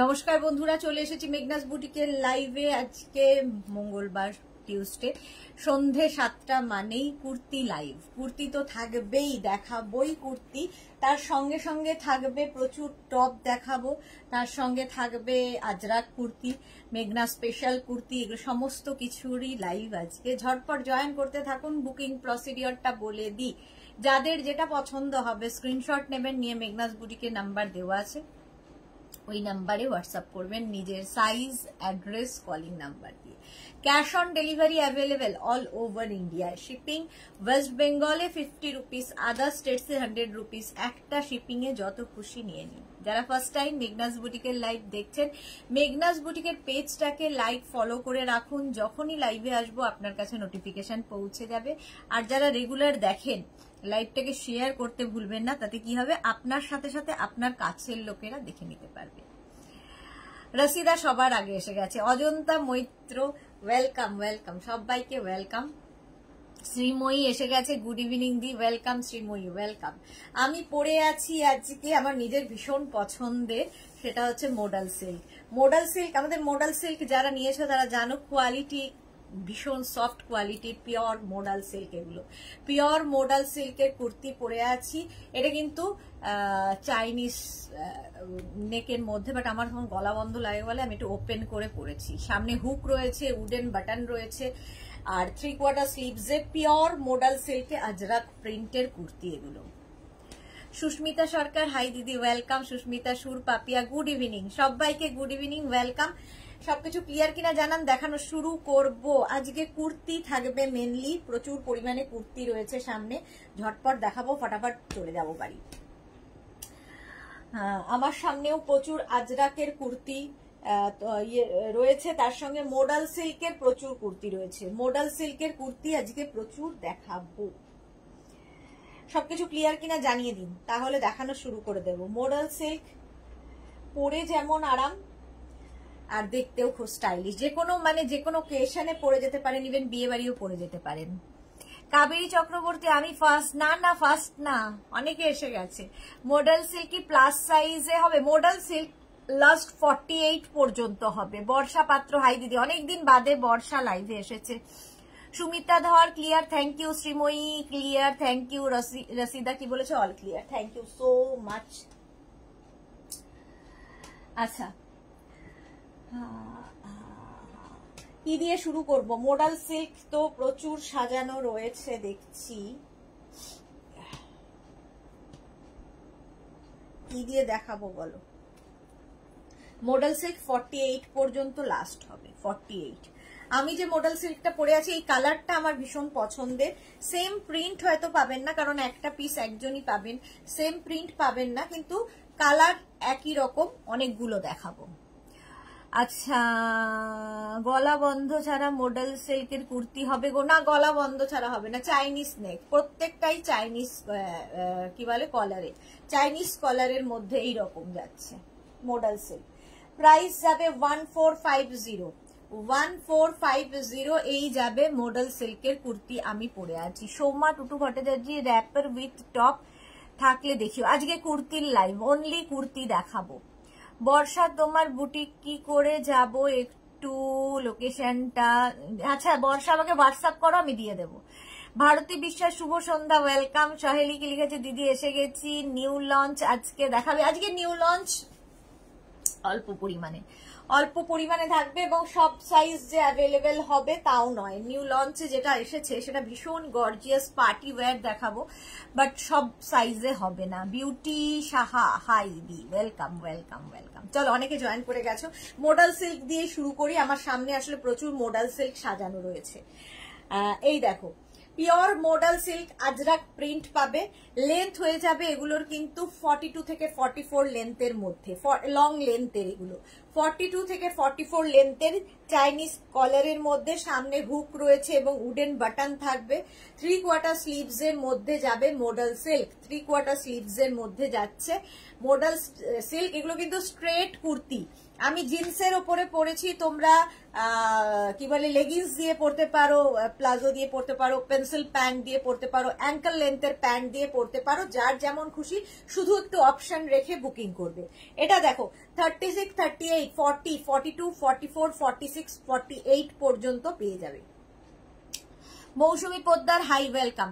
নমস্কার বন্ধুরা চলে এসেছি মেঘনাস বুটিকের লাইভে আজকে মঙ্গলবার টিউসডে সন্ধে সাতটা মানেই কুর্তি লাইভ কুর্তি তো থাকবেই দেখাবই কুর্তি তার সঙ্গে সঙ্গে থাকবে প্রচুর টপ দেখাবো তার সঙ্গে থাকবে আজরাক কুর্তি মেঘনা স্পেশাল কুর্তি এগুলো সমস্ত কিছুরই লাইভ আজকে ঝটপট জয়েন করতে থাকুন বুকিং প্রসিডিওরটা বলে দিই যাদের যেটা পছন্দ হবে স্ক্রিনশট নেবেন নিয়ে মেঘনাস বুটিকে নাম্বার দেওয়া আছে ওই নাম্বারে হোয়াটসঅ্যাপ করবেন নিজের সাইজ অ্যাড্রেস কলিং নাম্বার দিয়ে cash on delivery available all over India shipping West বেঙ্গলে ফিফটি রুপিস আদার স্টেটসে হান্ড্রেড রুপিস একটা শিপিংয়ে যত খুশি নিয়ে নিন যারা ফার্স্ট টাইম মেঘনাস বুটিকের লাইভ দেখছেন মেঘনাস বুটিকের পেজটাকে লাইক ফলো করে রাখুন যখনই লাইভে আসবো আপনার কাছে নোটিফিকেশন পৌঁছে যাবে আর যারা রেগুলার দেখেন লাইভটাকে শেয়ার করতে ভুলবেন না তাতে কি হবে আপনার সাথে সাথে আপনার কাছের লোকেরা দেখে নিতে পারবে রসিদা সবার আগে এসে গেছে অজন্তা মৈত্র ওয়েলকাম ওয়েলকাম সবাইকে ওয়েলকাম শ্রীময়ী এসে গেছে গুড ইভিনিং দি ওয়েলকাম শ্রীময়ী ওয়েলকাম আমি পড়ে আছি আজকে আমার নিজের ভীষণ পছন্দের সেটা হচ্ছে মোডাল সিল্ক মোডাল সিল্ক আমাদের মোডাল সিল্ক যারা নিয়েছে তারা জানো কোয়ালিটি ভীষণ সফট কোয়ালিটির পিওর মোডাল সিল্ক এগুলো পিওর মোডাল সিল্কের কুর্তি পরে আছি এটা কিন্তু চাইনিজ নেকের মধ্যে বাট আমার যখন গলা বন্ধ লাগে বলে আমি একটু ওপেন করে পরেছি সামনে হুক রয়েছে উডেন বাটন রয়েছে আর থ্রি কোয়ার্টার স্লিভসে পিওর মোডাল সিল্কে আজরাক প্রিন্টের কুর্তি এগুলো সুস্মিতা সরকার হাই দিদি welcome Susmita Sur Papiya good evening সবাইকে গুড ইভিনিং ওয়েলকাম সবকিছু ক্লিয়ার কিনা জানান দেখানো শুরু করব আজকে কুর্তি থাকবে মেনলি প্রচুর পরিমাণে কুর্তি রয়েছে সামনে ঝটপট দেখাবো ফটাফট চলে যাবো বাড়ি আমার সামনেও প্রচুর আজরাকের কুর্তি ইয়ে, রয়েছে তার সঙ্গে মোডাল সিল্কের প্রচুর কুর্তি রয়েছে মোডাল সিল্কের কুর্তি আজকে প্রচুর দেখাবো সবকিছু ক্লিয়ার কিনা জানিয়ে দিন তাহলে দেখানো শুরু করে দেব মোডাল সিল্ক পরে যেমন আরাম আর দেখতেও খুব স্টাইলিশ যে কোনো মানে যে কোনো কেশনে পরে যেতে পারেন ইভেন বিয়ে বাড়িও পরে যেতে পারেন কাবেরী চক্রবর্তী আমি ফার্স্ট না না ফার্স্ট না অনেকে এসে গেছে মডেল সিল্ক কি প্লাস সাইজে হবে modal silk last forty eight পর্যন্ত হবে বর্ষা পাত্র হাই দিদি অনেকদিন বাদে বর্ষা লাইভে এসেছে Sumita Dhar clear thank you Srimoyee clear thank you Rasida কি বলেছে all clear thank you so much আচ্ছা কি দিয়ে শুরু করব মোডাল সিল্ক তো প্রচুর সাজানো রয়েছে দেখছি কি দিয়ে দেখাবো বলো মডেল সিল্ক ফর্টি পর্যন্ত লাস্ট হবে ফর্টি আমি যে মডেল সিল্কটা পরে আছি এই কালারটা আমার ভীষণ পছন্দের সেম প্রিন্ট হয়তো পাবেন না কারণ একটা পিস একজনই পাবেন সেম প্রিন্ট পাবেন না কিন্তু কালার একই রকম অনেকগুলো দেখাবো আচ্ছা গলা বন্ধ ছাড়া মডেল সিল্কের কুর্তি হবে গো না গলা বন্ধ ছাড়া হবে না চাইনিজ নেক প্রত্যেকটাই চাইনিজ কি বলে কলারে চাইনিজ কলারের মধ্যে এই রকম যাচ্ছে মডেল সিল্ক প্রাইস যাবে one four five zero one four five zero এই যাবে মডেল সিল্কের কুর্তি আমি পরে আছি Soma Tutu Bhattacharya wrapper with top থাকলে দেখিও আজকে কুর্তির লাইভ অনলি কুর্তি দেখাবো বর্ষা তোমার বুটিক কি করে যাব একটু লোকেশনটা আচ্ছা বর্ষা আমাকে হোয়াটসঅ্যাপ করো আমি দিয়ে দেবো ভারতী বিশ্বাস শুভ সন্ধ্যা ওয়েলকাম সহেলিকে লিখেছে দিদি এসে গেছি নিউ লঞ্চ আজকে দেখাবে আজকে নিউ লঞ্চ অল্প পরিমাণে অল্প পরিমাণে থাকবে এবং সব সাইজ যে অ্যাভেলেবেল হবে তাও নয় নিউ লঞ্চে যেটা এসেছে সেটা ভীষণ গর্জিয়াস পার্টি ওয়্যার দেখাবো বাট সব সাইজে হবে না বিউটি সাহা হাই বি ওয়েলকাম ওয়েলকাম ওয়েলকাম চলো অনেকে জয়েন করে গেছো মোডাল সিল্ক দিয়ে শুরু করি আমার সামনে আসলে প্রচুর মোডাল সিল্ক সাজানো রয়েছে এই দেখো pure modal silk Ajrak print পাবে লেন্থ হয়ে যাবে এগুলোর কিন্তু ফর্টি টু থেকে ফর্টি ফোর লেন্থের মধ্যে লং লেন্থের এগুলো ফর্টি টু থেকে ফর্টি ফোর লেন্থের চাইনিজ কলারের মধ্যে সামনে হুক রয়েছে এবং উডেন বাটন থাকবে থ্রি কোয়ার্টার স্লিভস এর মধ্যে যাবে modal silk three quarter sleeves এর মধ্যে যাচ্ছে মোডাল সিল্ক এগুলো কিন্তু স্ট্রেট কুর্তি আমি জিন্সের ওপরে পরেছি তোমরা কি বলে লেগিংস দিয়ে পরতে পারো প্লাজো দিয়ে পড়তে পারো পেন্সিল প্যান্ট দিয়ে পড়তে পারো অ্যাঙ্কল লেন্থের প্যান্ট দিয়ে পরতে পারো যার যেমন খুশি শুধু একটু অপশন রেখে বুকিং করবে এটা দেখো thirty six thirty eight forty forty two forty four forty six forty eight পর্যন্ত পেয়ে যাবে Mousumi Poddar hi welcome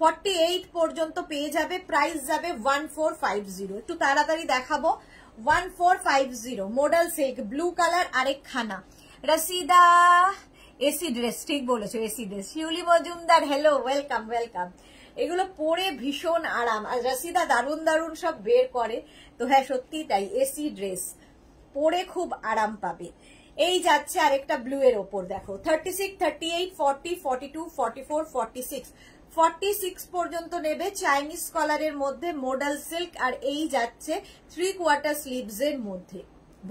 forty eight পর্যন্ত পেয়ে যাবে প্রাইস যাবে ওয়ান ফোর ফাইভ জিরো একটু তাড়াতাড়ি দেখাবো ওয়ান ফোর ফাইভ জিরো সেক ব্লু কালার আরেকখানা রসিদা এসি ড্রেস ঠিক বলেছো AC dress Shiuli Majumdar hello welcome welcome এগুলো পরে ভীষণ আরাম আর রসিদা দারুণ দারুণ সব বের করে তো হ্যাঁ সত্যি তাই এসি ড্রেস পরে খুব আরাম পাবে এই যাচ্ছে আরেকটা ব্লু এর ওপর দেখো thirty six thirty eight forty forty two forty four forty six forty six পর্যন্ত নেবে চাইনিজ কলারের মধ্যে মডেল সিল্ক আর এই যাচ্ছে থ্রি কোয়ার্টার স্লিভস এর মধ্যে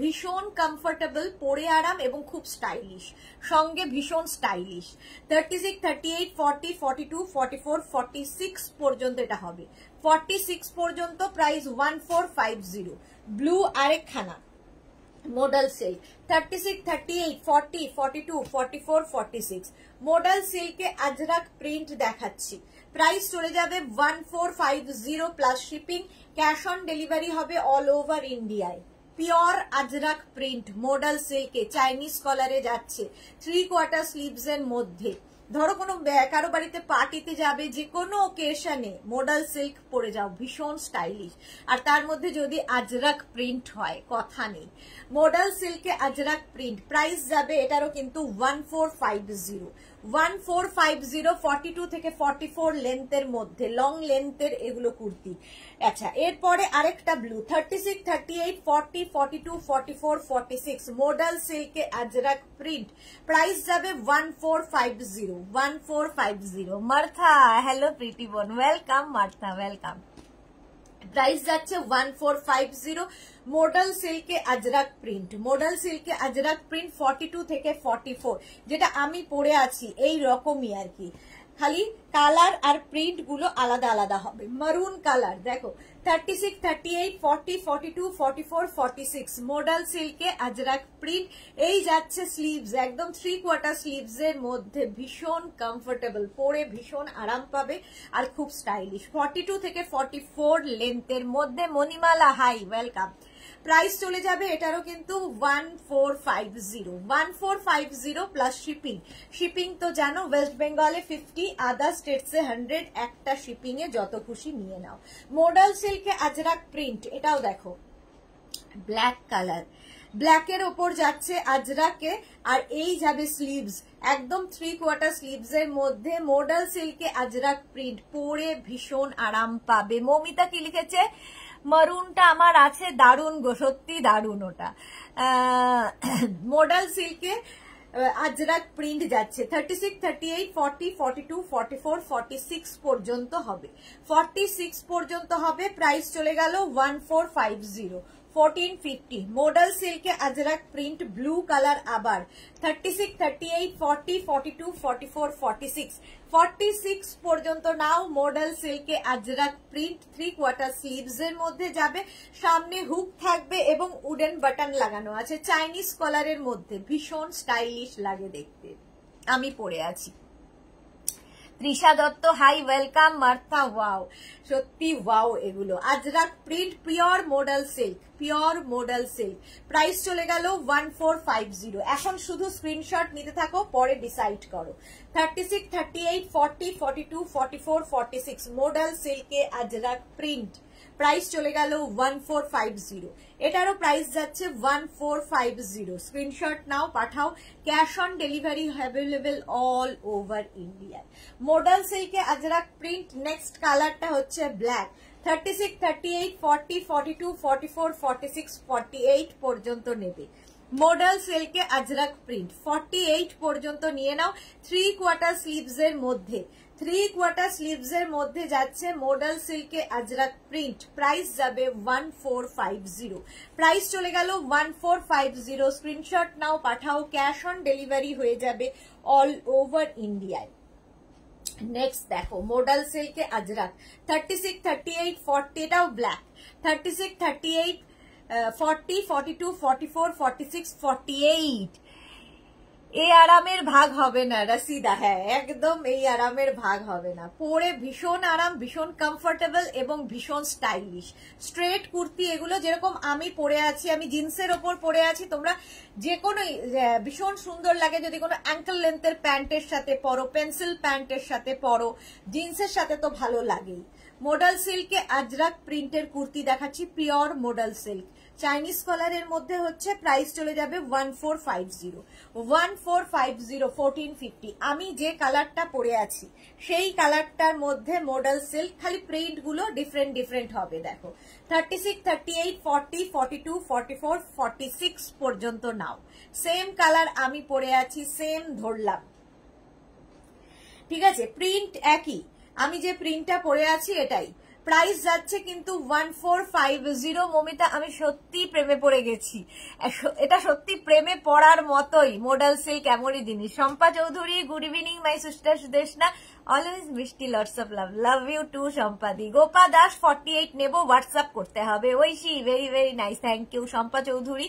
ভীষণ কমফোর্টেবল পরে আরাম এবং খুব স্টাইলিশ সঙ্গে ভীষণ stylish thirty six thirty eight forty forty two forty four forty six পর্যন্ত এটা হবে ফর্টি সিক্স পর্যন্ত price one four five zero blue আরেকখানা modal sale thirty six thirty eight forty forty two forty four forty six modal সিল্কে Ajrak print দেখাচ্ছি price চলে যাবে one four five zero plus shipping cash on delivery হবে all over ইন্ডিয়ায় pure Ajrak print modal সিল্কে Chinese কলারে যাচ্ছে three quarter sleeves এর মধ্যে ধরো কোনো কারো বাড়িতে পার্টিতে যাবে যে কোনো ওকেশনে মডেল সিল্ক পরে যাও ভীষণ স্টাইলিশ আর তার মধ্যে যদি আজরাক প্রিন্ট হয় কথা নেই মডেল সিল্কে আজরাক প্রিন্ট প্রাইস যাবে এটারও কিন্তু ওয়ান ফোর ফাইভ জিরো 1450 42 থেকে 44 লেন্থের মধ্যে লং লেন্থের এগুলো কুর্তি আচ্ছা এরপরে আরেকটা ব্লু 36 38 40 42 44 46 মডেল সিল্কের আজরাক প্রিন্ট প্রাইস যাবে 1450 1450 মারথা হ্যালো প্রীতি বন welcome Martha welcome price one जाच्छे 1450 मॉडल सिल्क के Ajrak print modal silk Ajrak print 42 थे के फोर जेटा आमी पोड़े आची ए रॉको খালি কালার আর প্রিন্ট গুলো আলাদা আলাদা হবে মারুন কালার দেখো thirty six thirty eight forty forty two forty four forty six modal সিল্কে আজরাক প্রিন্ট এই যাচ্ছে স্লিভস একদম থ্রি কোয়ার্টার স্লিভস এর মধ্যে ভীষণ কমফোর্টেবল পরে ভীষণ আরাম পাবে আর খুব স্টাইলিশ ফর্টি টু থেকে ফর্টি ফোর লেন্থের মধ্যে মণিমালা হাই ওয়েলকাম প্রাইস চলে যাবে এটারও কিন্তু one four five zero one four five zero plus shipping shipping তো জানো ওয়েস্ট বেঙ্গলে ফিফটি আদার স্টেটসে হান্ড্রেড একটা শিপিংয়ে যত খুশি নিয়ে নাও মোডাল সিল্কে আজরাক প্রিন্ট এটাও দেখো ব্ল্যাক কালার ব্ল্যাকের ওপর যাচ্ছে আজরাকে আর এই যাবে স্লিভস একদম থ্রি কোয়ার্টার স্লিভস এর মধ্যে মোডাল সিল্কে আজরাক প্রিন্ট পরে ভীষণ আরাম পাবে মমিতা কি লিখেছে মরুনটা আমার আছে দারুণ গো সত্যি দারুণ ওটা মডেল সিল্কে আজরাক প্রিন্ট যাচ্ছে thirty six thirty eight forty forty two forty four forty six পর্যন্ত হবে ফর্টি সিক্স পর্যন্ত হবে প্রাইস চলে গেল one four five zero fourteen fifty modal সিল্কে আজরাক প্রিন্ট ব্লু কালার আবার thirty six thirty eight forty forty two forty four forty six forty six পর্যন্ত নাও মডেল সিল্কে Ajrak print three quarter sleeves এর মধ্যে যাবে সামনে হুক থাকবে এবং উডেন বাটন লাগানো আছে চাইনিজ কলারের মধ্যে ভীষণ স্টাইলিশ লাগে দেখতে আমি পরে আছি Trisha Dutta hi welcome Martha wow সত্যি ওয়াও এগুলো Ajrak print pure modal silk pure modal silk price চলে গেল ওয়ান ফোর ফাইভ জিরো এখন শুধু স্ক্রিনশট নিতে থাকো পরে ডিসাইড করো thirty six thirty eight forty forty two forty four forty six modal সিল্কে আজরাক প্রিন্ট প্রাইস চলে গেল ওয়ান ফোর ফাইভ জিরো এটারও প্রাইস যাচ্ছে one four five zero screenshot নাও পাঠাও cash on delivery available all over ইন্ডিয়ায় modal সিল্কে Ajrak print next কালারটা হচ্ছে black thirty thirty six eight two 38, four forty six forty eight পর্যন্ত নেবে মডেল সেলকে আজরাক প্রিন্ট এইট পর্যন্ত নিয়ে নাও থ্রি কোয়ার্টার স্লিভস এর মধ্যে थ्री क्वार्टर स्लीवस मध्य जाडल सिल्के अजरक प्रिंट प्राइस जाए जिरो प्राइस चले गल one four five zero screenshot नाओ पाठाओ cash on delivery all over India next देखो मोडल सेल के Ajrak thirty six thirty eight forty two black thirty six thirty eight forty forty two forty four forty six forty eight এই আরামের ভাগ হবে না রাসিদা হ্যাঁ একদম এই আরামের ভাগ হবে না পরে ভীষণ আরাম ভীষণ কমফোর্টেবল এবং ভীষণ স্টাইলিশ স্ট্রেট কুর্তি এগুলো যেরকম আমি পরে আছি আমি জিন্সের ওপর পরে আছি তোমরা যে কোনো ভীষণ সুন্দর লাগে যদি কোনো অ্যাঙ্কেল লেন্থের প্যান্টের সাথে পরো পেন্সিল প্যান্টের সাথে পরো জিন্সের সাথে তো ভালো লাগেই মোডাল সিল্কে আজরাক প্রিন্টের কুর্তি দেখাচ্ছি পিওর মোডাল সিল্ক চাইনিজ কলারের মধ্যে হচ্ছে প্রাইস চলে যাবে one four five zero one four five zero fourteen fifty আমি যে কালারটা পরে আছি সেই কালারটার মধ্যে মডেল সিল্ক খালি প্রিন্টগুলো ডিফারেন্ট ডিফারেন্ট হবে দেখো thirty six thirty eight forty forty two forty four forty six পর্যন্ত নাও সেম কালার আমি পরে আছি সেম ধরলাম ঠিক আছে প্রিন্ট একই আমি যে প্রিন্টটা পরে আছি এটাই প্রাইস যাচ্ছে কিন্তু one four five zero Mamita আমি সত্যি প্রেমে পড়ে গেছি এটা সত্যি প্রেমে পড়ার মতোই মডেল সেই কেমনই জিনিস Shampa Chowdhury good evening my sister Sudeshna always মিষ্টি lots of love love you too Sampadi Gopa Das forty eight নেবো হোয়াটসঅ্যাপ করতে হবে see very very nice thank you Shampa Chowdhury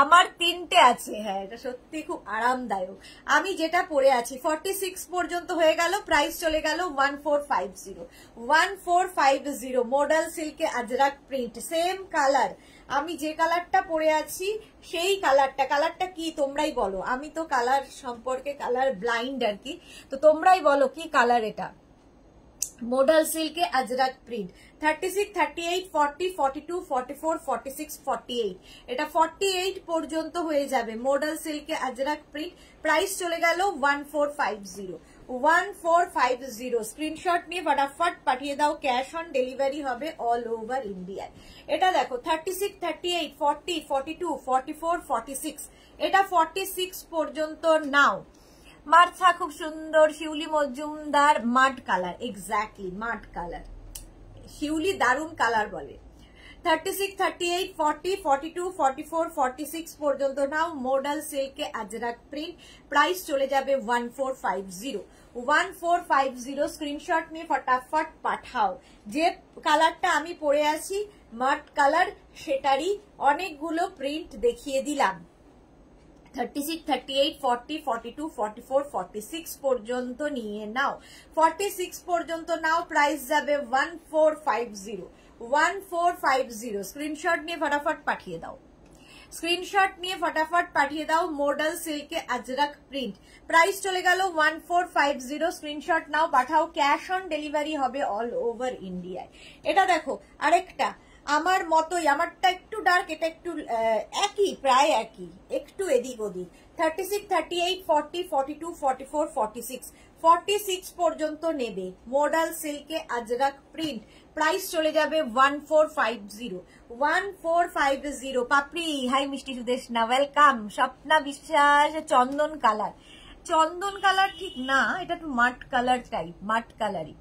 আমার তিনটে আছে হ্যাঁ এটা সত্যি খুব আরামদায়ক আমি যেটা পরে আছি ফর্টি সিক্স পর্যন্ত হয়ে গেল প্রাইস চলে গেল one four five zero one four five zero model সিল্কে আজরাক প্রিন্ট সেম কালার আমি যে কালারটা পরে আছি সেই কালারটা কালারটা কি তোমরাই বলো আমি তো কালার সম্পর্কে কালার ব্লাইন্ড আর কি তো তোমরাই বলো কি কালার এটা মডাল সিল্কে আজরাক প্রিন্ট 36, 38, 40, 42, 44, 46, 48. এটা 48 পর্যন্ত হয়ে যাবে মডেল সিল্কে আজরাক প্রিন্ট প্রাইস চলে গেল 1450 1450 স্ক্রিনশট নিয়ে ফটাফট পাঠিয়ে দাও ক্যাশ অন ডেলিভারি হবে অল ওভার ইন্ডিয়ায় এটা দেখো 36 38 40 42 44 46 এটা 46 পর্যন্ত নাও মার্থা খুব সুন্দর Shiuli Majumdar mud colour exactly mud colour Shiuli দারুণ কালার বলে thirty six thirty eight forty forty two forty four forty six পর্যন্ত নাও মোডাল সিল্কে আজরাক প্রিন্ট প্রাইস চলে যাবে one four five zero one four five zero screenshot নিয়ে ফটাফট পাঠাও যে কালারটা আমি পরে আছি মাট কালার সেটারই অনেকগুলো প্রিন্ট দেখিয়ে দিলাম thirty six thirty eight forty forty two forty four forty six পর্যন্ত নিয়ে নাও ফর্টি সিক্স পর্যন্ত নাও প্রাইস যাবে one four five zero one four five zero screenshot নিয়ে ফটাফট পাঠিয়ে দাও স্ক্রিনশট নিয়ে ফটাফট পাঠিয়ে দাও মডেল সিল্কে আজরাক প্রিন্ট প্রাইস চলে গেল one four five zero screenshot নাও পাঠাও ক্যাশ অন ডেলিভারি হবে অল ওভার ইন্ডিয়ায় এটা দেখো আরেকটা আমার মতোই আমারটা একটু ডার্ক এটা একটু একই প্রায় একই একটু এদিক ওদিক thirty six thirty eight forty forty two forty four forty six forty six পর্যন্ত নেবে মডাল সিল্কে আজরাক প্রিন্ট প্রাইস চলে যাবে one four five zero one four five zero Papri hi মিষ্টি না ওয়েলকাম স্বপ্না বিশ্বাস চন্দন কালার চন্দন কালার ঠিক না এটা তো মাট কালার টাইপ মাট কালারই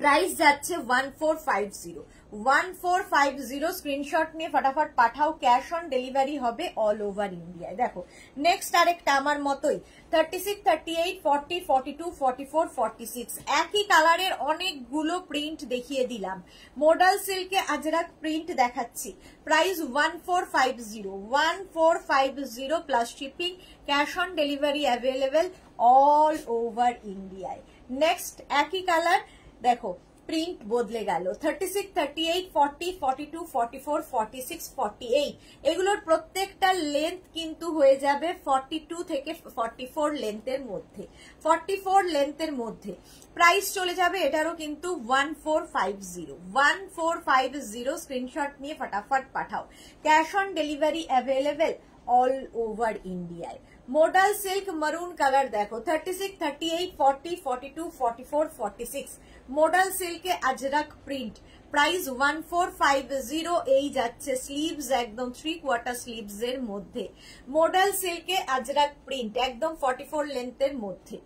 প্রাইস যাচ্ছে one four five zero one four five zero screenshot নিয়ে ফটাফট পাঠাও ক্যাশ অন ডেলিভারি হবে অল ওভার ইন্ডিয়ায় দেখো নেক্সট আরেকটা আমার মতোই thirty six thirty eight forty forty two forty four forty six একই কালারের অনেকগুলো প্রিন্ট দেখিয়ে দিলাম মোডাল সিল্কে আজরাক প্রিন্ট দেখাচ্ছি price one four five zero one four five zero plus shipping cash on delivery available all over ইন্ডিয়ায় next একই colour দেখো প্রিন্ট বদলে 갈ো 36 38 40 42 44 46 48 এগুলোর প্রত্যেকটা লেন্থ কিন্তু হয়ে যাবে 42 থেকে 44 লেন্থের মধ্যে 44 লেন্থের মধ্যে প্রাইস চলে যাবে এটারও কিন্তু 1450 1450 স্ক্রিনশট নিয়ে फटाफट পাঠাও cash on delivery available all over India আই মডেল সিল্ক মেরুন कलर দেখো 36 38 40 42 44 46 modal silk Ajrak print price one four five zero जाते स्लीव्स एकदम थ्री क्वार्टर स्लीव्स मध्य मोडल सिल्क अजरक प्रिंट एकदम फोर्टी फोर लेंथर मध्य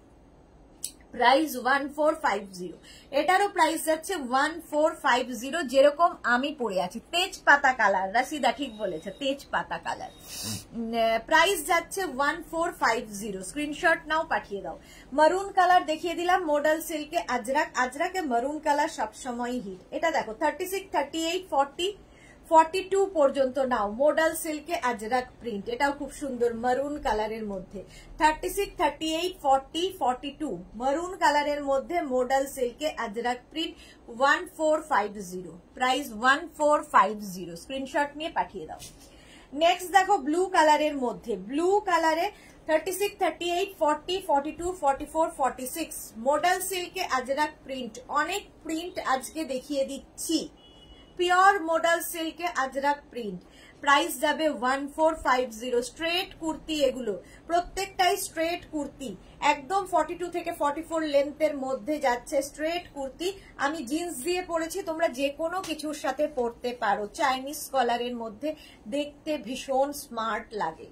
price one four five zero এটারও price যাচ্ছে ওয়ান ফোর ফাইভ জিরো যেরকম আমি পড়ে আছি তেজ পাতা কালার রাশিদা ঠিক বলেছে তেজ পাতা কালার প্রাইস যাচ্ছে one four five zero screenshot নাও পাঠিয়ে দাও মারুন কালার দেখিয়ে দিলাম মডেল সিল্কে আজরাক আজরাকে মারুন কালার সবসময় হিট এটা দেখো thirty six thirty eight forty forty two পর্যন্ত নাও মডাল সিল্কে আজরাক প্রিন্ট এটাও খুব সুন্দর মারুন কালারের মধ্যে thirty six thirty eight forty forty two maroon কালারের মধ্যে মোডাল সিল্কে Ajrak print one four five zero price one four five zero screenshot নিয়ে পাঠিয়ে দাও নেক্সট দেখো ব্লু কালারের মধ্যে ব্লু কালারে thirty six thirty eight forty forty two forty four forty six modal সিল্কে আজরাক প্রিন্ট অনেক প্রিন্ট আজকে দেখিয়ে দিচ্ছি পিওর মোডাল সিল্কে আজরাক প্রিন্ট প্রাইস যাবে one four five zero straight kurti এগুলো প্রত্যেকটাই স্ট্রেট কুর্তি একদম ফর্টি টু থেকে ফর্টি ফোর লেন্থের মধ্যে যাচ্ছে স্ট্রেট কুর্তি আমি জিন্স দিয়ে পরেছি তোমরা যে কোনো কিছুর সাথে পরতে পারো চাইনিজ কলারের মধ্যে দেখতে ভীষণ স্মার্ট লাগে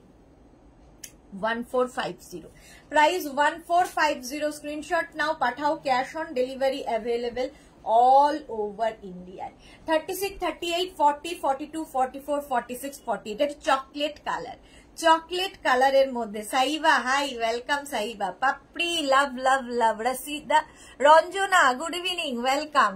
one four five zero price one four five zero screenshot নাও পাঠাও cash on delivery available all over india 36 38 40 42 44 46 40 that chocolate color chocolate color এর মধ্যে সাইবা hi welcome Saiba Papri love love love Rashida Ranjana good evening welcome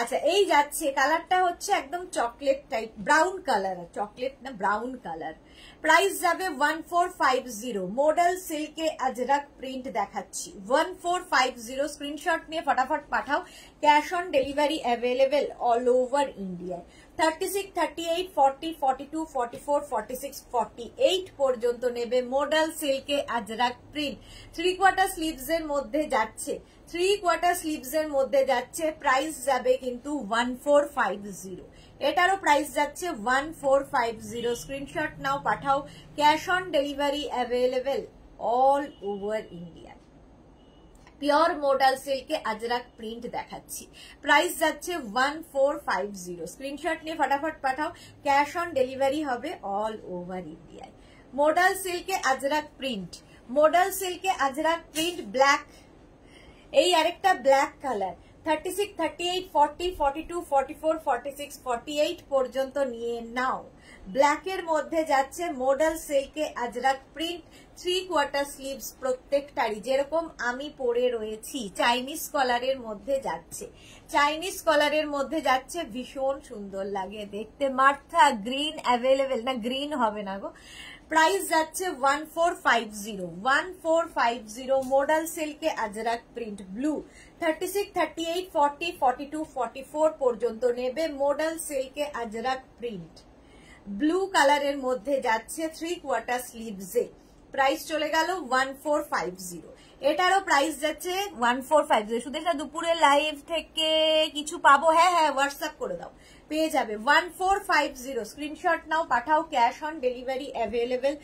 আচ্ছা এই যাচ্ছে কালারটা হচ্ছে একদম chocolate type brown colour chocolate না brown color প্রাইস যাবে one four five zero model সিল্কে আজরাক প্রিন্ট দেখাচ্ছি one four five zero screenshot নিয়ে ফটাফট পাঠাও cash on delivery available all over ইন্ডিয়ায় thirty six thirty eight forty forty two forty four forty six forty eight পর্যন্ত নেবে model সিল্কে Ajrak print three quarter sleeves এর মধ্যে যাচ্ছে থ্রি কোয়ার্টার স্লিভস এর মধ্যে যাচ্ছে প্রাইস যাবে কিন্তু ওয়ান ফোর ফাইভ জিরো এটারও প্রাইস যাচ্ছে 1450 স্ক্রিনশট নাও পাঠাও cash on delivery available all over India pure modal সিলকে আজরাক প্রিন্ট দেখাচ্ছি প্রাইস যাচ্ছে 1450 স্ক্রিনশট নিয়ে फटाफट পাঠাও ক্যাশ অন ডেলিভারি হবে অল ওভার ইন্ডিয়া মডাল সিলকে আজরাক প্রিন্ট মডাল সিলকে আজরাক প্রিন্ট ব্ল্যাক এই আরেকটা ব্ল্যাক কালার 36, 38, 40, 42, 44, 46, 48 পর্যন্ত নিয়ে নাও ব্ল্যাকের মধ্যে যাচ্ছে মোডাল সিল্কে Ajrak print three quarter sleeves প্রত্যেকটারই যেরকম আমি পরে রয়েছি চাইনিজ কলারের মধ্যে যাচ্ছে চাইনিজ কলারের মধ্যে যাচ্ছে ভীষণ সুন্দর লাগে দেখতে মার্থা গ্রিন অ্যাভেলেবেল না গ্রিন হবে না গো প্রাইস যাচ্ছে one four five zero one four five zero modal সিল্কে Ajrak print blue thirty six thirty eight forty forty two forty four পর্যন্ত নেবে মোডাল সিল্কে আজরাক প্রিন্ট ব্লু কালারের মধ্যে যাচ্ছে থ্রি কোয়ার্টার স্লিভসে প্রাইস চলে গেল ওয়ান ফোর ফাইভ জিরো এটারও প্রাইস যাচ্ছে ওয়ান ফোর ফাইভ জিরো শুধু এটা দুপুরে লাইভ থেকে কিছু পাবো হ্যাঁ হ্যাঁ হোয়াটসঅ্যাপ করে দাও পেয়ে যাবে one four five zero screenshot নাও পাঠাও cash on delivery available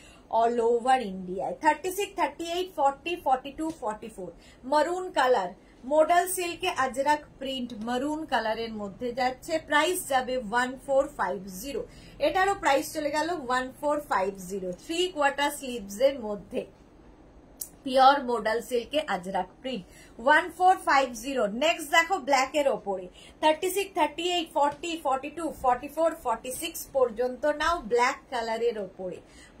all over ইন্ডিয়ায় thirty six thirty eight forty forty two forty four maroon colour modal সিল্কে আজরাক প্রিন্ট মারুন কালারের মধ্যে যাচ্ছে প্রাইস যাবে ওয়ান ফোর ফাইভ জিরো এটারও প্রাইস চলে গেল one four five zero three quarter sleeves এর মধ্যে পিওর মোডাল সিল্কে Ajrak print one four five zero next দেখো ব্ল্যাক এর ওপরে thirty six thirty eight forty forty two forty four forty six পর্যন্ত নাও ব্ল্যাক কালারের ওপরে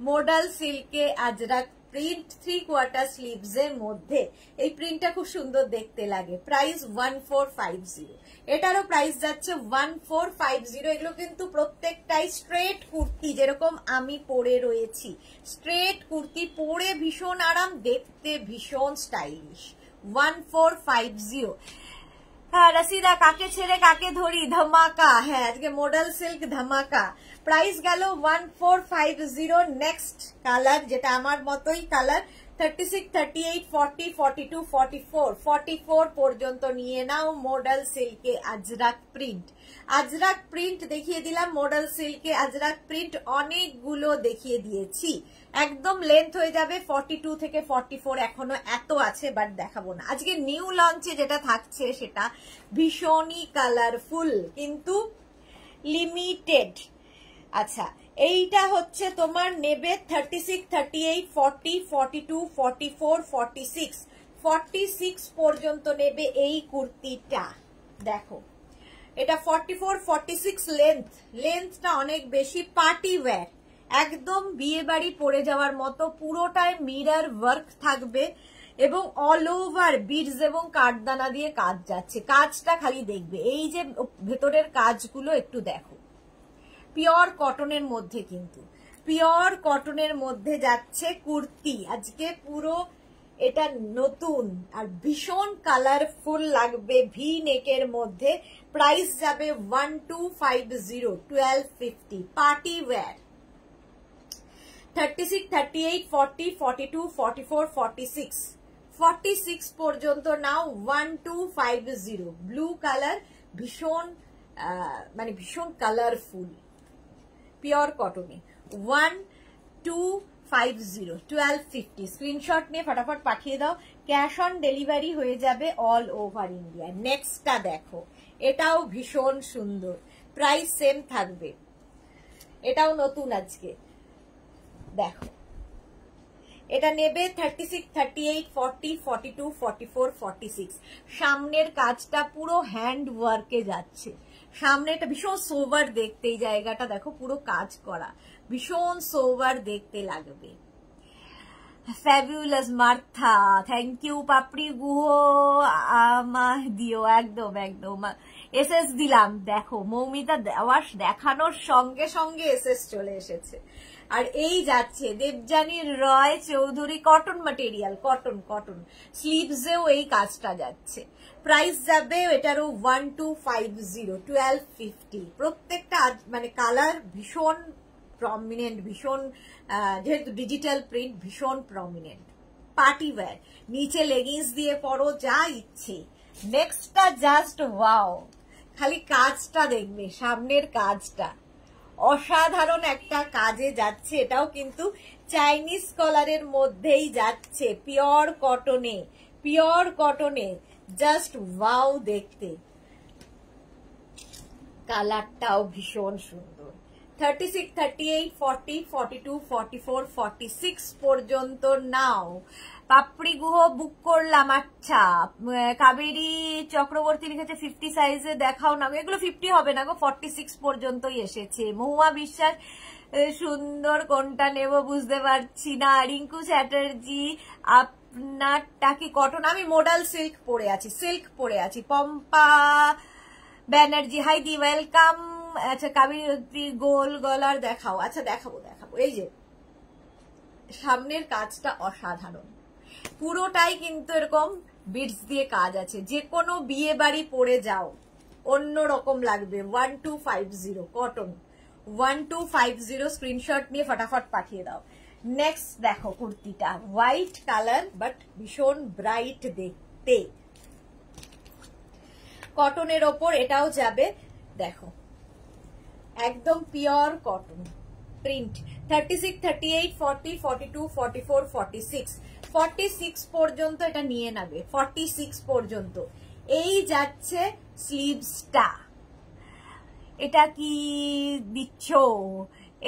মোডাল সিল্কে Ajrak print three quarter sleeves এর মধ্যে এই প্রিন্টটা খুব সুন্দর দেখতে লাগে price one four five zero এটারও প্রাইস যাচ্ছে ওয়ান ফোর ফাইভ জিরো এগুলো কিন্তু প্রত্যেকটাই স্ট্রেট কুর্তি যেরকম আমি পরে রয়েছি স্ট্রেট কুর্তি পরে ভীষণ আরাম দেখতে ভীষণ stylish one four five zero হ্যাঁ রসিদা কাকে ছেড়ে কাকে ধরি ধামাকা হ্যাঁ আজকে মডেল সিল্ক ধামাকা প্রাইস গেল one four five zero next colour যেটা আমার মতোই colour thirty six thirty eight forty forty two forty four forty four পর্যন্ত নিয়ে নাও মডেল সিল্কে আজরাক প্রিন্ট আজরাক প্রিন্ট দেখিয়ে দিলাম মডেল সিল্কে আজরাক প্রিন্ট অনেকগুলো দেখিয়ে দিয়েছি একদম লেন্থ হয়ে যাবে ফর্টি টু থেকে ফর্টি ফোর এখনো এত আছে বাট দেখাবো না আজকে নিউ লঞ্চে যেটা থাকছে সেটা ভীষণই কালারফুল কিন্তু লিমিটেড আচ্ছা এইটা হচ্ছে তোমার নেবে thirty six thirty eight forty forty two forty four forty six forty six পর্যন্ত নেবে এই কুর্তিটা দেখো এটা forty four forty six length লেন্থটা অনেক বেশি পার্টি ওয়্যার একদম বিয়ে বাড়ি পরে যাওয়ার মতো পুরোটাই মিরার ওয়ার্ক থাকবে এবং অল ওভার বিডস এবং কাঠদানা দিয়ে কাজ যাচ্ছে কাজটা খালি দেখবে এই যে ভেতরের কাজগুলো একটু দেখো পিওর কটনের মধ্যে কিন্তু পিওর কটনের মধ্যে যাচ্ছে কুর্তি আজকে পুরো এটা নতুন আর ভীষণ কালারফুল লাগবে ভি নেকের মধ্যে প্রাইস যাবে one two five zero twelve fifty party wear thirty six thirty eight forty forty two forty four forty six forty six পর্যন্ত নাও one two five zero blue colour ভীষণ মানে ভীষণ কালারফুল পিওর কটনে one two five zero twelve fifty screenshot নিয়ে ফটাফট পাঠিয়ে দাও ক্যাশ অন ডেলিভারি হয়ে যাবে অল ওভার ইন্ডিয়া নেক্সটটা দেখো এটাও ভীষণ সুন্দর প্রাইস সেম থাকবে এটাও নতুন আজকে দেখো এটা নেবে thirty six thirty eight forty forty two forty four forty six সামনের কাজটা পুরো হ্যান্ড ওয়ার্কে যাচ্ছে সামনে এটা ভীষণ সোভার দেখতে এই জায়গাটা দেখো পুরো কাজ করা ভীষণ সোভার দেখতে লাগবে fabulous Martha thank you Papri Guha আমার দিও একদম একদম এস এস দিলাম দেখো মৌমিতা দেওয়ার দেখানোর সঙ্গে সঙ্গে এস এস চলে এসেছে আর এই যাচ্ছে Debjani Roy Chowdhury cotton material cotton cotton স্লিভসেও এই কাজটা যাচ্ছে প্রাইস যাবে এটারও one two five zero twelve fifty প্রত্যেকটা মানে কালার ভীষণ প্রমিনেন্ট ভীষণ যেহেতু ডিজিটাল প্রিন্ট ভীষণ প্রমিনেন্ট পার্টি ওয়্যার নিচে লেগিংস দিয়ে পরো যা ইচ্ছে নেক্সটটা জাস্ট ওয়াও খালি কাজটা দেখবে সামনের কাজটা অসাধারণ একটা কাজে যাচ্ছে এটাও কিন্তু চাইনিজ কলারের মধ্যেই যাচ্ছে পিওর কটনে পিওর কটনে জাস্ট ওয়াও দেখতে কালারটাও ভীষণ সুন্দর thirty six thirty eight forty forty two forty four forty six পর্যন্ত নাও পাপড়ি গুহ বুক করলাম আচ্ছা কাবেরী চক্রবর্তী লিখেছে ফিফটি সাইজে দেখাও না এগুলো ফিফটি হবে না গো ফর্টি সিক্স পর্যন্তই এসেছে মহুয়া বিশ্বাস সুন্দর কোনটা নেব বুঝতে পারছি না রিঙ্কু চ্যাটার্জি আপ আপনারটা কি কটন আমি মোডাল সিল্ক পরে আছি সিল্ক পরে আছি পম্পা ব্যানার্জি হাইদি ওয়েলকাম আচ্ছা কাবিরতি গোল গলার দেখাও আচ্ছা দেখাবো দেখাবো এই যে সামনের কাজটা অসাধারণ পুরোটাই কিন্তু এরকম বিটস দিয়ে কাজ আছে যে কোনো বিয়ে বাড়ি পরে যাও অন্য রকম লাগবে one two five zero cotton one two five zero screenshot নিয়ে ফটাফট পাঠিয়ে দাও নেক্সট দেখো কুর্তিটা হোয়াইট কালার বাট ভীষণ ব্রাইট দেখতে কটনের ওপর এটাও যাবে দেখো একদম pure cotton print thirty six thirty eight forty forty two forty four forty six forty six পর্যন্ত এটা নিয়ে নেবে ফর্টি সিক্স পর্যন্ত এই যাচ্ছে স্লিভসটা এটা কি দিচ্ছ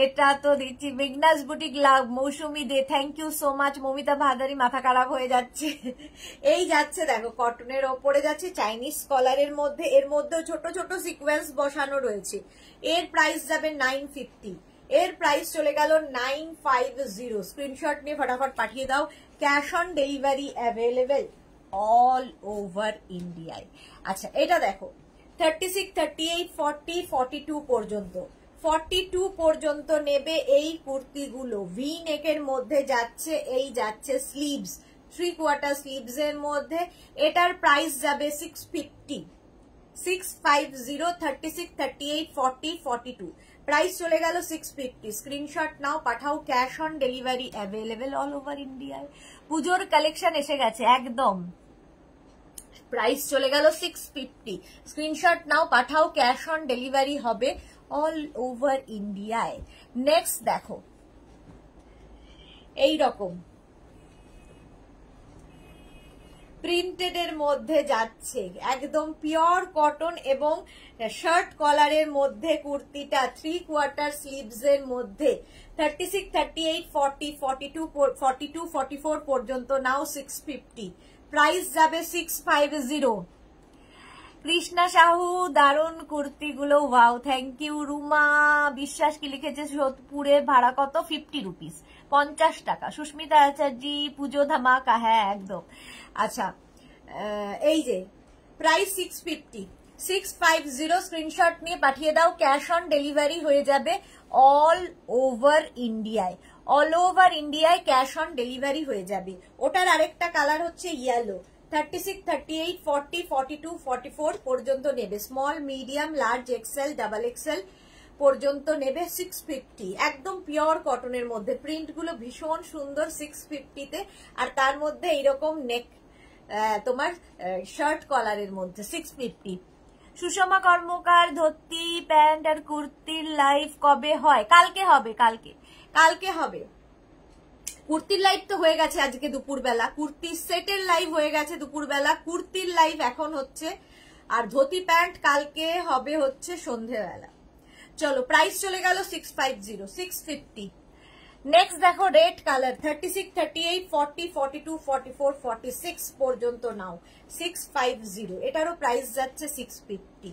এটা তো দিচ্ছি Meghna's boutique love Mousumi De thank you so much Mamita Bhadari মাথা খারাপ হয়ে যাচ্ছে এই যাচ্ছে দেখো কটনের ওপরে যাচ্ছে চাইনিজ কলারের মধ্যে এর মধ্যেও ছোট ছোট সিকোয়েন্স বসানো রয়েছে এর প্রাইস যাবে নাইন ফিফটি এর প্রাইস চলে গেল নাইন ফাইভ জিরো স্ক্রিনশট নিয়ে ফটাফট পাঠিয়ে দাও cash on delivery available all over ইন্ডিয়ায় আচ্ছা এটা দেখো thirty six thirty eight forty forty two পর্যন্ত ফর্টি টু পর্যন্ত নেবে এই কুর্তিগুলো ভি নেকের মধ্যে যাচ্ছে এই যাচ্ছে স্লিভস থ্রি কোয়ার্টার স্লিভস এর মধ্যে এটার প্রাইস যাবে six fifty six five zero thirty six thirty eight forty forty two price চলে গেল সিক্স ফিফটি স্ক্রিনশট নাও পাঠাও cash on delivery available all over ইন্ডিয়ায় পুজোর কালেকশন এসে গেছে একদম প্রাইস চলে গেল সিক্স ফিফটি স্ক্রিনশট নাও পাঠাও ক্যাশ অন ডেলিভারি হবে অল ওভার ইন্ডিয়ায় নেক্সট দেখো এই রকম প্রিন্টেড এর মধ্যে যাচ্ছে একদম পিওর কটন এবং শার্ট কলারের মধ্যে কুর্তিটা থ্রি কোয়ার্টার স্লিভস এর মধ্যে thirty six thirty eight forty forty two forty two forty four পর্যন্ত নাও সিক্স ফিফটি প্রাইস যাবে six five zero Krishna Sahu দারুণ কুর্তিগুলো wow thank you Ruma Biswas কি লিখেছে সোদপুরে ভাড়া কত ফিফটি রুপিস পঞ্চাশ টাকা সুস্মিতা আচার্য পুজো ধামাকা হ্যাঁ একদম আচ্ছা এই যে price six fifty six five zero screenshot নিয়ে পাঠিয়ে দাও ক্যাশ অন ডেলিভারি হয়ে যাবে অল ওভার ইন্ডিয়ায় অল ওভার ইন্ডিয়ায় ক্যাশ অন ডেলিভারি হয়ে যাবে ওটার আরেকটা কালার হচ্ছে yellow thirty six thirty eight forty forty two forty four পর্যন্ত নেবে small medium large XL double XL পর্যন্ত নেবে সিক্স ফিফটি একদম পিওর কটনের মধ্যে প্রিন্টগুলো ভীষণ সুন্দর সিক্স ফিফটিতে আর তার মধ্যে এইরকম নেক তোমার শার্ট কলারের মধ্যে six fifty Sushma Karmakar dhoti pant আর কুর্তির লাইফ কবে হয় কালকে হবে কালকে কালকে হবে কুর্তির লাইভ তো হয়ে গেছে আজকে দুপুরবেলা কুর্তি সেটের লাইভ হয়ে গেছে দুপুরবেলা কুর্তির লাইভ এখন হচ্ছে আর ধুতি প্যান্ট কালকে হবে হচ্ছে সন্ধেবেলা চলো প্রাইস চলে গেল six five zero six fifty next দেখো red colour thirty six thirty eight forty forty two forty four forty six পর্যন্ত নাও সিক্স ফাইভ জিরো এটারও প্রাইস যাচ্ছে সিক্স ফিফটি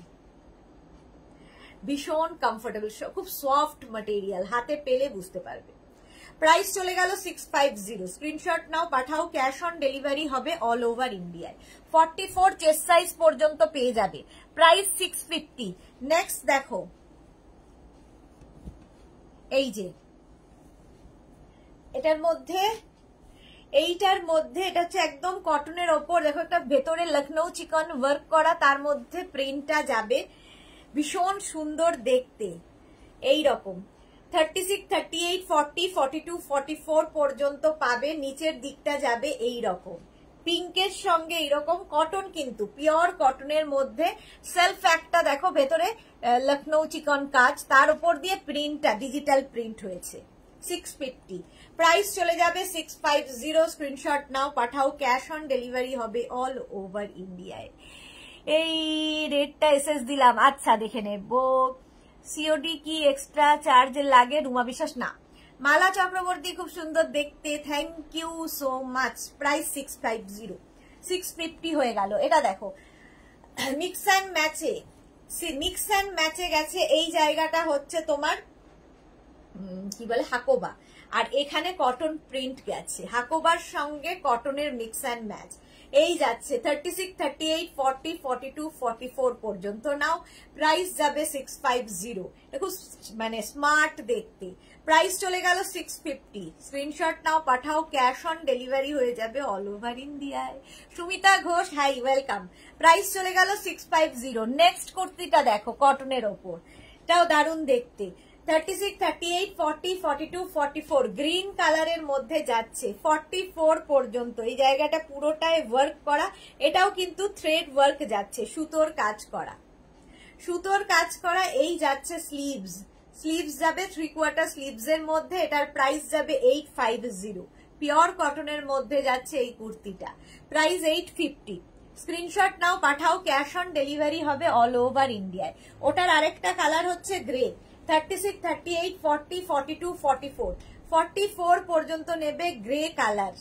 ভীষণ কমফোর্টেবল খুব সফট মেটেরিয়াল হাতে পেলে বুঝতে পারবে প্রাইস চলে গেল সিক্স ফাইভ জিরো স্ক্রিনশট নাও পাঠাও ক্যাশ অন ডেলিভারি হবে অল ওভার ইন্ডিয়ায় ফর্টি ফোর চেস্ট সাইজ পর্যন্ত পেয়ে যাবে প্রাইস সিক্স ফিফটি নেক্সট দেখো এই যে এটার মধ্যে এইটার মধ্যে এটা হচ্ছে একদম কটনের ওপর দেখো একটা ভেতরে লখনৌ চিকন ওয়ার্ক করা তার মধ্যে প্রিন্টটা যাবে ভীষণ সুন্দর দেখতে এই রকম thirty six thirty eight forty forty two forty four পর্যন্ত পাবে নিচের দিকটা যাবে এই রকম পিঙ্কের সঙ্গে এরকম কটন কিন্তু পিওর কটনের মধ্যে সেলফ একটা দেখো ভেতরে লখনৌ চিকন কাজ তার উপর দিয়ে প্রিন্টটা ডিজিটাল প্রিন্ট হয়েছে সিক্স ফিফটি প্রাইস চলে যাবে সিক্স ফাইভ জিরো স্ক্রিনশট নাও পাঠাও ক্যাশ অন ডেলিভারি হবে অল ওভার ইন্ডিয়ায় এই রেটটা এসএস দিলাম আচ্ছা দেখে নেবো সিওডি কি এক্সট্রা চার্জ লাগে রুমা বিশ্বাস না মালা চক্রবর্তী খুব সুন্দর দেখতে thank you so much price six five zero six fifty হয়ে গেল এটা দেখো মিক্স অ্যান্ড ম্যাচে মিক্স অ্যান্ড ম্যাচে গেছে এই জায়গাটা হচ্ছে তোমার কি বলে হাকোবা আর এখানে কটন প্রিন্ট গেছে হাকোবার সঙ্গে কটনের মিক্স অ্যান্ড ম্যাচ এই যাচ্ছে thirty six thirty eight forty forty two forty four পর্যন্ত নাও প্রাইস যাবে সিক্স ফাইভ জিরো খুব মানে স্মার্ট দেখতে প্রাইস চলে গেল সিক্স ফিফটি স্ক্রিনশট নাও পাঠাও ক্যাশ অন ডেলিভারি হয়ে যাবে অল ওভার ইন্ডিয়ায় Sumita Ghosh hi welcome price চলে গেল সিক্স ফাইভ জিরো নেক্সট কুর্তিটা দেখো কটনের ওপর এটাও দারুণ দেখতে thirty six thirty eight forty forty two forty four green কালারের মধ্যে যাচ্ছে ফর্টি ফোর পর্যন্ত এই জায়গাটা পুরোটাই ওয়ার্ক করা এটাও কিন্তু থ্রেড ওয়ার্ক যাচ্ছে সুতোর কাজ করা সুতোর কাজ করা এই যাচ্ছে স্লিভস স্লিভস যাবে থ্রি কোয়ার্টার স্লিভস এর মধ্যে এটার প্রাইস যাবে এইট ফাইভ জিরো পিওর কটনের মধ্যে যাচ্ছে এই কুর্তিটা প্রাইস এইট ফিফটি স্ক্রিনশট নাও পাঠাও ক্যাশ অন ডেলিভারি হবে অল ওভার ইন্ডিয়ায় ওটার আরেকটা কালার হচ্ছে grey thirty six thirty eight forty forty two forty four forty four পর্যন্ত নেবে গ্রে কালার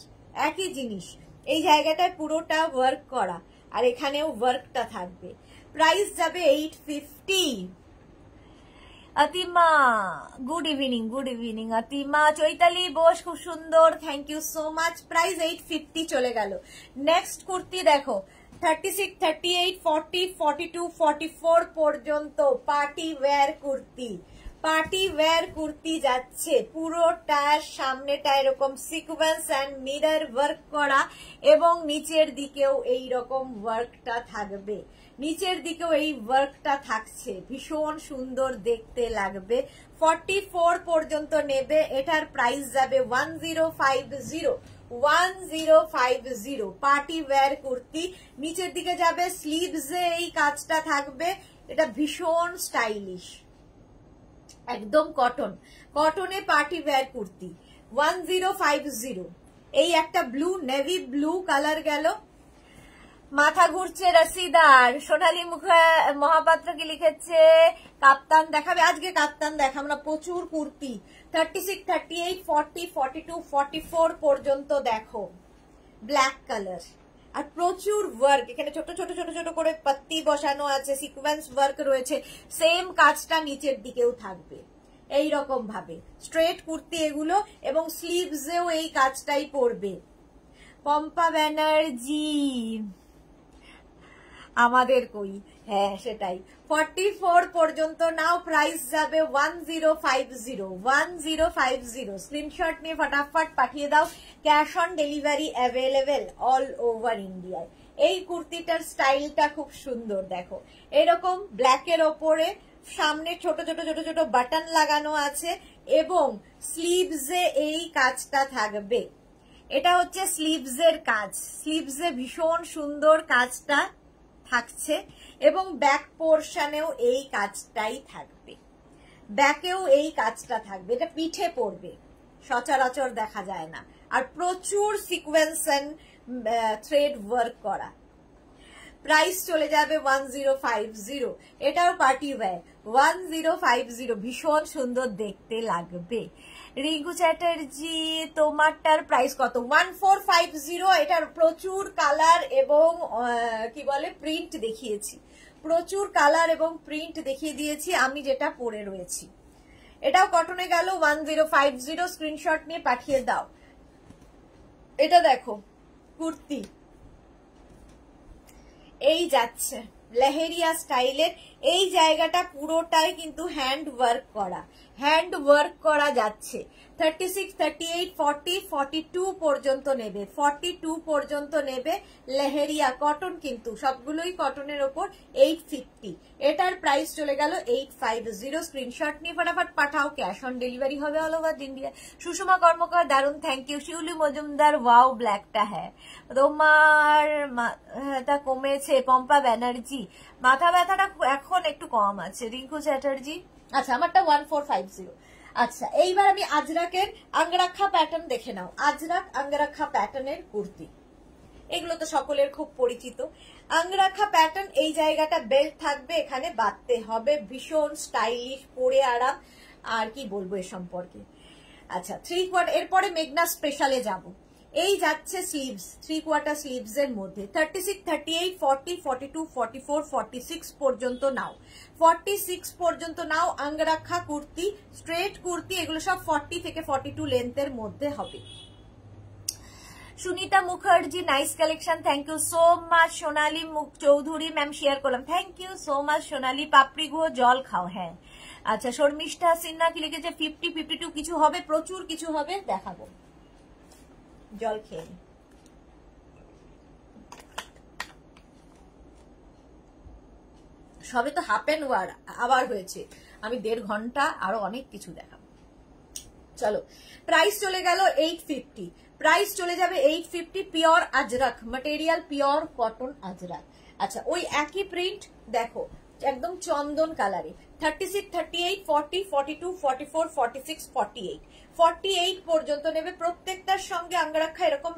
একই জিনিস এই জায়গাটায় পুরোটা ওয়ার্ক করা আর এখানেও ওয়ার্কটা থাকবে প্রাইস যাবে eight fifty Atima good evening good evening Atima Chaitali Bose খুব সুন্দর thank you so much price eight fifty চলে গেল নেক্সট কুর্তি দেখো thirty six thirty eight forty forty two forty four পর্যন্ত party wear kurti party wear kurti যাচ্ছে পুরোটা সামনেটা এরকম সিকুয়েন্স অ্যান্ড মিরার ওয়ার্ক করা এবং নিচের দিকেও এই রকম ওয়ার্কটা থাকবে নিচের দিকেও এই ওয়ার্কটা থাকছে ভীষণ সুন্দর দেখতে লাগবে ফর্টি পর্যন্ত নেবে এটার প্রাইস যাবে one zero five zero one zero five zero party wear kurti নিচের দিকে যাবে স্লিভসে এই কাজটা থাকবে এটা ভীষণ স্টাইলিশ একদম কটন কটনে party wear kurti one zero five zero এই একটা ব্লু নেভি ব্লু কালার গেল মাথা ঘুরছে রসিদার সোনালী মহাপাত্র কি লিখেছে কাপ্তান দেখাবে আজকে কাপ্তান দেখা আমরা প্রচুর kurti thirty six thirty eight forty forty two forty four পর্যন্ত দেখো ব্ল্যাক কালার আর প্রচুর ওয়ার্ক এখানে ছোট ছোট ছোট ছোট করে পাত্তি বসানো আছে সিকোয়েন্স ওয়ার্ক রয়েছে সেম কাজটা নিচের দিকেও থাকবে এই রকম ভাবে স্ট্রেট কুর্তি এগুলো এবং স্লিভসেও এই কাজটাই পড়বে পম্পা ব্যানার্জি আমাদের কই হ্যাঁ সেটাই ফর্টি ফোর পর্যন্ত নাও প্রাইস যাবে one zero five zero one zero five zero screenshot নিয়ে ফটাফট পাঠিয়ে দাও cash on delivery available all over ইন্ডিয়ায় এই কুর্তিটার স্টাইলটা খুব সুন্দর দেখো এরকম ব্ল্যাকের ওপরে সামনে ছোট ছোট ছোট ছোট বাটন লাগানো আছে এবং স্লিভসে এই কাজটা থাকবে এটা হচ্ছে স্লিভসের কাজ স্লিভসে ভীষণ সুন্দর কাজটা থাকছে এবং ব্যাক পোর্শনেও এই কাজটাই থাকবে ব্যাকেও এই কাজটা থাকবে এটা পিঠে পড়বে সচরাচর দেখা যায় না আর প্রচুর সিকোয়েন্স অ্যান্ড থ্রেড ওয়ার্ক করা প্রাইস চলে যাবে ওয়ান জিরো ফাইভ জিরো এটাও party wear one zero five zero ভীষণ সুন্দর দেখতে লাগবে রিঙ্কু চ্যাটার্জি তোমারটার প্রাইস কত ওয়ান ফোর ফাইভ জিরো এটার প্রচুর কালার এবং কি বলে প্রিন্ট দেখিয়েছি প্রচুর কালার এবং প্রিন্ট দেখিয়ে দিয়েছি আমি যেটা পরে রয়েছি এটাও কটনে গেল one zero five zero screenshot নিয়ে পাঠিয়ে দাও এটা দেখো কুর্তি এই যাচ্ছে লেহেরিয়া স্টাইলের এই জায়গাটা পুরোটাই কিন্তু হ্যান্ড ওয়ার্ক করা হ্যান্ড ওয়ার্ক করা যাচ্ছে thirty six thirty eight forty forty two পর্যন্ত নেবে ফর্টি টু পর্যন্ত নেবে লেহেরিয়া কটন কিন্তু সবগুলোই কটনের ওপর এইট ফিফটি এটার প্রাইস চলে গেল এইট ফাইভ জিরো স্ক্রিনশট নিয়ে ফটাফট পাঠাও ক্যাশ অন ডেলিভারি হবে all over India Sushma Karmakar দারুন thank you Shiuli Majumdar wow ব্ল্যাকটা হ্যাঁ তোমার মাথা হ্যাঁ, কমেছে পম্পা ব্যানার্জি মাথা ব্যথাটা এখন একটু কম আছে রিঙ্কু চ্যাটার্জি আচ্ছা আমারটা ওয়ান ফোর ফাইভ জিরো আচ্ছা এইবার আমি আজরাকের আংরাক্ষা প্যাটার্ন দেখে নাও আজরাক আংরাক্ষা প্যাটার্নের কুর্তি এগুলো তো সকলের খুব পরিচিত আংরাখা প্যাটার্ন এই জায়গাটা বেল্ট থাকবে এখানে বাঁধতে হবে ভীষণ স্টাইলিশ পরে আরাম আর কি বলবো এ সম্পর্কে আচ্ছা থ্রি কোয়ার্টার এরপরে মেঘনা স্পেশালে যাবো এই যাচ্ছে স্লিভস থ্রি কোয়ার্টার স্লিভস এর মধ্যে thirty six thirty eight forty forty two forty four forty six পর্যন্ত নাও ফর্টি সিক্স পর্যন্ত নাও আঙ্গরাক্ষা কুর্তি স্ট্রেট কুর্তি এগুলো সব ফর্টি থেকে ফর্টি টু লেন্থের মধ্যে হবে Sunita Mukherjee nice collection thank you so much Sonali Chowdhury ma'am share করলাম thank you so much Sonali Papri Guha জল খাও হ্যাঁ আচ্ছা শর্মিষ্ঠা সিনহা কি লিখেছে ফিফটি ফিফটি টু কিছু হবে প্রচুর কিছু হবে দেখাবো জল খেয়ে সবে তো হাফ অ্যান্ড ওয়ার আবার হয়েছে আমি দেড় ঘন্টা আরো অনেক কিছু দেখাব চলো প্রাইস চলে গেল এইট ফিফটি প্রাইস চলে যাবে eight fifty pure ajrak material pure cotton ajrak আচ্ছা ওই একই প্রিন্ট দেখো একদম চন্দন কালারে thirty six thirty eight forty forty two forty four forty six forty eight forty eight পর্যন্ত নেবে প্রত্যেকটার সঙ্গে আঙ্গারাক্ষা এরকম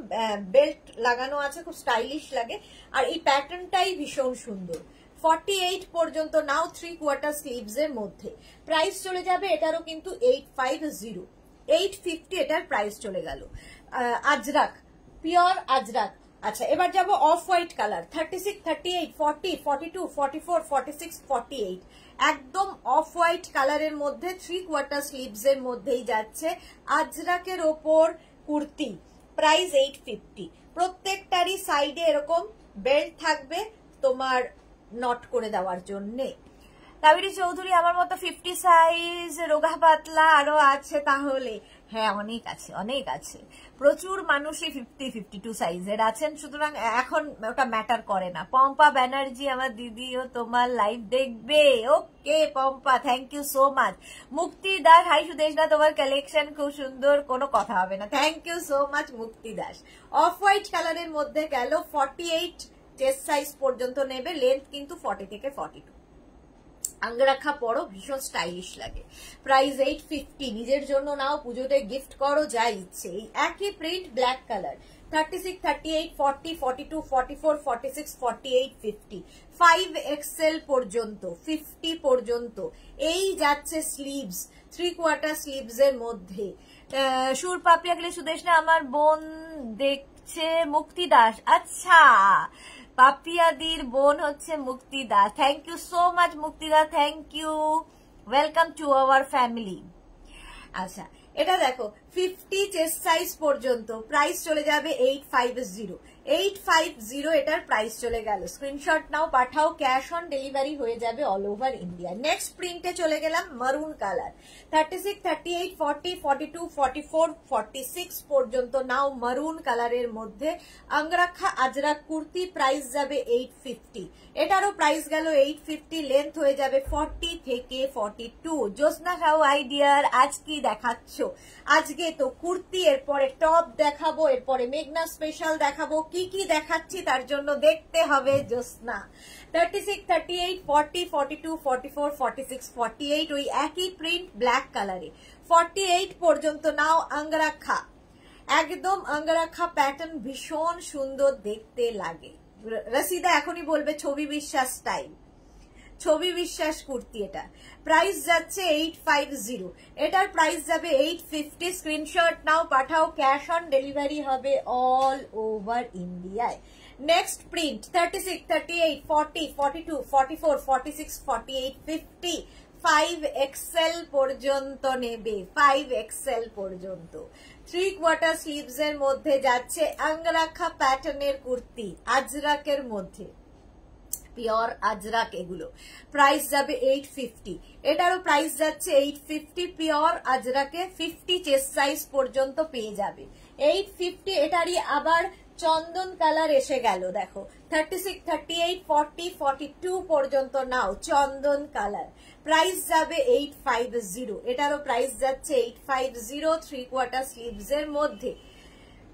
বেল্ট লাগানো আছে খুব স্টাইলিশ লাগে আর এই প্যাটার্নটাই ভীষণ সুন্দর ফর্টি এইট পর্যন্ত নাও থ্রি কোয়ার্টার স্লিভস এর মধ্যে প্রাইস চলে যাবে এটারও কিন্তু eight five zero eight fifty এটার প্রাইস চলে গেল আজরাক পিওর আজরাক আচ্ছা এবার যাব off white colour thirty six thirty eight forty forty two forty four forty six forty eight একদম অফ হোয়াইট কালারের মধ্যে থ্রি কোয়ার্টার স্লিভস এর মধ্যেই যাচ্ছে আজরাকের ওপর কুর্তি প্রাইস এইট ফিফটি প্রত্যেকটারই সাইডে এরকম বেল্ট থাকবে তোমার নট করে দেওয়ার জন্যে কাবেরী চৌধুরী আমার মতো ফিফটি সাইজ রোগা পাতলা আরো আছে তাহলে হ্যাঁ অনেক আছে অনেক আছে প্রচুর মানুষই ফিফটি ফিফটি টু সাইজের আছেন সুতরাং এখন ওটা ম্যাটার করে না পম্পা ব্যানার্জি আমার দিদিও তোমার লাইভ দেখবে okay Pompa thank you so much Mukti Das hi Sudesh না তোমার কালেকশন খুব সুন্দর কোনো কথা হবে না thank you so much Mukti Das off white কালারের মধ্যে গেল ফর্টি এইট চেস্ট সাইজ পর্যন্ত নেবে লেন্থ কিন্তু ফর্টি থেকে ফর্টি টু আংরাখা পরো ভীষণ স্টাইলিশ লাগে প্রাইস এইট ফিফটি নিজের জন্য নাও পুজোতে গিফট করো যা ইচ্ছে এই একই print black colour thirty six thirty eight forty forty two forty four forty six forty eight fifty five XL পর্যন্ত ফিফটি পর্যন্ত এই যাচ্ছে স্লিভস থ্রি কোয়ার্টার স্লিভস এর মধ্যে সুর পাপড়ি আগলে সুদেশ না আমার বোন দেখছে মুক্তি দাস আচ্ছা पापियादीर बोन होच्छे Muktida thank you so much Muktida thank you welcome to our family अच्छा इटा देखो फिफ्टी चेस साइज पोर्ट तो प्राइस चले जावे जीरो এইট ফাইভ জিরো এটার প্রাইস চলে গেল স্ক্রিনশট নাও পাঠাও ক্যাশ অন ডেলিভারি হয়ে যাবে অল ওভার ইন্ডিয়া নেক্সট প্রিন্টে চলে গেলাম maroon colour thirty six thirty eight forty forty two forty four forty six পর্যন্ত নাও মারুন কালারের মধ্যে আংরাখা আজরা কুর্তি প্রাইস যাবে এইট ফিফটি এটারও প্রাইস গেল এইট ফিফটি লেন্থ হয়ে যাবে ফর্টি থেকে ফর্টি টু জ্যোৎস্না সাউ আইডিয়ার আজ কি দেখাচ্ছ আজকে তো কুর্তি এরপরে টপ দেখাবো এরপরে মেঘনা স্পেশাল দেখাবো কি কি কি দেখাচ্ছি তার জন্য দেখতে হবে Jyotsna thirty six thirty eight forty forty two forty four forty six forty eight ওই একই প্রিন্ট ব্ল্যাক কালারে ফর্টি এইট পর্যন্ত নাও আঙ্গরাখা একদম আঙ্গরাখা প্যাটার্ন ভীষণ সুন্দর দেখতে লাগে রসিদা এখনই বলবে ছবি বিশ্বাস টাইম ছবি বিশ্বাস কুর্তি এটা প্রাইস যাচ্ছে এইট ফাইভ জিরো এটার প্রাইস যাবে এইট ফিফটি স্ক্রিনশট নাও পাঠাও ক্যাশ অন ডেলিভারি হবে অল ওভার ইন্ডিয়ায় next print thirty six thirty eight forty forty two forty four forty six forty eight fifty five XL পর্যন্ত নেবে five XL পর্যন্ত three quarter sleeves এর মধ্যে যাচ্ছে আংরাখা প্যাটার্নের কুর্তি আজরাকের মধ্যে পিওর আজরাক এগুলো প্রাইস যাবে এইট ফিফটি এটারও প্রাইস যাচ্ছে এইট ফিফটি পিওর আজরাকে ফিফটি চেস্ট সাইজ পর্যন্ত পেয়ে যাবে এইট ফিফটি এটারই আবার চন্দন কালার এসে গেল দেখো thirty six thirty eight forty forty two পর্যন্ত নাও চন্দন কালার প্রাইস যাবে এইট ফাইভ জিরো এটারও প্রাইস যাচ্ছে eight five zero three quarter sleeves এর মধ্যে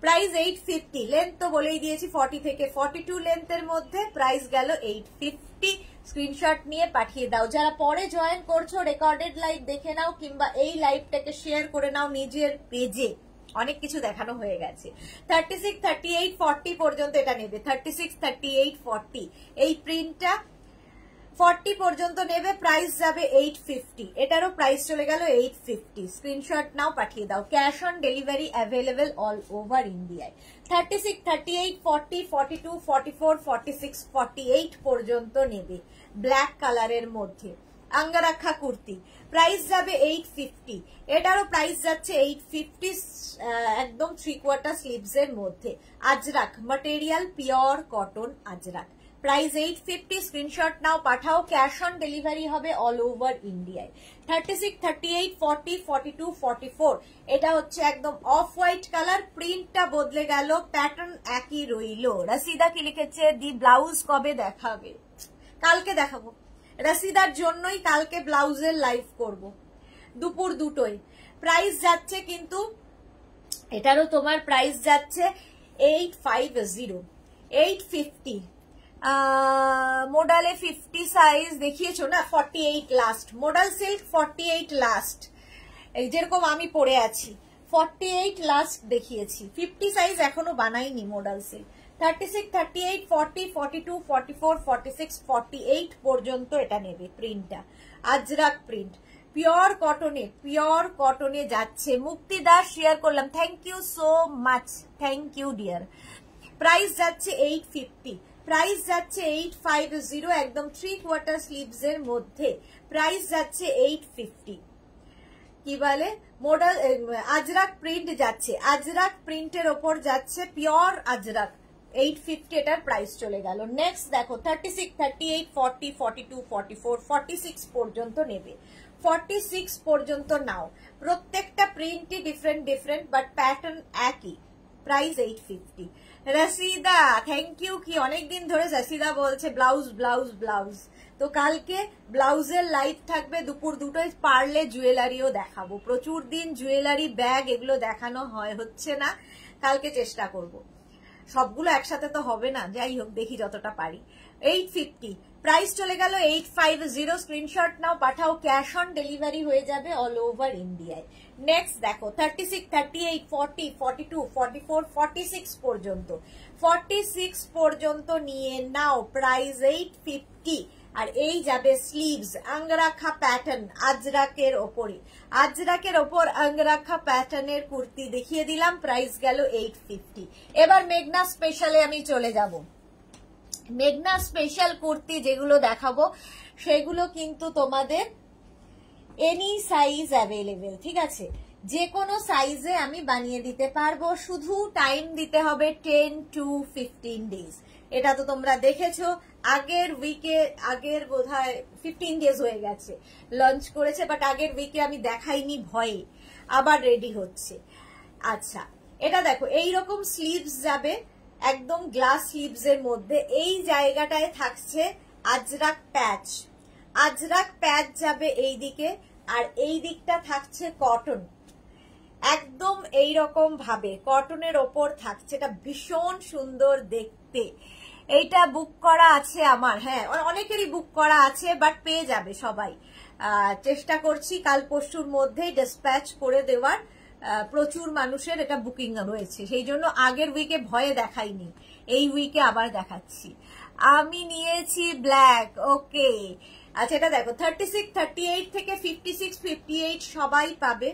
প্রাইস এইট ফিফটি লেন্থ তো বলেই দিয়েছি ফর্টি থেকে ফর্টি টু লেন্থের মধ্যে প্রাইস গেল এইট ফিফটি স্ক্রিনশট নিয়ে পাঠিয়ে দাও যারা পরে জয়েন করছো রেকর্ডেড লাইভ দেখে নাও কিংবা এই লাইভটাকে শেয়ার করে নাও নিজের পেজে অনেক কিছু দেখানো হয়ে গেছে thirty six thirty eight forty পর্যন্ত এটা নেবে thirty six thirty eight forty এই প্রিন্টটা ফর্টি পর্যন্ত নেবে প্রাইস যাবে এইট ফিফটি এটারও প্রাইস চলে গেল এইট ফিফটি স্ক্রিনশট নাও পাঠিয়ে দাও cash on delivery available all over ইন্ডিয়ায় thirty six thirty eight forty forty two forty four forty six forty eight পর্যন্ত নেবে ব্ল্যাক কালারের মধ্যে আঙ্গারাক্ষা কুর্তি প্রাইস যাবে এইট ফিফটি এটারও প্রাইস যাচ্ছে এইট ফিফটি একদম থ্রি কোয়ার্টার স্লিভস এর মধ্যে ajrak material pure cotton ajrak price eight fifty screenshot নাও পাঠাও ক্যাশ অন ডেলিভারি হবে অল ওভার ইন্ডিয়ায় thirty six thirty eight forty forty two forty four এটা হচ্ছে একদম অফ হোয়াইট কালার প্রিন্টটা বদলে গেল প্যাটার্ন একই রইল রাসিদা কি লিখেছে দি ব্লাউজ কবে দেখাবে কালকে দেখাবো রাসিদার জন্যই কালকে ব্লাউজের লাইভ করব দুপুর দুটোই প্রাইস যাচ্ছে কিন্তু এটারও তোমার প্রাইস যাচ্ছে eight five zero eight fifty মোডালে ফিফটি সাইজ দেখিয়েছো না forty eight last modal silk forty eight last এই যেরকম আমি পরে আছি ফর্টি এইট লাস্ট দেখিয়েছি ফিফটি সাইজ এখনো বানাইনি modal silk thirty six thirty eight forty forty two forty four forty six forty eight পর্যন্ত এটা নেবে প্রিন্টটা আজরাক প্রিন্ট পিওর কটনে পিওর কটনে যাচ্ছে মুক্তি দাস শেয়ার করলাম thank you so much thank you dear price যাচ্ছে এইট ফিফটি প্রাইস যাচ্ছে এইট ফাইভ জিরো একদম থ্রি কোয়ার্টার স্লিভস এর মধ্যে প্রাইস যাচ্ছে এইট ফিফটি কি বলে মডেল আজরাক প্রিন্ট যাচ্ছে আজরাক প্রিন্টের ওপর যাচ্ছে পিওর আজরাক এইট ফিফটি এটার প্রাইস চলে গেল নেক্সট দেখো thirty six thirty eight forty forty two forty four forty six পর্যন্ত নেবে ফর্টি সিক্স পর্যন্ত নাও প্রত্যেকটা প্রিন্টই ডিফারেন্ট ডিফারেন্ট বাট প্যাটার্ন একই price eight fifty Rashida thank you কি অনেকদিন ধরে রসিদা বলছে ব্লাউজ ব্লাউজ ব্লাউজ তো কালকে ব্লাউজের লাইট থাকবে দুপুর দুটোয় পারলে জুয়েলারিও দেখাবো প্রচুর দিন জুয়েলারি ব্যাগ এগুলো দেখানো হয় হচ্ছে না কালকে চেষ্টা করব। সবগুলো একসাথে তো হবে না যাই হোক দেখি যতটা পারি এইট ফিফটি প্রাইস চলে গেল এইট ফাইভ জিরো স্ক্রিনশট নাও পাঠাও ক্যাশ অন ডেলিভারি হয়ে যাবে অল ওভার ইন্ডিয়ায় নেক্সট দেখো thirty six thirty eight forty forty two forty four forty six পর্যন্ত ফর্টি সিক্স পর্যন্ত নিয়ে নাও প্রাইস এইট ফিফটি আর এই যাবে স্লিভস আংরাখা প্যাটার্ন আজরাকের ওপরে আজরাকের ওপর আংরাখা প্যাটার্নের কুর্তি দেখিয়ে দিলাম প্রাইস গেল এইট ফিফটি এবার মেঘনা স্পেশালে আমি চলে যাব মেঘনা স্পেশাল কুর্তি যেগুলো দেখাবো সেগুলো কিন্তু তোমাদের এনি সাইজ অ্যাভেলেবেল ঠিক আছে যে কোনো সাইজে আমি বানিয়ে দিতে পারবো শুধু টাইম দিতে হবে টেন টু ফিফটিন ডেজ এটা তো তোমরা দেখেছো আগের উইকে আগের বোধ হয় ফিফটিন ডেজ হয়ে গেছে লঞ্চ করেছে বাট আগের উইকে আমি দেখাইনি ভয়ে আবার রেডি হচ্ছে আচ্ছা এটা দেখো এই রকম স্লিভস যাবে একদম গ্লাস স্লিভস এর মধ্যে এই জায়গাটায় থাকছে আজরাক প্যাচ আজরাক প্যাচ যাবে এই দিকে আর এই দিকটা থাকছে কটন একদম এই রকম ভাবে কটনের ওপর থাকছে এটা ভীষণ সুন্দর দেখতে এইটা বুক করা আছে আমার হ্যাঁ অনেকেরই বুক করা আছে বাট পেয়ে যাবে সবাই চেষ্টা করছি কাল পরশুর মধ্যেই ডিসপ্যাচ করে দেওয়ার প্রচুর মানুষের এটা বুকিং রয়েছে সেই জন্য আগের উইকে ভয়ে দেখাইনি এই উইকে আবার দেখাচ্ছি আমি নিয়েছি ব্ল্যাক ওকে আচ্ছা এটা দেখো থার্টি সিক্স থার্টি এইট থেকে ফিফটি সিক্স ফিফটি এইট সবাই পাবে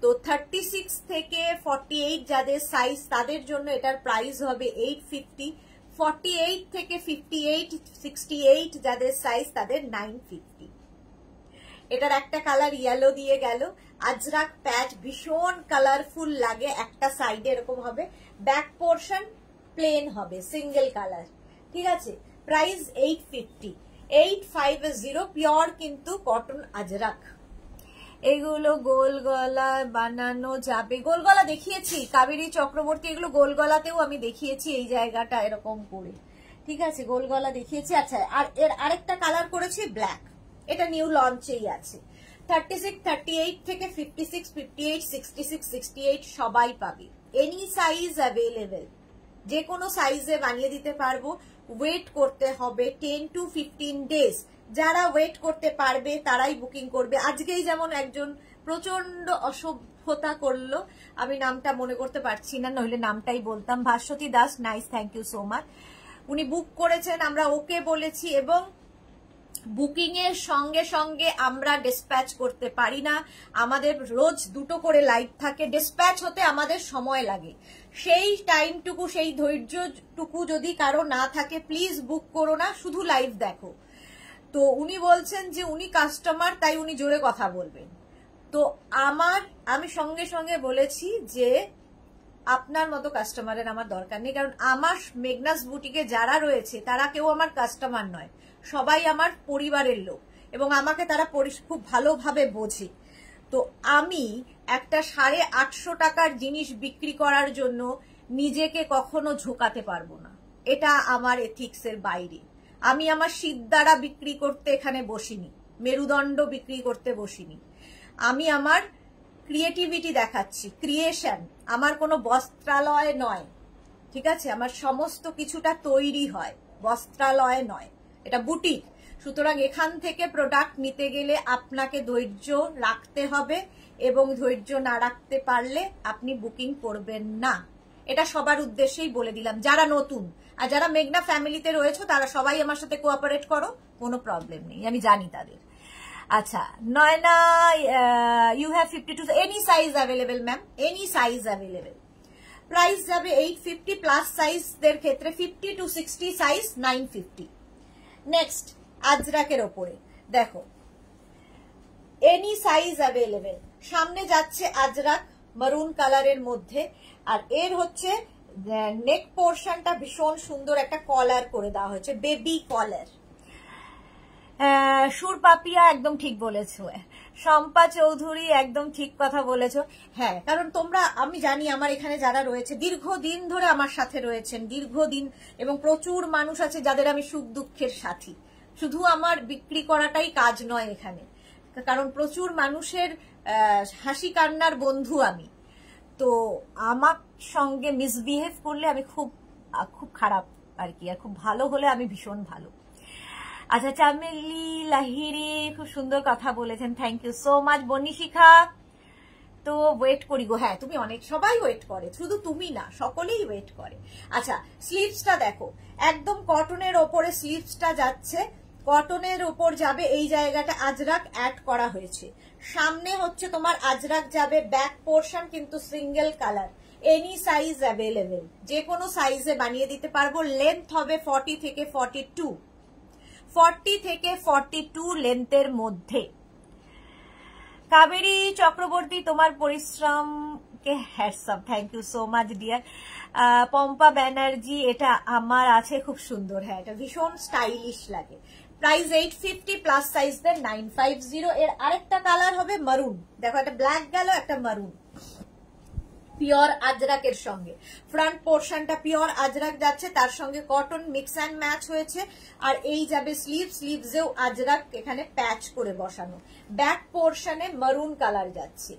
তো থার্টি সিক্স থেকে ফর্টি এইট যাদের সাইজ তাদের জন্য এটার প্রাইস হবে এইট ফিফটি ফর্টি এইট থেকে ফিফটি এইট সিক্সটি এইট যাদের সাইজ তাদের নাইন ফিফটি এটার একটা কালার ইয়েলো দিয়ে গেল আজরাক প্যাচ ভীষণ কালারফুল লাগে একটা সাইডে এরকম হবে ব্যাক পোর্শন প্লেন হবে সিঙ্গেল কালার ঠিক আছে price eight fifty eight five zero pure কিন্তু কটন আজরাক এগুলো গোল গলা বানানো যাবে গোল গলা দেখিয়েছি কাবেরী চক্রবর্তী এগুলো গোল গলাতেও আমি দেখিয়েছি এই জায়গাটা এরকম করে ঠিক আছে গোল গলা দেখিয়েছি আচ্ছা আর এর আরেকটা কালার করেছি ব্ল্যাক এটা নিউ লঞ্চেই আছে থার্টি সিক্স থার্টি এইট থেকে fifty six fifty eight sixty six sixty eight সবাই পাবে এনি সাইজ অ্যাভেলেবেল যে কোনো সাইজে বানিয়ে দিতে পারবো ওয়েট করতে হবে টেন টু ফিফটিন ডেজ যারা ওয়েট করতে পারবে তারাই বুকিং করবে আজকেই যেমন একজন প্রচন্ড অসভ্যতা করলো আমি নামটা মনে করতে পারছি না নইলে নামটাই বলতাম Bhaswati Das nice thank you so much উনি বুক করেছেন আমরা ওকে বলেছি এবং বুকিং এর সঙ্গে সঙ্গে আমরা ডিসপ্যাচ করতে পারি না আমাদের রোজ দুটো করে লাইভ থাকে ডিসপ্যাচ হতে আমাদের সময় লাগে সেই টাইমটুকু সেই ধৈর্যটুকু যদি কারো না থাকে প্লিজ বুক করো না শুধু লাইভ দেখো তো উনি বলছেন যে উনি কাস্টমার তাই উনি জোরে কথা বলবেন তো আমার আমি সঙ্গে সঙ্গে বলেছি যে আপনার মতো কাস্টমারের আমার দরকার নেই কারণ আমার মেঘনাস বুটিকে যারা রয়েছে তারা কেউ আমার কাস্টমার নয় সবাই আমার পরিবারের লোক এবং আমাকে তারা খুব ভালোভাবে বোঝে তো আমি একটা সাড়ে আটশো টাকার জিনিস বিক্রি করার জন্য নিজেকে কখনো ঝোকাতে পারবো না এটা আমার এথিক্সের বাইরে আমি আমার শীত দ্বারা বিক্রি করতে এখানে বসিনি মেরুদণ্ড বিক্রি করতে বসিনি আমি আমার ক্রিয়েটিভিটি দেখাচ্ছি ক্রিয়েশন আমার কোনো বস্ত্রালয় নয় ঠিক আছে আমার সমস্ত কিছুটা তৈরি হয় বস্ত্রালয় নয় এটা বুটিক সুতরাং এখান থেকে প্রোডাক্ট নিতে গেলে আপনাকে ধৈর্য রাখতে হবে এবং ধৈর্য না রাখতে পারলে আপনি বুকিং করবেন না এটা সবার উদ্দেশ্যেই বলে দিলাম যারা নতুন আর যারা মেঘনা ফ্যামিলিতে রয়েছে তারা সবাই আমার সাথে কোঅপারেট করো কোনো প্রবলেম নেই আমি জানি তাদের আচ্ছা Nayana you have fifty two any size available ma'am any size available price যাবে এইট ফিফটি প্লাস সাইজদের ক্ষেত্রে fifty two sixty size nine fifty next আজরাকের ওপরে দেখো এনি সাইজ অ্যাভেলেবেল সামনে যাচ্ছে আজরাক মারুন কালারের মধ্যে আর এর হচ্ছে নেক পোর্শনটা ভীষণ সুন্দর একটা কলার করে দেওয়া হয়েছে বেবি কলার সুর পাপিয়া একদম ঠিক বলেছ শম্পা চৌধুরী একদম ঠিক কথা বলেছ হ্যাঁ কারণ তোমরা আমি জানি আমার এখানে যারা রয়েছে দীর্ঘদিন ধরে আমার সাথে রয়েছেন দীর্ঘদিন এবং প্রচুর মানুষ আছে যাদের আমি সুখ দুঃখের সাথী শুধু আমার বিক্রি করাটাই কাজ নয় এখানে কারণ প্রচুর মানুষের হাসি কান্নার বন্ধু আমি তো আমার সঙ্গে মিসবিহেভ করলে আমি খুব খুব খারাপ আর কি আর খুব ভালো হলে আমি ভীষণ ভালো আচ্ছা চামেলি লাহিরি খুব সুন্দর কথা বলেছেন থ্যাংক ইউ সো মাচ বনি শিখা তো ওয়েট করি গো হ্যাঁ তুমি অনেক সবাই ওয়েট করে শুধু তুমি না সকলেই ওয়েট করে আচ্ছা স্লিভসটা দেখো একদম কটনের ওপরে স্লিভসটা যাচ্ছে কটনের ওপর যাবে এই জায়গাটা আজরাক অ্যাড করা হয়েছে সামনে হচ্ছে তোমার আজরাক যাবে ব্যাক পোর্শন কিন্তু single colour any size available যে কোনো সাইজে বানিয়ে দিতে পারবো লেন্থ হবে ফর্টি থেকে ফর্টি টু ফর্টি থেকে ফর্টি টু লেন্থের মধ্যে কাবেরী চক্রবর্তী তোমার পরিশ্রম কে hats off thank you so much dear Pompa Banerjee এটা আমার আছে খুব সুন্দর হ্যাঁ এটা ভীষণ স্টাইলিশ লাগে price eight fifty plus size then nine five zero এর আরেকটা কালার হবে মারুন দেখো একটা ব্ল্যাক গেল একটা মারুন পিওর আজরাকের সঙ্গে ফ্রন্ট পোর্শনটা পিওর আজরাক যাচ্ছে তার সঙ্গে কটন মিক্স অ্যান্ড ম্যাচ হয়েছে আর এই যাবে স্লিভ স্লিভসেও আজরাক এখানে প্যাচ করে বসানো ব্যাক পোর্শনে মারুন কালার যাচ্ছে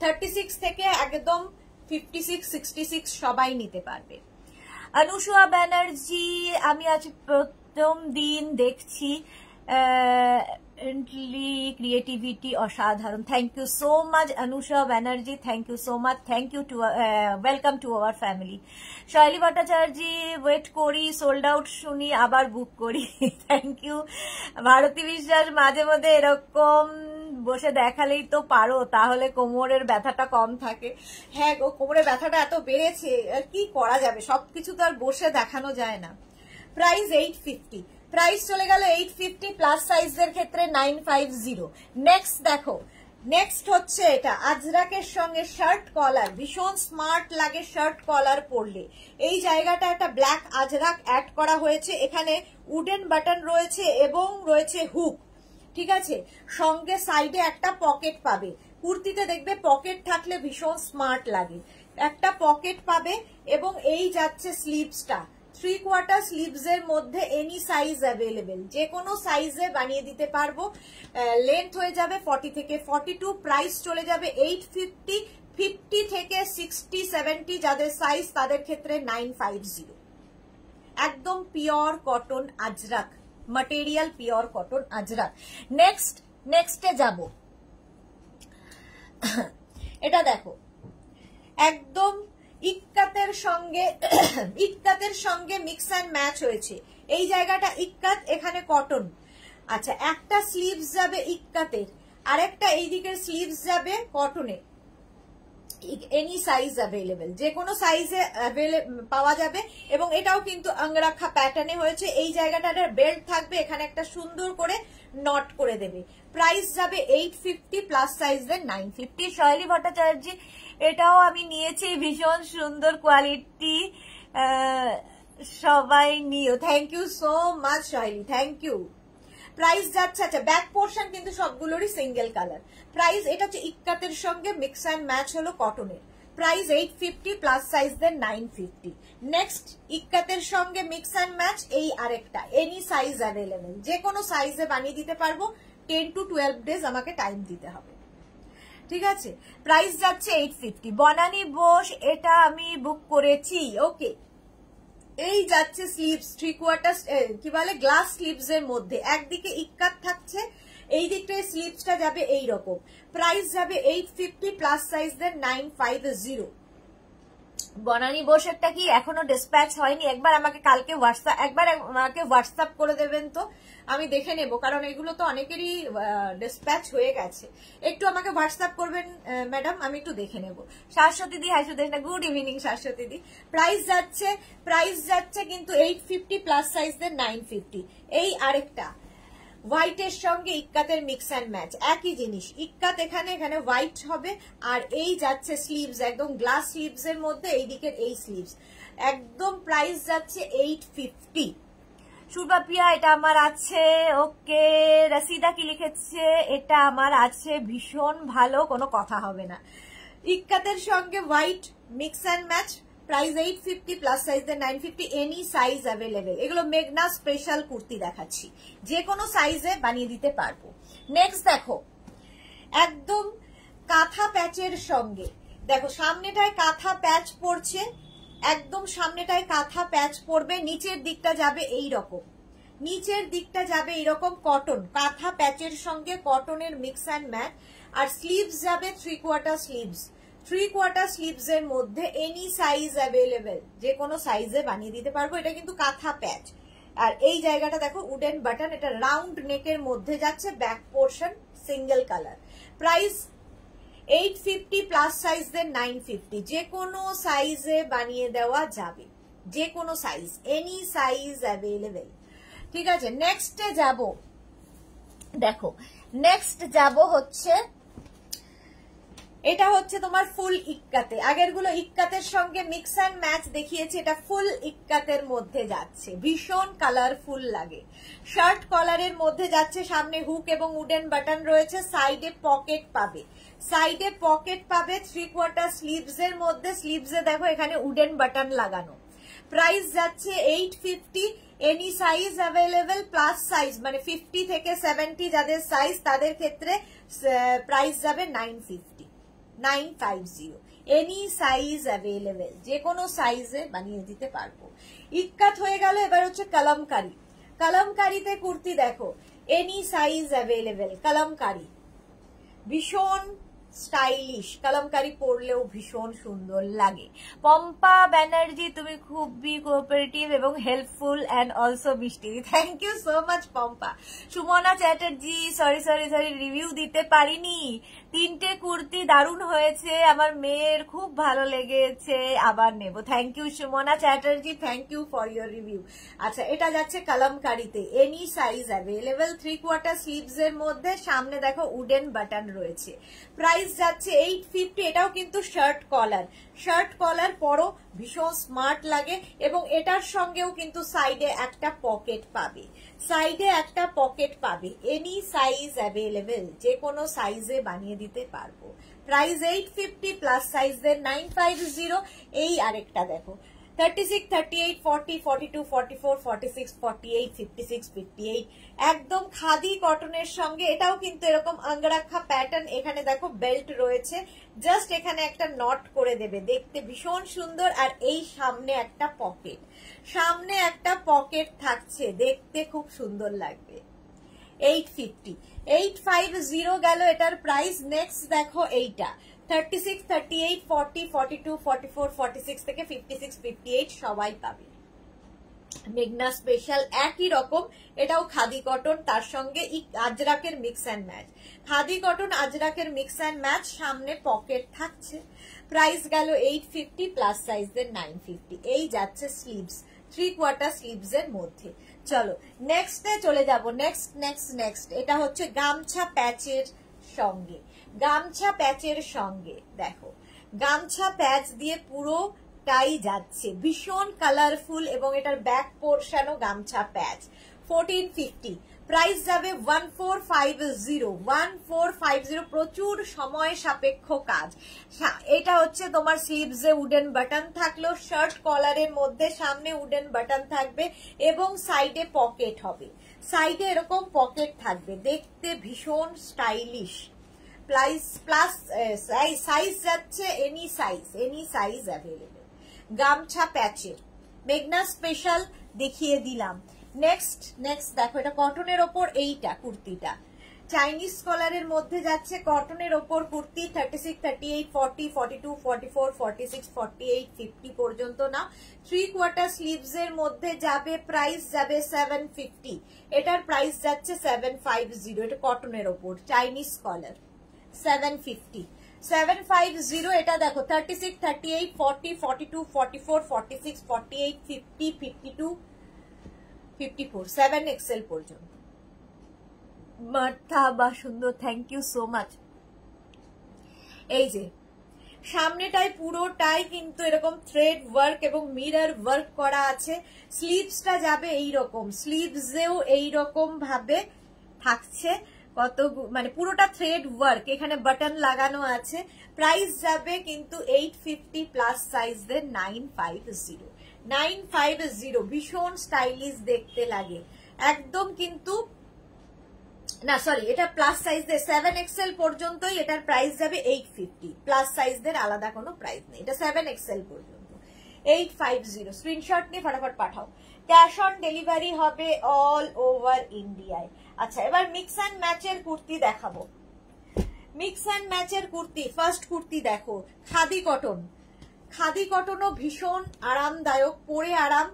থার্টি সিক্স থেকে একদম ফিফটি সিক্স সিক্সটি সিক্স সবাই নিতে পারবে অনুসুয়া ব্যানার্জি আমি আজ প্রথম দিন দেখছি ক্রিয়েটিভিটি অসাধারণ thank you so much Anusha Banerjee thank you so much thank you too welcome to our family Shoili Bhattacharya wait করি সোল্ড আউট শুনি আবার বুক করি থ্যাংক ইউ ভারতী বিশ্বাস মাঝে মধ্যে এরকম বসে দেখালেই তো পারো তাহলে কোমরের ব্যথাটা কম থাকে হ্যাঁ গো কোমরের ব্যথাটা এত বেড়েছে আর কি করা যাবে সবকিছু তো আর বসে দেখানো যায় না প্রাইস এইট ফিফটি প্রাইস চলে গেল এইট ফিফটি প্লাস সাইজের ক্ষেত্রে নাইন ফাইভ জিরো নেক্সট দেখো নেক্সট হচ্ছে এটা আজরাকের সঙ্গে শার্ট কলার ভীষণ স্মার্ট লাগে শার্ট কলার পরলে এই জায়গাটা একটা ব্ল্যাক আজরাক অ্যাড করা হয়েছে এখানে উডেন বাটন রয়েছে এবং রয়েছে হুক ঠিক আছে সঙ্গে সাইডে একটা পকেট পাবে কুর্তিতে দেখবে পকেট থাকলে ভীষণ স্মার্ট লাগে একটা পকেট পাবে এবং এই যাচ্ছে স্লিভসটা থ্রি কোয়ার্টার স্লিভস এর মধ্যে এনি সাইজ অ্যাভেলেবেল যে কোনো সাইজে বানিয়ে দিতে পারবো লেন্থ হয়ে যাবে ফর্টি থেকে ফর্টি টু প্রাইস চলে যাবে এইট ফিফটি ফিফটি থেকে সিক্সটি সেভেন্টি যাদের সাইজ তাদের ক্ষেত্রে নাইন ফাইভ জিরো একদম pure cotton ajrak material pure cotton Ajrak next নেক্সটে যাব এটা দেখো একদম ইকাতের সঙ্গে ইক্কাতের সঙ্গে মিক্স অ্যান্ড ম্যাচ হয়েছে এই জায়গাটা ইকাত এখানে কটন আচ্ছা একটা স্লিভস যাবে ইক্কাতের আরেকটা এই দিকের স্লিভস যাবে কটনে এনি সাইজ অ্যাভেলেবেল যে কোনো সাইজে পাওয়া যাবে এবং এটাও কিন্তু আংরাখা প্যাটার্নে হয়েছে এই জায়গাটা বেল্ট থাকবে এখানে একটা সুন্দর করে নট করে দেবে প্রাইস যাবে eight fifty plus size then nine fifty Shaili Bhattacharya এটাও আমি নিয়েছি ভীষণ সুন্দর কোয়ালিটি সবাই নিও thank you so much Saheli thank you price যাচ্ছে আচ্ছা ব্যাক পোর্শন কিন্তু সবগুলোরই সিঙ্গেল কালার প্রাইস এটা হচ্ছে ইকাতের সঙ্গে মিক্স অ্যান্ড ম্যাচ হলো কটনের price eight fifty plus size then nine fifty next ইকাতের সঙ্গে মিক্স অ্যান্ড ম্যাচ এই আরেকটা এনি সাইজ অ্যাভেলেবেল যে কোনো সাইজে বানিয়ে দিতে পারবো টেন টু টুয়েলভ ডেজ আমাকে টাইম দিতে হবে ঠিক আছে প্রাইস যাচ্ছে এইট ফিফটি বনানি বোস এটা আমি বুক করেছি ওকে এই যাচ্ছে স্লিপস থ্রি কোয়ার্টার কি বলে গ্লাস স্লিপস এর মধ্যে একদিকে ইকাত থাকছে এই দিকটায় স্লিপসটা যাবে এই রকম প্রাইস যাবে eight fifty plus size then nine five zero Banani বোসেরটা কি এখনো ডিসপ্যাচ হয়নি একবার আমাকে কালকে হোয়াটসঅ্যাপ একবার আমাকে হোয়াটসঅ্যাপ করে দেবেন তো আমি দেখে নেব কারণ এগুলো তো অনেকেরই ডিসপ্যাচ হয়ে গেছে একটু আমাকে হোয়াটসঅ্যাপ করবেন ম্যাডাম আমি একটু দেখে নেব শাশ্বতী দি হ্যাঁ শুধু না গুড ইভিনিং শাশ্বতী দি প্রাইস যাচ্ছে প্রাইস যাচ্ছে কিন্তু এইট ফিফটি প্লাস সাইজদের নাইন ফিফটি এই আরেকটা হোয়াইটের সঙ্গে ইক্কাতের মিক্স অ্যান্ড ম্যাচ একই জিনিস ইক্কাত এখানে এখানে হোয়াইট হবে আর এই যাচ্ছে স্লিভস একদম গ্লাস স্লিভস এর মধ্যে এই দিকের এই স্লিভস একদম প্রাইস যাচ্ছে এইট ফিফটি সুরবাপিয়া এটা আমার আছে ওকে রাসিদা কি লিখেছে এটা আমার আছে ভীষণ ভালো কোনো কথা হবে না ইক্কাতের সঙ্গে white mix and match price eight fifty plus size nine fifty any size available এগুলো মেঘনা স্পেশাল কুর্তি দেখাচ্ছি যে কোনো সাইজে বানিয়ে দিতে পারবো নেক্সট দেখো একদম কাঁথা প্যাচের সঙ্গে দেখো সামনেটায় কাঁথা প্যাচ পড়ছে একদম সামনেটায় কাঁথা প্যাচ পড়বে নিচের দিকটা যাবে এই রকম নিচের দিকটা যাবে এরকম কটন কাঁথা প্যাচের সঙ্গে কটনের মিক্স অ্যান্ড ম্যাচ আর স্লিভস যাবে three quarter sleeves three quarter sleeves এর মধ্যে এনি সাইজ অ্যাভেলেবেল যে কোনো সাইজে বানিয়ে দিতে পারবো এটা কিন্তু কাঁথা প্যাচ আর এই জায়গাটা দেখো উডেন বাটন এটা রাউন্ড নেকের মধ্যে যাচ্ছে back portion single colour price eight fifty plus সাইজদের নাইন ফিফটি যে কোনো সাইজে বানিয়ে দেওয়া যাবে যে কোনো সাইজ এনি সাইজ অ্যাভেলেবেল ঠিক আছে নেক্সটে যাব দেখো নেক্সট যাব হচ্ছে এটা হচ্ছে তোমার ফুল ইক্কাতে আগের গুলো ইক্কাতের সঙ্গে মিক্স অ্যান্ড ম্যাচ দেখিয়েছি এটা ফুল ইক্কাতের মধ্যে যাচ্ছে ভীষণ কালারফুল লাগে শার্ট কলারের মধ্যে যাচ্ছে সামনে হুক এবং উডেন বাটন রয়েছে সাইডে পকেট পাবে সাইডে পকেট পাবে থ্রি কোয়ার্টার স্লিভস এর মধ্যে স্লিভস এ দেখো এখানে উডেন বাটন লাগানো প্রাইস যাচ্ছে eight fifty any size available plus size মানে ফিফটি থেকে সেভেন্টি যাদের সাইজ তাদের ক্ষেত্রে প্রাইস যাবে nine fifty nine five zero any size available যে কোনো সাইজে বানিয়ে দিতে পারবো ইকাত হয়ে গেল এবার হচ্ছে কলমকারি কলমকারিতে কুর্তি দেখো এনি সাইজ অ্যাভেলেবেল কলমকারি ভীষণ স্টাইলিশ কালামকারি পরলেও ভীষণ সুন্দর লাগে পম্পা ব্যানার্জি তুমি খুবই কোঅপারেটিভ এবং হেল্পফুল অ্যান্ড অলসো মিষ্টি thank you so much Pampa Sumana Chatterjee sorry sorry sorry review দিতে পারিনি তিনটে কুর্তি দারুণ হয়েছে আমার মেয়ের খুব ভালো লেগেছে আবার নেব thank you Sumana Chatterjee thank you for your review আচ্ছা এটা যাচ্ছে কালামকারিতে any size available three quarter sleeves এর মধ্যে সামনে দেখো উডেন বাটন রয়েছে প্রায় প্রাইস যাচ্ছে এইট ফিফটি এটাও কিন্তু শার্ট কলার শার্ট কলার পরও ভীষণ স্মার্ট লাগে এবং এটার সঙ্গেও কিন্তু সাইডে একটা পকেট পাবে সাইডে একটা পকেট পাবে এনি সাইজ অ্যাভেলেবেল যে কোনো সাইজে বানিয়ে দিতে পারবো price eight fifty plus then nine five zero এই আরেকটা দেখো 36, 38, 40, 42, 44, 46, 48, 56, 58 একদম খাদি কটনের সঙ্গে এটাও কিন্তু এরকম আঙ্গরাখা প্যাটার্ন এখানে দেখো বেল্ট রয়েছে জাস্ট এখানে একটা নট করে দেবে দেখতে ভীষণ সুন্দর আর এই সামনে একটা পকেট সামনে একটা পকেট থাকছে দেখতে খুব সুন্দর লাগবে eight fifty eight five zero গেল এটার প্রাইস নেক্সট দেখো এইটা thirty six thirty eight forty forty two forty four forty six থেকে ফিফটি সিক্স ফিফটি এইট সবাই পাবে মেঘনা স্পেশাল একই রকম এটাও খাদি কটন তার সঙ্গে আজরাকের mix and match khadi cotton আজরাকের মিক্স অ্যান্ড ম্যাচ সামনে পকেট থাকছে প্রাইস গেল এইট ফিফটি প্লাস সাইজের নাইন ফিফটি এই যাচ্ছে স্লিভস থ্রি কোয়ার্টার স্লিভস এর মধ্যে চলো নেক্সটে চলে যাব নেক্সট নেক্সট নেক্সট এটা হচ্ছে গামছা প্যাচের সঙ্গে গামছা প্যাচের সঙ্গে দেখো গামছা প্যাচ দিয়ে পুরো টাই যাচ্ছে ভীষণ কালারফুল এবং এটার ব্যাক পোর্শনও গামছা প্যাচ ফোরটিন ফিফটি প্রাইস যাবে one four five zero one four five zero প্রচুর সময় সাপেক্ষ কাজ এটা হচ্ছে তোমার সিপসে উডেন বাটন থাকলো শার্ট কলারের মধ্যে সামনে উডেন বাটন থাকবে এবং সাইডে পকেট হবে সাইডে এরকম পকেট থাকবে দেখতে ভীষণ স্টাইলিশ প্লাইস প্লাস সাইজ যাচ্ছে any size any size available গামছা প্যাচের মেঘনা স্পেশাল দেখিয়ে দিলাম নেক্সট নেক্সট দেখো এটা কটনের ওপর এইটা কুর্তিটা চাইনিজ কলারের মধ্যে যাচ্ছে কটনের ওপর kurti thirty six thirty eight forty forty two forty four forty six forty eight fifty পর্যন্ত না থ্রি কোয়ার্টার স্লিভস এর মধ্যে যাবে প্রাইস যাবে সেভেন ফিফটি এটার প্রাইস যাচ্ছে সেভেন ফাইভ জিরো এটা কটনের ওপর চাইনিজ কলার সো মাচ এই যে সামনেটায় পুরোটাই কিন্তু এরকম থ্রেড ওয়ার্ক এবং মিরর ওয়ার্ক করা আছে স্লিভসটা যাবে এইরকম স্লিভসেও ভাবে থাকছে কত মানে পুরোটা থ্রেড ওয়ার্ক এখানে বাটন লাগানো আছে প্রাইস যাবে কিন্তু eight fifty plus then nine five zero nine five zero ভীষণ স্টাইলিশ দেখতে লাগে একদম কিন্তু না সরি এটা প্লাস সাইজদের সেভেন এক্সেল পর্যন্তই এটার প্রাইস যাবে এইট ফিফটি প্লাস সাইজদের আলাদা কোনো প্রাইস নেই এটা সেভেন এক্সেল পর্যন্ত এইট ফাইভ জিরো স্ক্রিনশট নিয়ে ফটাফট পাঠাও ক্যাশ অন ডেলিভারি হবে অল ওভার ইন্ডিয়ায় আচ্ছা এবার মিক্স অ্যান্ড ম্যাচের কুর্তি দেখাবো মিক্স অ্যান্ড ম্যাচের কুর্তি ফার্স্ট কুর্তি দেখো খাদি কটন খাদি কটনও ভীষণ আরামদায়ক পরে আরাম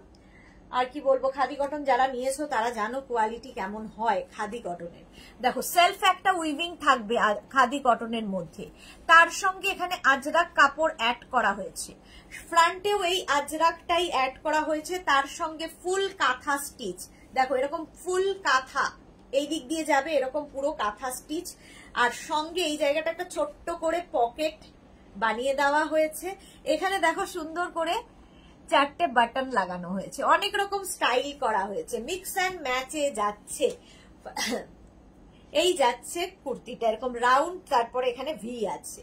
আর কি বলবো খাদি কটন যারা নিয়েছো তারা জানো কোয়ালিটি কেমন হয় খাদি কটনের দেখো সেলফ একটা উইভিং থাকবে খাদি কটনের মধ্যে তার সঙ্গে এখানে আজরাক কাপড় অ্যাড করা হয়েছে ফ্রন্টেও এই আজরাকটাই অ্যাড করা হয়েছে তার সঙ্গে ফুল কাঁথা স্টিচ দেখো এরকম ফুল কাঁথা এই দিক দিয়ে যাবে এরকম পুরো কাঁথা স্টিচ আর সঙ্গে এই জায়গাটা একটা ছোট্ট করে পকেট বানিয়ে দেওয়া হয়েছে এখানে দেখো সুন্দর করে চারটে বাটন লাগানো হয়েছে অনেক রকম স্টাইল করা হয়েছে মিক্স অ্যান্ড ম্যাচে যাচ্ছে এই যাচ্ছে কুর্তিটা এরকম রাউন্ড তারপরে এখানে ভি আছে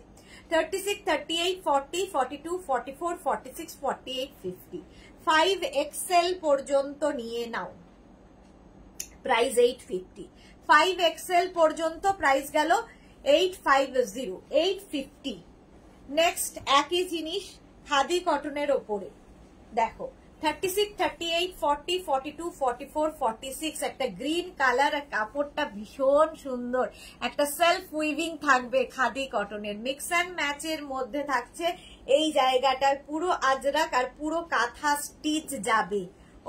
thirty six thirty eight forty forty two forty four forty six forty eight fifty five XL পর্যন্ত নিয়ে নাও price eight fifty five XL পর্যন্ত প্রাইস গেল eight five zero eight fifty next একই জিনিস খাদি কটনের ওপরে দেখো thirty six thirty eight forty forty two forty four forty six একটা গ্রিন কালার আর কাপড়টা ভীষণ সুন্দর একটা সেলফ উইভিং থাকবে খাদি কটনের মিক্স অ্যান্ড ম্যাচের মধ্যে থাকছে এই জায়গাটার পুরো আজরাক আর পুরো কাঁথা স্টিচ যাবে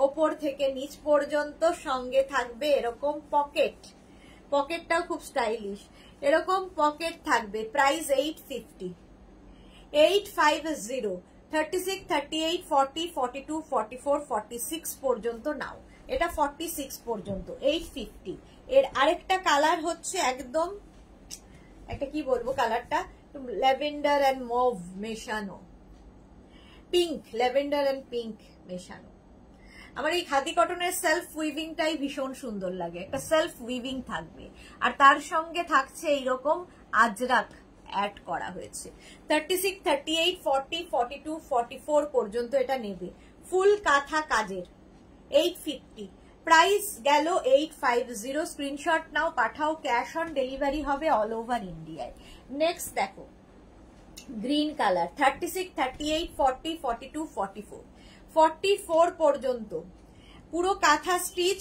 ওপর থেকে নিচ পর্যন্ত সঙ্গে থাকবে এরকম পকেট পকেটটাও খুব স্টাইলিশ এরকম পকেট থাকবে price eight fifty eight five zero thirty six thirty eight forty forty two forty four forty six পর্যন্ত নাও এটা ফর্টি সিক্স পর্যন্ত এইট ফিফটি এর আরেকটা কালার হচ্ছে একদম একটা কি বলবো কালারটা ল্যাভেন্ডার অ্যান্ড মভ মেশানো পিঙ্ক ল্যাভেন্ডার অ্যান্ড পিঙ্ক মেশানো আমার এই খাদি কটনের সেলফ উইভিংটাই ভীষণ সুন্দর লাগে একটা সেলফ উইভিং থাকবে আর তার সঙ্গে থাকছে এইরকম আজরাক অ্যাড করা হয়েছে thirty six thirty eight forty forty two forty four পর্যন্ত এটা নেবে ফুল কাঁথা কাজের এইট ফিফটি প্রাইস গেল এইট ফাইভ জিরো স্ক্রিনশট নাও পাঠাও ক্যাশ অন ডেলিভারি হবে অল ওভার ইন্ডিয়ায় নেক্সট দেখো green colour thirty six thirty eight forty forty two forty four forty four পর্যন্ত পুরো কাঁথা স্টিচ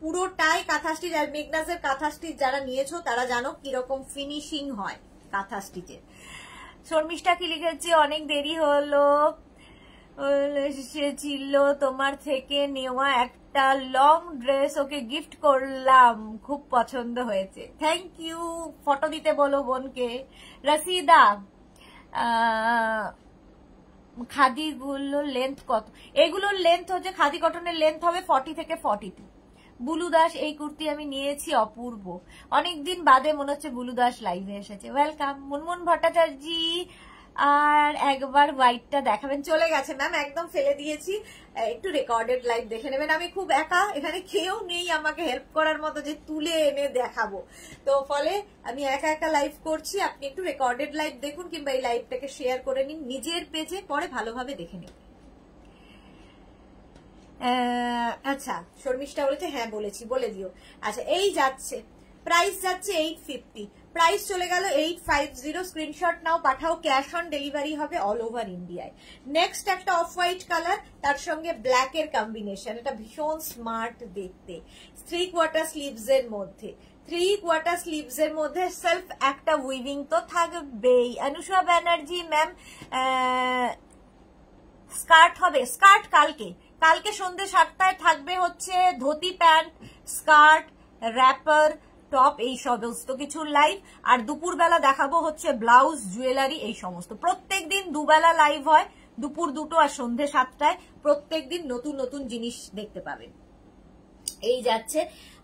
পুরোটাই কাঁথা স্টিচ আর মেঘনাসের কাঁথা স্টিচ যারা নিয়েছো তারা জানো কিরকম ফিনিশিং হয় কাঁথা স্টিচের শর্মিষ্ঠা কি লিখেছি অনেক দেরি হলো সে ছিল তোমার থেকে নেওয়া একটা লং ড্রেস ওকে গিফট করলাম খুব পছন্দ হয়েছে থ্যাংক ইউ ফটো দিতে বলো বোনকে রসিদা খাদিগুলোর লেন্থ কত এগুলোর লেন্থ হচ্ছে খাদি কটনের লেন্থ হবে ফর্টি থেকে ফর্টি টু বুলু দাস এই কুর্তি আমি নিয়েছি অপূর্ব অনেকদিন বাদে মনে হচ্ছে বুলু দাস লাইভে এসেছে ওয়েলকাম মুনমুন ভট্টাচার্যী আর একবার হোয়াইটটা দেখাবেন চলে গেছে ম্যাম একদম ফেলে দিয়েছি একটু রেকর্ডেড লাইভ দেখে নেবেন আমি খুব একা এখানে কেউ নেই আমাকে হেল্প করার মতো যে তুলে এনে দেখাবো তো ফলে আমি একা একা লাইভ করছি আপনি একটু রেকর্ডেড লাইভ দেখুন কিংবা এই লাইভটাকে শেয়ার করে নিন নিজের পেজে পরে ভালোভাবে দেখে নিন আচ্ছা শর্মিষ্ঠা বলেছে হ্যাঁ বলেছি বলে দিও আচ্ছা এই যাচ্ছে প্রাইস যাচ্ছে এইট ফিফটি প্রাইস চলে গেল এইট ফাইভ জিরো স্ক্রিনশট নাও পাঠাও ক্যাশ অন ডেলিভারি হবে অল ওভার ইন্ডিয়ায় নেক্সট একটা অফ হোয়াইট কালার তার সঙ্গে ব্ল্যাক এর কম্বিনেশন এটা ভীষণ স্মার্ট দেখতে থ্রি কোয়ার্টার স্লিভস এর মধ্যে থ্রি কোয়ার্টার স্লিভস এর মধ্যে সেলফ একটা উইভিং তো থাকবেই অনুষা ব্যানার্জি ম্যাম স্কার্ট হবে স্কার্ট কালকে কালকে সন্ধ্যে সাতটায় থাকবে হচ্ছে dhoti pant skirt wrapper top এই সমস্ত কিছু লাইভ আর বেলা দেখাবো হচ্ছে ব্লাউজ জুয়েলারি এই সমস্ত প্রত্যেক দিন দুবেলা লাইভ হয় দুপুর দুটো আর সন্ধে সাতটায় প্রত্যেক দিন নতুন নতুন জিনিস দেখতে পাবেন এই যাচ্ছে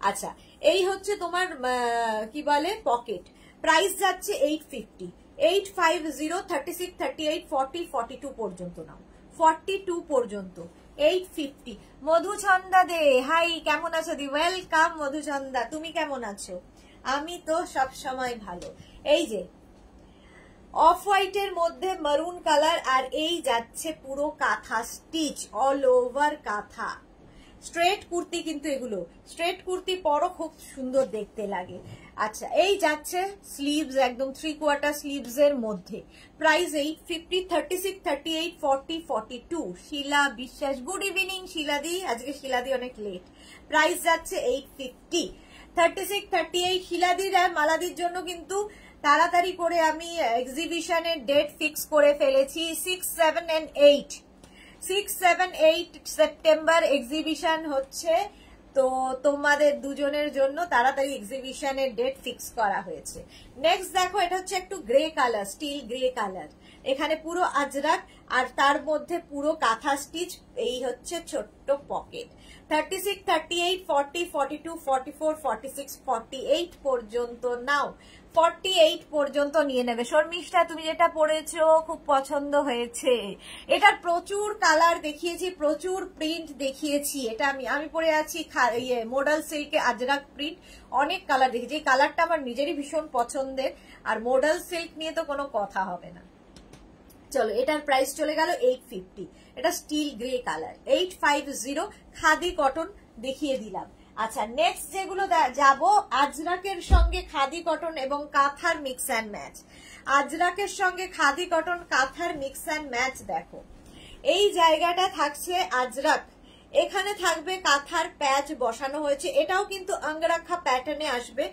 আচ্ছা এই হচ্ছে তোমার কি বলে পকেট প্রাইস যাচ্ছে eight fifty eight five zero thirty six thirty eight forty forty two পর্যন্ত নাও ফর্টি টু পর্যন্ত মধুচন্দা দে হাই কেমন আছো দি ওয়েলকাম মধুচন্দা তুমি কেমন আছো আমি তো সব সময় ভালো এই যে অফ হোয়াইটের মধ্যে মারুন কালার আর এই যাচ্ছে পুরো kantha stitch all over kantha straight kurti কিন্তু এগুলো স্ট্রেট কুর্তি পরও খুব সুন্দর দেখতে লাগে আচ্ছা এই যাচ্ছে স্লিভস একদম থ্রি কোয়ার্টার স্লিভস এর মধ্যে প্রাইস এই fifty thirty six thirty eight forty forty two Shila Biswas good evening শিলাদি আজকে শিলাদি অনেক লেট প্রাইস যাচ্ছে eight fifty thirty six thirty eight শিলাদির আর মালাদির জন্য কিন্তু তাড়াতাড়ি করে আমি এক্সিবিশনের ডেট ফিক্স করে ফেলেছি six seven and eight six seven eight September exhibition হচ্ছে তো তোমাদের দুজনের জন্য তাড়াতাড়ি এক্সিবিশনের ডেট ফিক্স করা হয়েছে নেক্সট দেখো এটা হচ্ছে একটু grey colour steel grey colour এখানে পুরো আজরাক আর তার মধ্যে পুরো কাঁথা স্টিচ এই হচ্ছে ছোট্ট pocket thirty six thirty eight forty forty two forty four forty six forty eight পর্যন্ত নাও ফর্টি এইট পর্যন্ত নিয়ে নেবে শর্মিষ্ঠা তুমি যেটা পড়েছো খুব পছন্দ হয়েছে এটার প্রচুর কালার দেখিয়েছি প্রচুর প্রিন্ট দেখিয়েছি এটা আমি আমি পরে আছি ইয়ে মোডাল সিল্কে আজরাক প্রিন্ট অনেক কালার দেখেছি এই কালারটা আমার নিজেরই ভীষণ পছন্দের আর মোডাল সিল্ক নিয়ে তো কোনো কথা হবে না চলো এটার প্রাইস চলে গেল এইট ফিফটি এটা steel grey colour eight five zero khadi cotton দেখিয়ে দিলাম আচ্ছা নেক্সট যেগুলো যাব আজরাকের সঙ্গে খাদি কটন এবং কাঁথার মিক্স অ্যান্ড ম্যাচ আজরাকের সঙ্গে খাদি কটন কাঁথার মিক্স অ্যান্ড ম্যাচ দেখো এই জায়গাটা থাকছে আজরাক এখানে থাকবে কাঁথার প্যাচ বসানো হয়েছে এটাও কিন্তু আংরাক্ষা প্যাটার্নে আসবে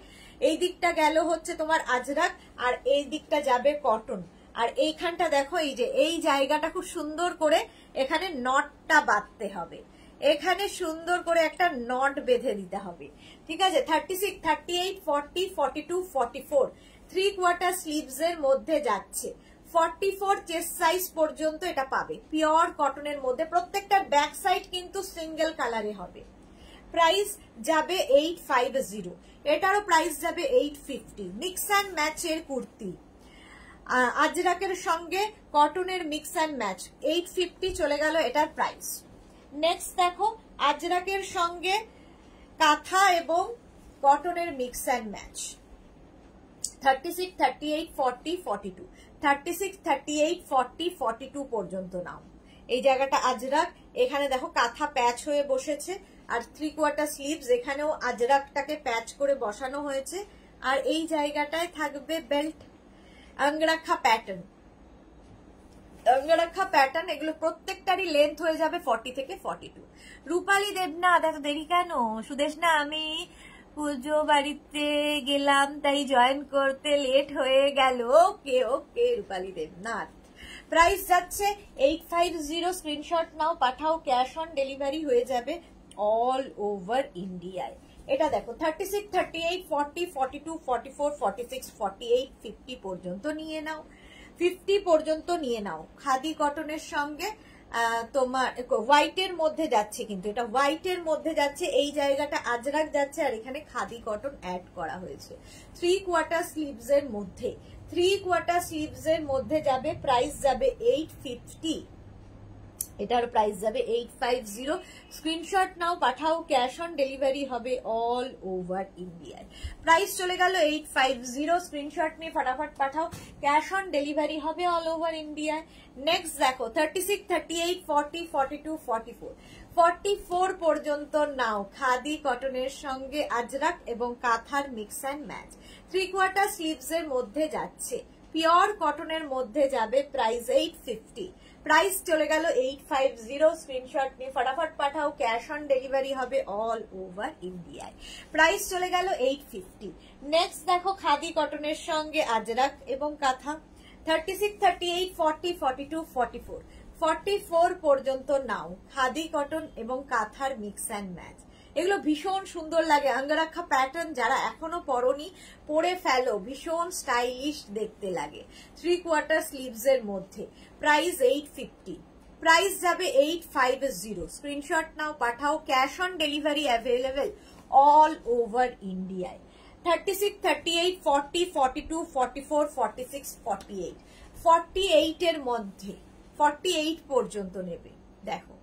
এই দিকটা গেল হচ্ছে তোমার আজরাক আর এই দিকটা যাবে কটন আর এইখানটা দেখো এই যে এই জায়গাটা খুব সুন্দর করে এখানে নটটা বাঁধতে হবে এখানে সুন্দর করে একটা নট বেঁধে দিতে হবে ঠিক আছে thirty six thirty eight forty forty two forty four three quarter sleeves এর মধ্যে যাচ্ছে ফর্টি ফোর চেস্ট সাইজ পর্যন্ত এটা পাবে পিওর কটনের মধ্যে প্রত্যেকটা ব্যাক সাইড কিন্তু সিঙ্গেল কালারে হবে প্রাইস যাবে এইট ফাইভ জিরো এটারও প্রাইস যাবে এইট ফিফটি মিক্স অ্যান্ড ম্যাচের কুর্তি আজরাকের সঙ্গে কটনের mix and match eight fifty চলে গেল এটার প্রাইস নেক্সট দেখো আজরাকের সঙ্গে কাঁথা এবং কটনের mix and match thirty six thirty eight forty forty two thirty six thirty eight forty forty two পর্যন্ত নাও এই জায়গাটা আজরাক এখানে দেখো কাঁথা প্যাচ হয়ে বসেছে আর থ্রি কোয়ার্টার স্লিভস এখানেও আজরাকটাকে প্যাচ করে বসানো হয়েছে আর এই জায়গাটায় থাকবে বেল্ট আংরাখা প্যাটার্ন অঙ্গরক্ষা প্যাটার্ন এগুলো প্রত্যেকটারই লেন্থ হয়ে যাবে ফর্টি থেকে ফর্টি টু রূপালী দেবনাথ দেখো দেরি কেন সুদেশ না আমি পুজো বাড়িতে গেলাম তাই জয়েন করতে লেট হয়ে গেল okay okay Rupali Debnath price যাচ্ছে এইট ফাইভ জিরো স্ক্রিনশট নাও পাঠাও ক্যাশ অন ডেলিভারি হয়ে যাবে অল ওভার ইন্ডিয়ায় এটা দেখো thirty six thirty eight forty forty two forty four forty six forty eight fifty পর্যন্ত নিয়ে নাও ফিফটি পর্যন্ত নিয়ে নাও খাদি কটনের সঙ্গে তোমার হোয়াইটের মধ্যে যাচ্ছে কিন্তু এটা হোয়াইটের মধ্যে যাচ্ছে এই জায়গাটা আজরাক যাচ্ছে আর এখানে খাদি কটন অ্যাড করা হয়েছে থ্রি কোয়ার্টার স্লিভস এর মধ্যে থ্রি কোয়ার্টার স্লিভস এর মধ্যে যাবে প্রাইস যাবে এইট ফিফটি এটার প্রাইস যাবে এইট ফাইভ জিরো স্ক্রিনশট নাও পাঠাও ক্যাশ অন ডেলিভারি হবে অল ওভার ইন্ডিয়ায় প্রাইস চলে গেল এইট ফাইভ জিরো স্ক্রিনশট নিয়ে ফটাফট পাঠাও ক্যাশ অন ডেলিভারি হবে অল ওভার ইন্ডিয়ায় নেক্সট দেখো thirty six thirty eight forty forty two forty four forty four পর্যন্ত নাও খাদি কটনের সঙ্গে আজরাক এবং কাঁথার mix and match three quarter sleeves এর মধ্যে যাচ্ছে পিওর কটনের মধ্যে যাবে প্রাইস এইট ফিফটি প্রাইস চলে গেল এইট ফাইভ জিরো স্ক্রিনশট নিয়ে ফটাফট পাঠাও ক্যাশ অন ডেলিভারি হবে অল ওভার ইন্ডিয়ায় প্রাইস চলে গেল এইট ফিফটি নেক্সট দেখো খাদি কটনের সঙ্গে আজরাক এবং kantha thirty six thirty eight forty forty two forty four forty four পর্যন্ত নাও খাদি কটন এবং কাঁথার মিক্স অ্যান্ড ম্যাচ এগুলো ভীষণ সুন্দর লাগে আঙ্গারাক্ষা প্যাটার্ন যারা এখনো পরনি পরে ফেলো ভীষণ স্টাইলিশ দেখতে লাগে থ্রি কোয়ার্টার স্লিভস এর মধ্যে প্রাইস এইট ফিফটি প্রাইস যাবে এইট ফাইভ জিরো স্ক্রিনশট নাও পাঠাও cash on delivery available all over ইন্ডিয়ায় thirty six thirty eight forty forty two forty four forty six forty eight forty এইটের মধ্যে forty eight পর্যন্ত নেবে দেখো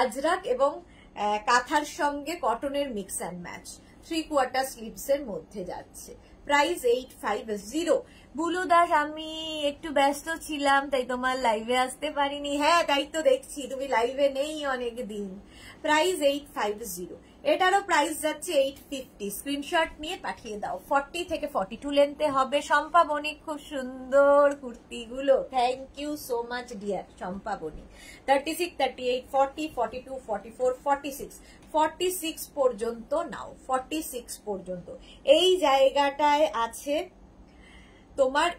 আজরাক এবং কাঁথার সঙ্গে কটনের mix and match three quarter sleeves এর মধ্যে যাচ্ছে price eight five zero Bulu Das আমি একটু ব্যস্ত ছিলাম তাই তোমার লাইভে আসতে পারিনি হ্যাঁ তাই তো দেখছি তুমি লাইভে নেই অনেক দিন প্রাইস এইট ফাইভ জিরো এটারও প্রাইস যাচ্ছে এইট ফিফটি স্ক্রিনশট নিয়ে পাঠিয়ে দাও ফর্টি থেকে ফর্টি টু লেনতে হবে শম্পা বনি খুব সুন্দর কুর্তিগুলো thank you so much dear Shampa Boni thirty six thirty eight forty forty two forty four forty six forty six পর্যন্ত নাও ফর্টি সিক্স পর্যন্ত এই জায়গাটায় আছে তোমার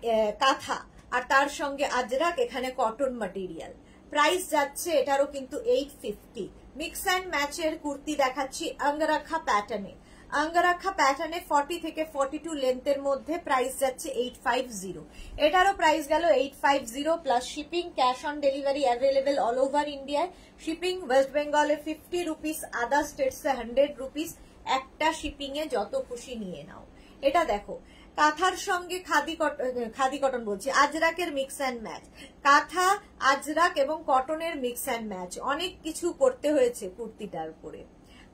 কাঁথা আর তার সঙ্গে আজরাক এখানে কটন মাটেরিয়াল প্রাইস যাচ্ছে এটারও কিন্তু এইট ফিফটি মিক্স অ্যান্ড ম্যাচের কুর্তি দেখাচ্ছি আঙ্গারাখা প্যাটার্নে আঙ্গারাখা প্যাটার্নে ফর্টি থেকে ফর্টি টু লেন্থের মধ্যে প্রাইস যাচ্ছে এইট ফাইভ জিরো এটারও প্রাইস গেল eight five zero plus shipping cash on delivery available all over ইন্ডিয়ায় শিপিং ওয়েস্ট বেঙ্গলে ফিফটি রুপিস আদার স্টেটসে হান্ড্রেড রুপিস একটা শিপিংয়ে যত খুশি নিয়ে নাও এটা দেখো কাঁথার সঙ্গে খাদি কটন খাদি কটন বলছি আজরাকের মিক্স অ্যান্ড ম্যাচ কাঁথা আজরাক এবং কটনের মিক্স অ্যান্ড ম্যাচ অনেক কিছু করতে হয়েছে কুর্তিটার উপরে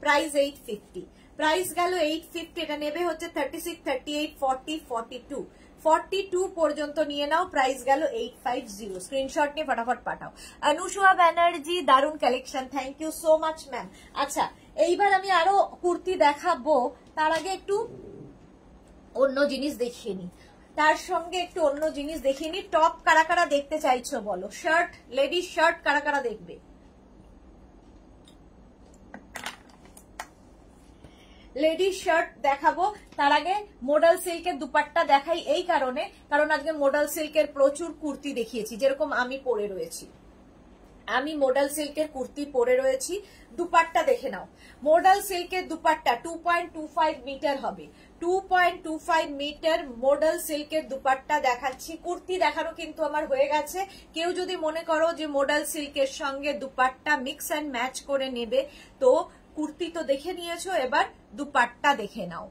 প্রাইস এইট ফিফটি প্রাইস গেল এইট ফিফটি এটা নেবে হচ্ছে thirty six thirty eight forty forty two forty two পর্যন্ত নিয়ে নাও প্রাইস গেল এইট ফাইভ জিরো স্ক্রিনশট নিয়ে ফটাফট পাঠাও অনুসুয়া ব্যানার্জি দারুন collection thank you so much ma'am আচ্ছা এইবার আমি আরো কুর্তি দেখাবো তার আগে একটু অন্য জিনিস দেখিয়ে নি তার সঙ্গে একটু অন্য জিনিস দেখিয়ে নি টপ কারা কারা দেখতে চাইছো বলো শার্ট লেডিস শার্ট কারা কারা দেখবে লেডিস শার্ট দেখাবো তার আগে মোডাল সিল্কের দুপাট্টা দেখাই এই কারণে কারণ আজকে মোডাল সিল্কের প্রচুর কুর্তি দেখিয়েছি যেরকম আমি পরে রয়েছি আমি মোডাল সিল্কের কুর্তি পরে রয়েছি দুপাট্টা দেখে নাও মোডাল সিল্কের dupatta two point two five metre হবে two point two five metre model সিল্কের দুপাট্টা দেখাচ্ছি কুর্তি দেখানো কিন্তু আমার হয়ে গেছে কেউ যদি মনে করো যে মডেল সিল্কের সঙ্গে দুপাট্টা মিক্স অ্যান্ড ম্যাচ করে নেবে তো কুর্তি তো দেখে নিয়েছো এবার দুপাট্টা দেখে নাও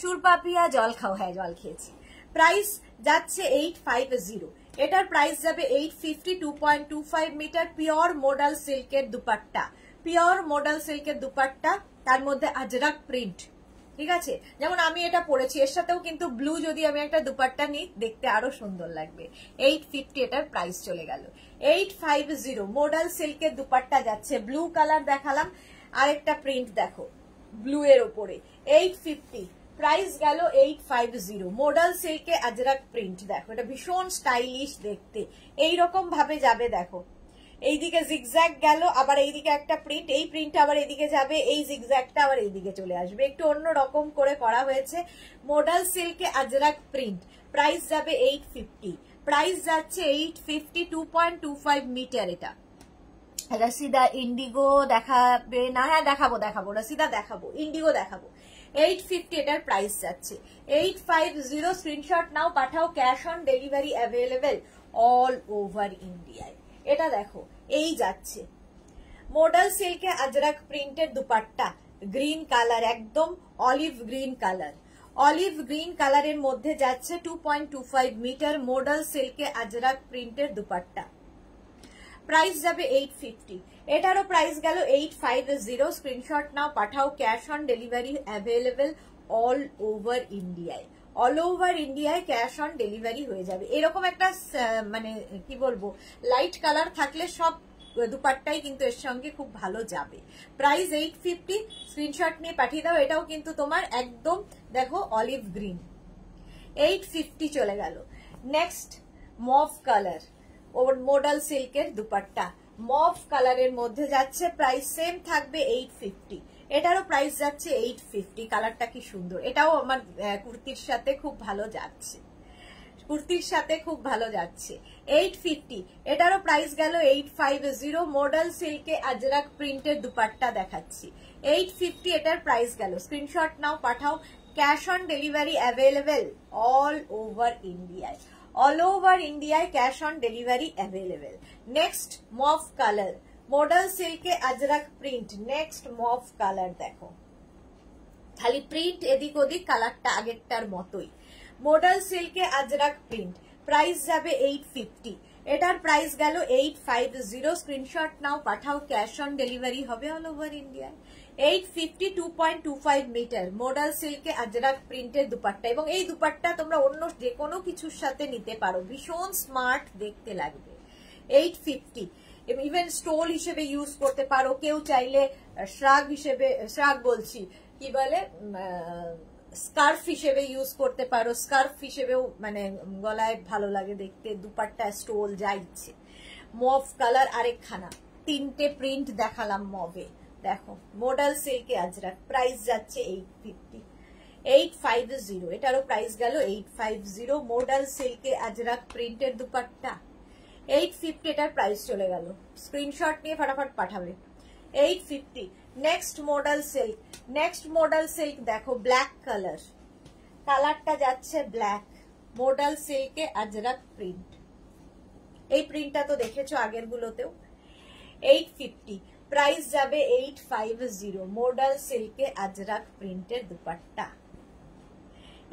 সুরপাপিয়া জল খাও হ্যাঁ জল খেয়েছি প্রাইস যাচ্ছে এইট ফাইভ জিরো এটার প্রাইস যাবে eight fifty two point two five metre pure model সিল্কের দুপাট্টা পিওর মডেল সিল্কের দুপাট্টা তার মধ্যে আজরাক প্রিন্ট ঠিক আছে যেমন আমি এটা পরেছি এর সাথেও কিন্তু ব্লু যদি আমি একটা দুপাট্টা নিই দেখতে আরো সুন্দর লাগবে এইট ফিফটি এটার প্রাইস চলে গেল এইট ফাইভ জিরো মোডাল সিল্কের দুপাট্টা যাচ্ছে ব্লু কালার দেখালাম আরেকটা প্রিন্ট দেখো ব্লু এর ওপরে এইট ফিফটি প্রাইস গেল এইট ফাইভ জিরো মোডাল সিল্কে আজরাক প্রিন্ট দেখো এটা ভীষণ স্টাইলিশ দেখতে এইরকম ভাবে যাবে দেখো এইদিকে জিগজ্যাক গেল আবার এইদিকে একটা প্রিন্ট এই প্রিন্ট আবার এইদিকে যাবে এই জিগজ্যাকটা আবার এইদিকে চলে আসবে একটু অন্য রকম করে করা হয়েছে মোডাল সিল্কে আজরাক প্রিন্ট প্রাইস যাবে এইট ফিফটি প্রাইস যাচ্ছে eight fifty two point two five metre এটা রসিদা ইন্ডিগো দেখাবে না হ্যাঁ দেখাবো দেখাবো রসিদা দেখাবো ইন্ডিগো দেখাবো এইট ফিফটি এটার প্রাইস যাচ্ছে এইট ফাইভ জিরো স্ক্রিনশট নাও পাঠাও cash on delivery available all over ইন্ডিয়ায় এটা দেখো এই যাচ্ছে মোডাল সিল্কে আজরাক প্রিন্টের দুপাট্টা গ্রিন কালার একদম olive green colour olive green কালারের মধ্যে যাচ্ছে two point two five metre modal সিল্কে আজরাক প্রিন্টের দুপাট্টা প্রাইস যাবে এইট ফিফটি এটারও প্রাইস গেল এইট ফাইভ জিরো স্ক্রিনশট নাও পাঠাও cash on delivery available all over ইন্ডিয়ায় অল ওভার ইন্ডিয়ায় ক্যাশ অন ডেলিভারি হয়ে যাবে এরকম একটা মানে কি বলবো লাইট কালার থাকলে সব দুপাটটাই কিন্তু এর সঙ্গে খুব ভালো যাবে প্রাইস এইট ফিফটি স্ক্রিনশট নিয়ে পাঠিয়ে দাও এটাও কিন্তু তোমার একদম দেখো অলিভ গ্রিন এইট ফিফটি চলে গেল নেক্সট মফ কালার ওর মোডাল সিল্কের দুপাট্টা মভ কালারের মধ্যে যাচ্ছে প্রাইস সেম থাকবে এইট ফিফটি এটারও প্রাইস যাচ্ছে এইট ফিফটি কালারটা কি সুন্দর এটাও আমার কুর্তির সাথে খুব ভালো যাচ্ছে কুর্তির সাথে খুব ভালো যাচ্ছে এইট ফিফটি এটারও প্রাইস গেল এইট ফাইভ জিরো মডেল সিল্কে আজরাক প্রিন্টের দুপাট্টা দেখাচ্ছি এইট ফিফটি এটার প্রাইস গেল স্ক্রিনশট নাও পাঠাও cash on delivery available all over ইন্ডিয়ায় অল ওভার ইন্ডিয়ায় cash on delivery available next mauve colour modern সিল্কে Ajrak print next mauve colour দেখো খালি প্রিন্ট এদিক ওদিক কালারটা আগেরটার মতোই মডার্ন সিল্কে আজরাক প্রিন্ট প্রাইস যাবে এইট ফিফটি এটার প্রাইস গেল এইট ফাইভ জিরো স্ক্রিনশট নাও পাঠাও ক্যাশ অন ডেলিভারি হবে অল ওভার ইন্ডিয়ায় eight fifty two point two five metre modern সিল্কে আজরাক প্রিন্টের দুপাট্টা এবং এই দুপাট্টা তোমরা অন্য যে কোনো কিছুর সাথে নিতে পারো ভীষণ স্মার্ট দেখতে লাগবে এইট ফিফটি ইভেন স্টোল হিসেবে ইউজ করতে পারো কেউ চাইলে শ্রাগ হিসেবে শ্রাগ বলছি কি বলে স্কার্ফ হিসেবে ইউজ করতে পারো স্কার্ফ হিসেবেও মানে গলায় ভালো লাগে দেখতে দুপাট্টা স্টোল যা ইচ্ছে মভ কালার আরেকখানা তিনটে প্রিন্ট দেখালাম মবে দেখো মডাল সিল্কে আজরাক প্রাইস যাচ্ছে eight fifty eight five zero এটারও প্রাইস গেল এইট ফাইভ জিরো মডাল সিল্কে আজরাক প্রিন্টের দুপাট্টা এইট ফিফটি এটার প্রাইস চলে গেল স্ক্রিনশট নিয়ে ফটাফট পাঠাবে eight fifty next model silk next model silk দেখো ব্ল্যাক কালার কালারটা যাচ্ছে ব্ল্যাক মডেল সিল্কে আজরাক প্রিন্ট এই প্রিন্টটা তো দেখেছো আগের গুলোতেও এইট ফিফটি প্রাইস যাবে এইট ফাইভ জিরো মডেল সিল্কে আজরাক প্রিন্টের দুপাট্টা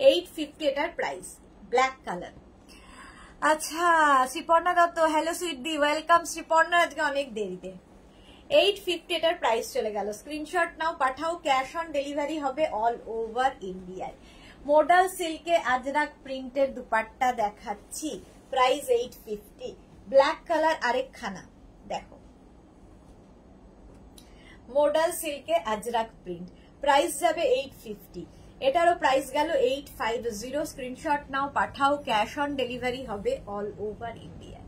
এইট ফিফটি এটার প্রাইস ব্ল্যাক কালার আচ্ছা শ্রীপর্ণা দত্ত হ্যালো সুইট দি ওয়েলকাম শ্রীপর্ণা আজকে অনেক দেরিতে এইট ফিফটি এটার প্রাইস চলে গেল স্ক্রিনশট নাও পাঠাও ক্যাশ অন ডেলিভারি হবে অল ওভার ইন্ডিয়ায় মোডাল সিল্কে আজরাক প্রিন্টের দুপাট্টা দেখাচ্ছি price eight fifty black colour আরেকখানা দেখো মোডাল সিল্কে আজরাক প্রিন্ট প্রাইস যাবে এইট ফিফটি এটারও প্রাইস গেল এইট ফাইভ জিরো স্ক্রিনশট নাও পাঠাও ক্যাশ অন ডেলিভারি হবে all over India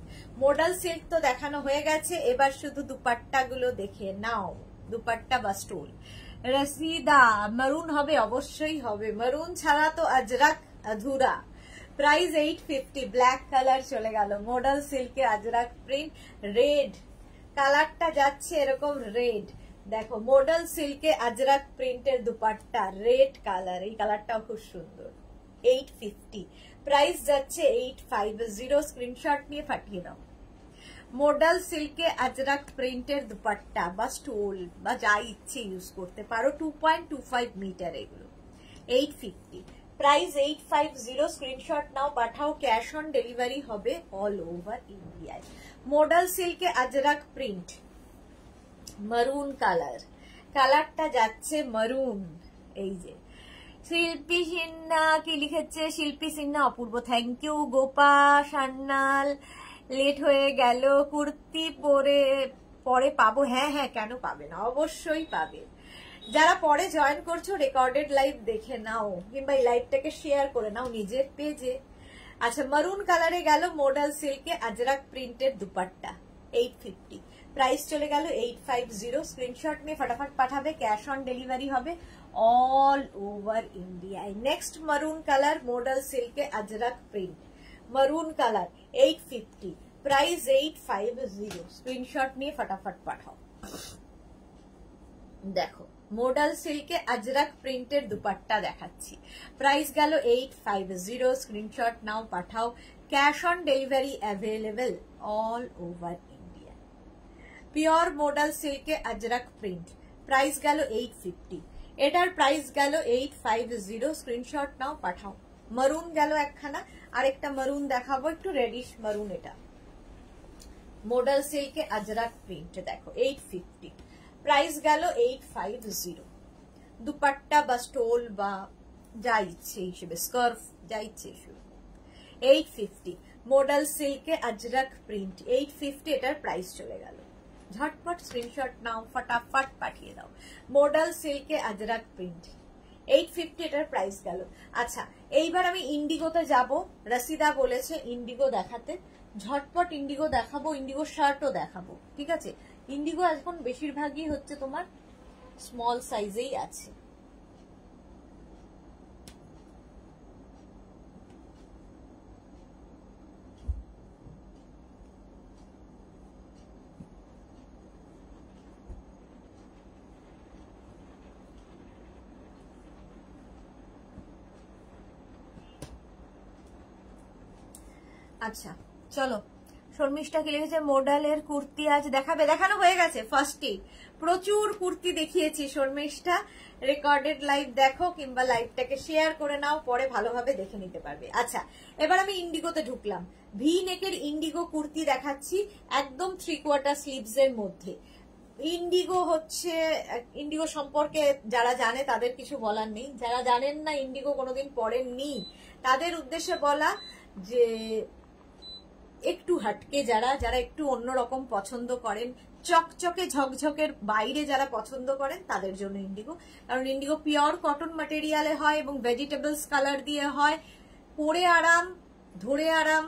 model silk তো দেখানো হয়ে গেছে এবার শুধু দুপাট্টাগুলো দেখে নাও দুপাট্টা বা স্টোল রসিদা মারুন হবে অবশ্যই হবে মারুন ছাড়া তো আজরাক আধুরা price eight fifty black colour চলে গেল মডেল সিল্কে আজরাক প্রিন্ট রেড কালারটা যাচ্ছে এরকম রেড देखो model silk Ajrak print dupatta red colour colour टाओ खूब सुंदर 850 प्राइस जाच्छे 850 स्क्रीनशॉट में फटी दो मॉडल सिल्क के अजरक प्रिंटेड दुपट्टा बस टोल बस आई इच्छे यूज करते पारो 2.25 मीटर है गुलो 850 प्राइस 850 स्क्रीनशॉट नाउ बताओ कैश ऑन डिलीवरी होबे all over India model silk के अजरक प्रिंट মারুন কালার কালারটা যাচ্ছে মারুন এই যে শিল্পী সিন্না কি লিখেছে শিল্পী সিন্না অপূর্ব thank you Gopa Sanyal late হয়ে গেল কুর্তি পরে পরে পাবো হ্যাঁ হ্যাঁ কেন পাবে না অবশ্যই পাবে যারা পরে জয়েন করছো রেকর্ডেড লাইভ দেখে নাও কিংবা এই লাইভটাকে শেয়ার করে নাও নিজের পেজে আচ্ছা মারুন কালারে গেল মডেল সিল্কে আজরাক প্রিন্টের দুপাট্টা এইট ফিফটি प्राइस चले गल फाइव जीरो स्क्रीनशट नहीं फटाफट पाठा cash on delivery all over India next maroon colour model silk Ajrak print maroon colour eight fifty price eight five zero screenshot नहीं फटाफट पाठाओ देखो modal silk ajrak printed dupatta देखा प्राइस गल एट फाइव जिरो स्क्रीनशट नाओ पाठाओ cash on delivery available all over India pure modal সিল্কে Ajrak print price গেল এইট ফিফটি এটার প্রাইস গেল এইট ফাইভ জিরো স্ক্রিনশট নাও পাঠাও মারুন গেল একখানা আর একটা মারুন দেখাবো একটু রেডিশ মারুন এটা মোডাল সিল্কে আজরাক প্রিন্ট দেখো এইট ফিফটি প্রাইস গেল এইট ফাইভ জিরো দুপাট্টা বা স্টোল বা যা ইচ্ছে হিসেবে স্কার্ফ যা ইচ্ছে হিসেবে এইট ফিফটি মোডাল সিল্কে আজরাক প্রিন্ট এইট ফিফটি এটার প্রাইস চলে গেল ঝটপট স্ক্রিনশট নাও ফটাফট পাঠিয়ে দাও মোডাল সিল্কে আজরাক প্রিন্ট এইট ফিফটি এটার প্রাইস গেল আচ্ছা এইবার আমি ইন্ডিগোতে যাব রসিদা বলেছে ইন্ডিগো দেখাতে ঝটপট ইন্ডিগো দেখাবো ইন্ডিগো শার্টও দেখাবো ঠিক আছে ইন্ডিগো এখন বেশিরভাগই হচ্ছে তোমার স্মল সাইজেই আছে আচ্ছা চলো শর্মিষ্ঠা কি লিখেছে মোডালের কুর্তি আজ দেখাবে দেখানো হয়ে গেছে ফার্স্টে প্রচুর কুর্তি দেখিয়েছি শর্মিষ্ঠা রেকর্ডেড লাইভ দেখো কিংবা লাইভটাকে শেয়ার করে নাও পরে ভালোভাবে দেখে নিতে পারবে আচ্ছা এবার আমি ইন্ডিগোতে ঢুকলাম ভি নেকের ইন্ডিগো কুর্তি দেখাচ্ছি একদম থ্রি কোয়ার্টার স্লিভস এর মধ্যে ইন্ডিগো হচ্ছে ইন্ডিগো সম্পর্কে যারা জানে তাদের কিছু বলার নেই যারা জানেন না ইন্ডিগো কোনোদিন পরেননি তাদের উদ্দেশ্যে বলা যে একটু হাটকে যারা যারা একটু অন্যরকম পছন্দ করেন চকচকে ঝকঝকের বাইরে যারা পছন্দ করেন তাদের জন্য ইন্ডিগো কারণ ইন্ডিগো পিওর কটন ম্যাটেরিয়ালে হয় এবং ভেজিটেবলস কালার দিয়ে হয় পরে আরাম ধরে আরাম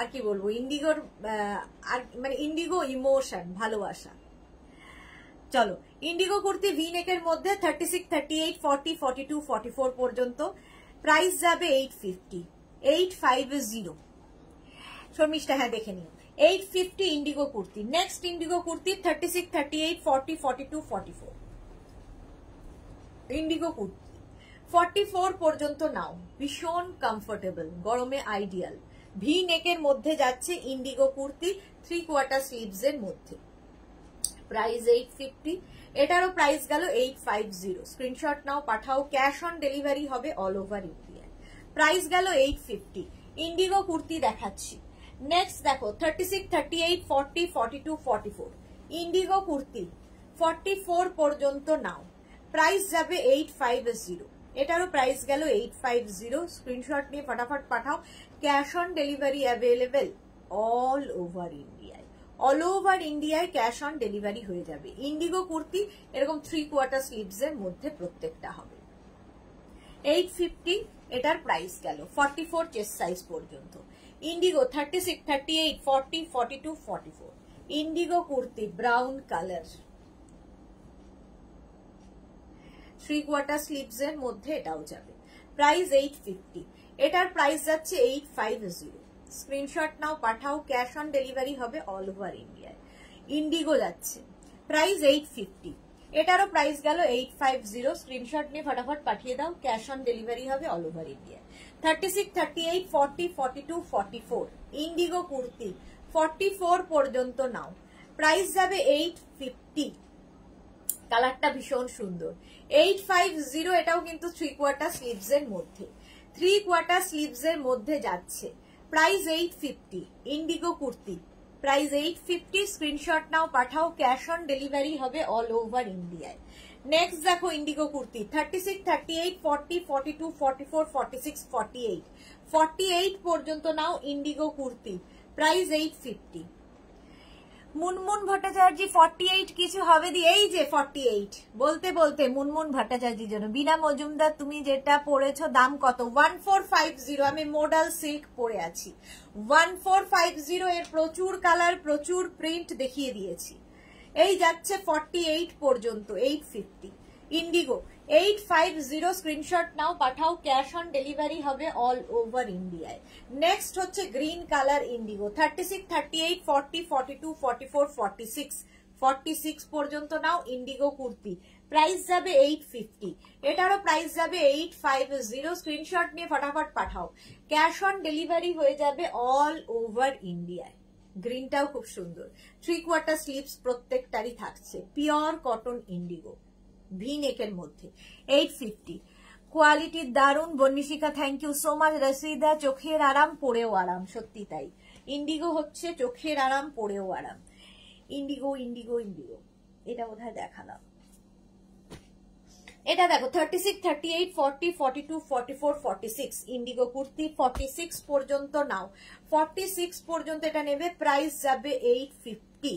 আর কি বলবো ইন্ডিগোর আর মানে ইন্ডিগো ইমোশন ভালোবাসা চলো ইন্ডিগো কুর্তি ভি নেকের মধ্যে thirty six thirty eight forty forty two forty four পর্যন্ত প্রাইস যাবে eight fifty eight five zero Sharmishtha হ্যাঁ দেখে নিও eight fifty indigo kurti next indigo kurti thirty six thirty eight forty forty two forty four indigo kurti forty four পর্যন্ত নাও ভীষণ comfortable গরমে ideal V নেকের মধ্যে যাচ্ছে indigo kurti three quarter sleeves এর মধ্যে প্রাইস এইট ফিফটি এটারও প্রাইস গেল এইট ফাইভ জিরো স্ক্রিনশট নাও পাঠাও ক্যাশ অন ডেলিভারি হবে অল ওভার ইন্ডিয়া প্রাইস গেল এইট ফিফটি ইন্ডিগো কুর্তি দেখাচ্ছি নেক্সট দেখো thirty six thirty eight forty forty two forty four indigo kurti forty four পর্যন্ত নাও প্রাইস যাবে এইট ফাইভ জিরো এটারও প্রাইস গেল এইট ফাইভ জিরো স্ক্রিনশট নিয়ে ফটাফট পাঠাও cash on delivery available all over ইন্ডিয়ায় অল ওভার ইন্ডিয়ায় ক্যাশ অন ডেলিভারি হয়ে যাবে ইন্ডিগো কুর্তি এরকম থ্রি কোয়ার্টার স্লিভসের মধ্যে প্রত্যেকটা হবে এইট ফিফটি এটার প্রাইস গেল ফর্টি ফোর চেস্ট সাইজ পর্যন্ত indigo thirty six thirty eight forty forty two forty four indigo kurti brown colour three quarter sleeves এর মধ্যে এটাও যাবে প্রাইস এইট ফিফটি এটার প্রাইস যাচ্ছে এইট ফাইভ জিরো স্ক্রিনশট নাও পাঠাও ক্যাশ অন ডেলিভারি হবে অল ওভার ইন্ডিয়ায় ইন্ডিগো যাচ্ছে প্রাইস এইট ফিফটি এটারও প্রাইস গেল এইট ফাইভ জিরো স্ক্রিনশট নিয়ে ফটাফট পাঠিয়ে দাও ক্যাশ অন ডেলিভারি হবে অল ওভার ইন্ডিয়ায় 36, 38, 40, 42, 44. ইন্ডিগো কুর্তি 44 পর্যন্ত নাও প্রাইস যাবে এইট ফিফটি কালারটা ভীষণ সুন্দর 850 এটাও কিন্তু থ্রি কোয়ার্টার স্লিভস এর মধ্যে থ্রি কোয়ার্টার স্লিভস এর মধ্যে যাচ্ছে price 850 indigo kurti price eight fifty screenshot নাও পাঠাও ক্যাশ অন ডেলিভারি হবে অল ওভার ইন্ডিয়ায় নেক্সট দেখো indigo kurti thirty six thirty eight forty forty two forty four forty six forty eight forty eight পর্যন্ত নাও indigo kurti price eight fifty Munmun Bhattacharya forty eight কিছু হবে দিয়ে এই যে ফর্টি এইট বলতে বলতে মুনমুন ভট্টাচার্যের জন্য বিনা মজুমদার তুমি যেটা পড়েছ দাম কত ওয়ান ফোর ফাইভ জিরো আমি মোডাল সিল্ক পরে আছি ওয়ান ফোর ফাইভ জিরো এর প্রচুর কালার প্রচুর প্রিন্ট দেখিয়ে দিয়েছি এই যাচ্ছে ফর্টি এইট পর্যন্ত eight fifty indigo eight five zero screenshot নাও পাঠাও ক্যাশ অন ডেলিভারি হবে অল ওভার ইন্ডিয়ায় নেক্সট হচ্ছে green colour indigo thirty six thirty eight forty forty two forty four forty six forty six পর্যন্ত নাও indigo kurti price যাবে eight fifty এটারও price যাবে এইট ফাইভ জিরো স্ক্রিনশট নিয়ে ফটাফট পাঠাও ক্যাশ অন ডেলিভারি হয়ে যাবে অল ওভার ইন্ডিয়ায় গ্রিনটাও খুব সুন্দর থ্রি কোয়ার্টার স্লিপস প্রত্যেকটারই থাকছে পিওর কটন ইন্ডিগো ভি নেকের মধ্যে এইট ফিফটি কোয়ালিটির দারুন Bannishika thank you so much Rashida চোখের আরাম পড়েও আরাম সত্যি তাই ইন্ডিগো হচ্ছে চোখের আরাম পড়েও আরাম ইন্ডিগো ইন্ডিগো ইন্ডিগো এটা বোধহয় দেখালাম এটা দেখো thirty six thirty eight forty forty two forty four forty six indigo kurti forty six পর্যন্ত নাও ফর্টি সিক্স পর্যন্ত এটা নেবে প্রাইস যাবে eight fifty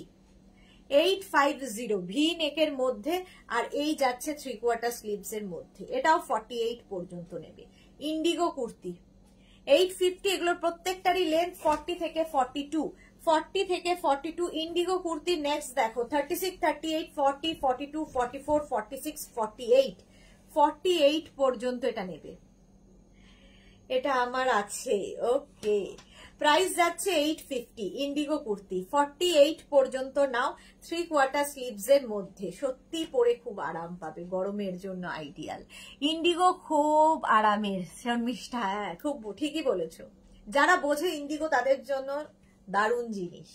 eight five zero V নেকের মধ্যে আর এই যাচ্ছে থ্রি কোয়ার্টার স্লিভস এর মধ্যে এটাও ফর্টি এইট পর্যন্ত নেবে ইন্ডিগো কুর্তি এইট ফিফটি এগুলোর প্রত্যেকটারই লেন্থ ফর্টি থেকে ফর্টি টু ফর্টি থেকে forty two indigo kurti next দেখো thirty six thirty eight forty forty two forty four forty six forty eight forty eight পর্যন্ত এটা নেবে এটা আমার আছে ওকে প্রাইস যাচ্ছে eight fifty indigo kurti forty eight পর্যন্ত নাও থ্রি কোয়ার্টার স্লিভসের মধ্যে সত্যি পরে খুব আরাম পাবে গরমের জন্য আইডিয়াল ইন্ডিগো খুব আরামের শর্মিষ্ঠা হ্যাঁ খুব ঠিকই বলেছো যারা বোঝে ইন্ডিগো তাদের জন্য দারুণ জিনিস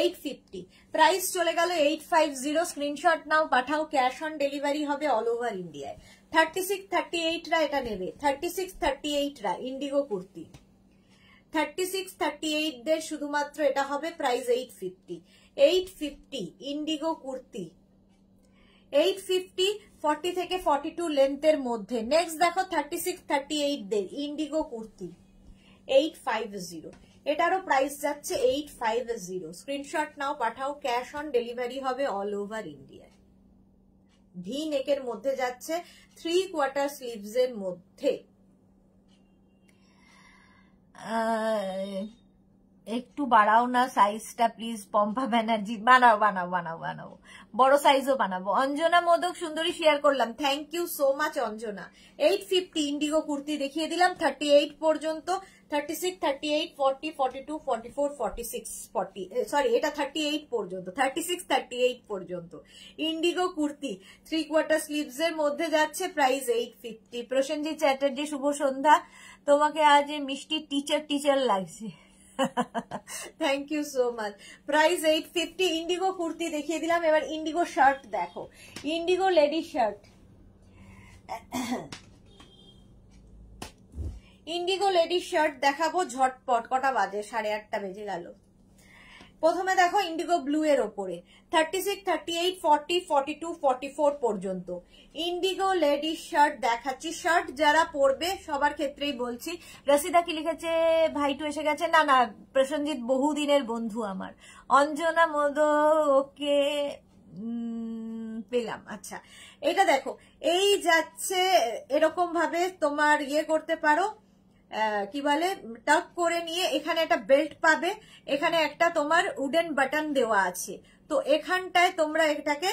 এইট ফিফটি প্রাইস চলে গেল এইট ফাইভ জিরো স্ক্রিনশট নাও পাঠাও ক্যাশ অন ডেলিভারি হবে অল ওভার ইন্ডিয়ায় থার্টি সিক্স থার্টি এইটরা এটা নেবে থার্টি সিক্স থার্টি এইটরা indigo kurti thirty six thirty এইটদের শুধুমাত্র এটা হবে price eight fifty eight fifty indigo kurti eight fifty forty থেকে ফর্টি টু লেন্থের মধ্যে নেক্সট দেখো থার্টি সিক্স থার্টি এইটদের indigo kurti eight five zero এটারও প্রাইস যাচ্ছে এইট ফাইভ জিরো স্ক্রিনশট নাও পাঠাও ক্যাশ অন ডেলিভারি হবে অল ওভার ইন্ডিয়ায় ভি নেকের মধ্যে যাচ্ছে থ্রি কোয়ার্টার স্লিভস এর মধ্যে একটু বাড়াও না সাইজটা প্লিজ পম্পা ব্যানার্জি বানাও বানাও বানাও বানাও বড় সাইজও বানাবো অঞ্জনা মোদক সুন্দরী শেয়ার করলাম thank you so much Anjana eight fifty indigo kurti দেখিয়ে দিলাম থার্টি এইট পর্যন্ত 36, 38, 40, 42, 44, 46, 40. সরি এটা 38 পর্যন্ত পর্যন্ত ইন্ডিগো কুর্তি থ্রি কোয়ার্টার মধ্যে যাচ্ছে এইট ফিফটি প্রসেনজিৎ চ্যাটার্জি শুভ সন্ধ্যা তোমাকে আজ মিষ্টি টিচার টিচার লাগছে thank you so much price eight fifty indigo kurti দেখিয়ে দিলাম এবার ইন্ডিগো শার্ট দেখো indigo lady shirt indigo ladies shirt দেখাবো ঝটপট কটা বাজে সাড়ে আটটা বেজে গেল প্রথমে দেখো ইন্ডিগো ব্লু এর ওপরে thirty six thirty eight forty forty two forty four পর্যন্ত ইন্ডিগো লেডিস শার্ট দেখাচ্ছি শার্ট যারা পরবে সবার ক্ষেত্রেই বলছি রসিদা কি লিখেছে ভাইটু এসে গেছে না না প্রসঞ্জিৎ বহুদিনের বন্ধু আমার অঞ্জনা মদ ওকে পেলাম আচ্ছা এটা দেখো এই যাচ্ছে এরকম ভাবে তোমার ইয়ে করতে পারো কি বলে টাক করে নিয়ে এখানে একটা বেল্ট পাবে এখানে একটা তোমার উডেন বাটন দেওয়া আছে তো এখানটায় তোমরা এটাকে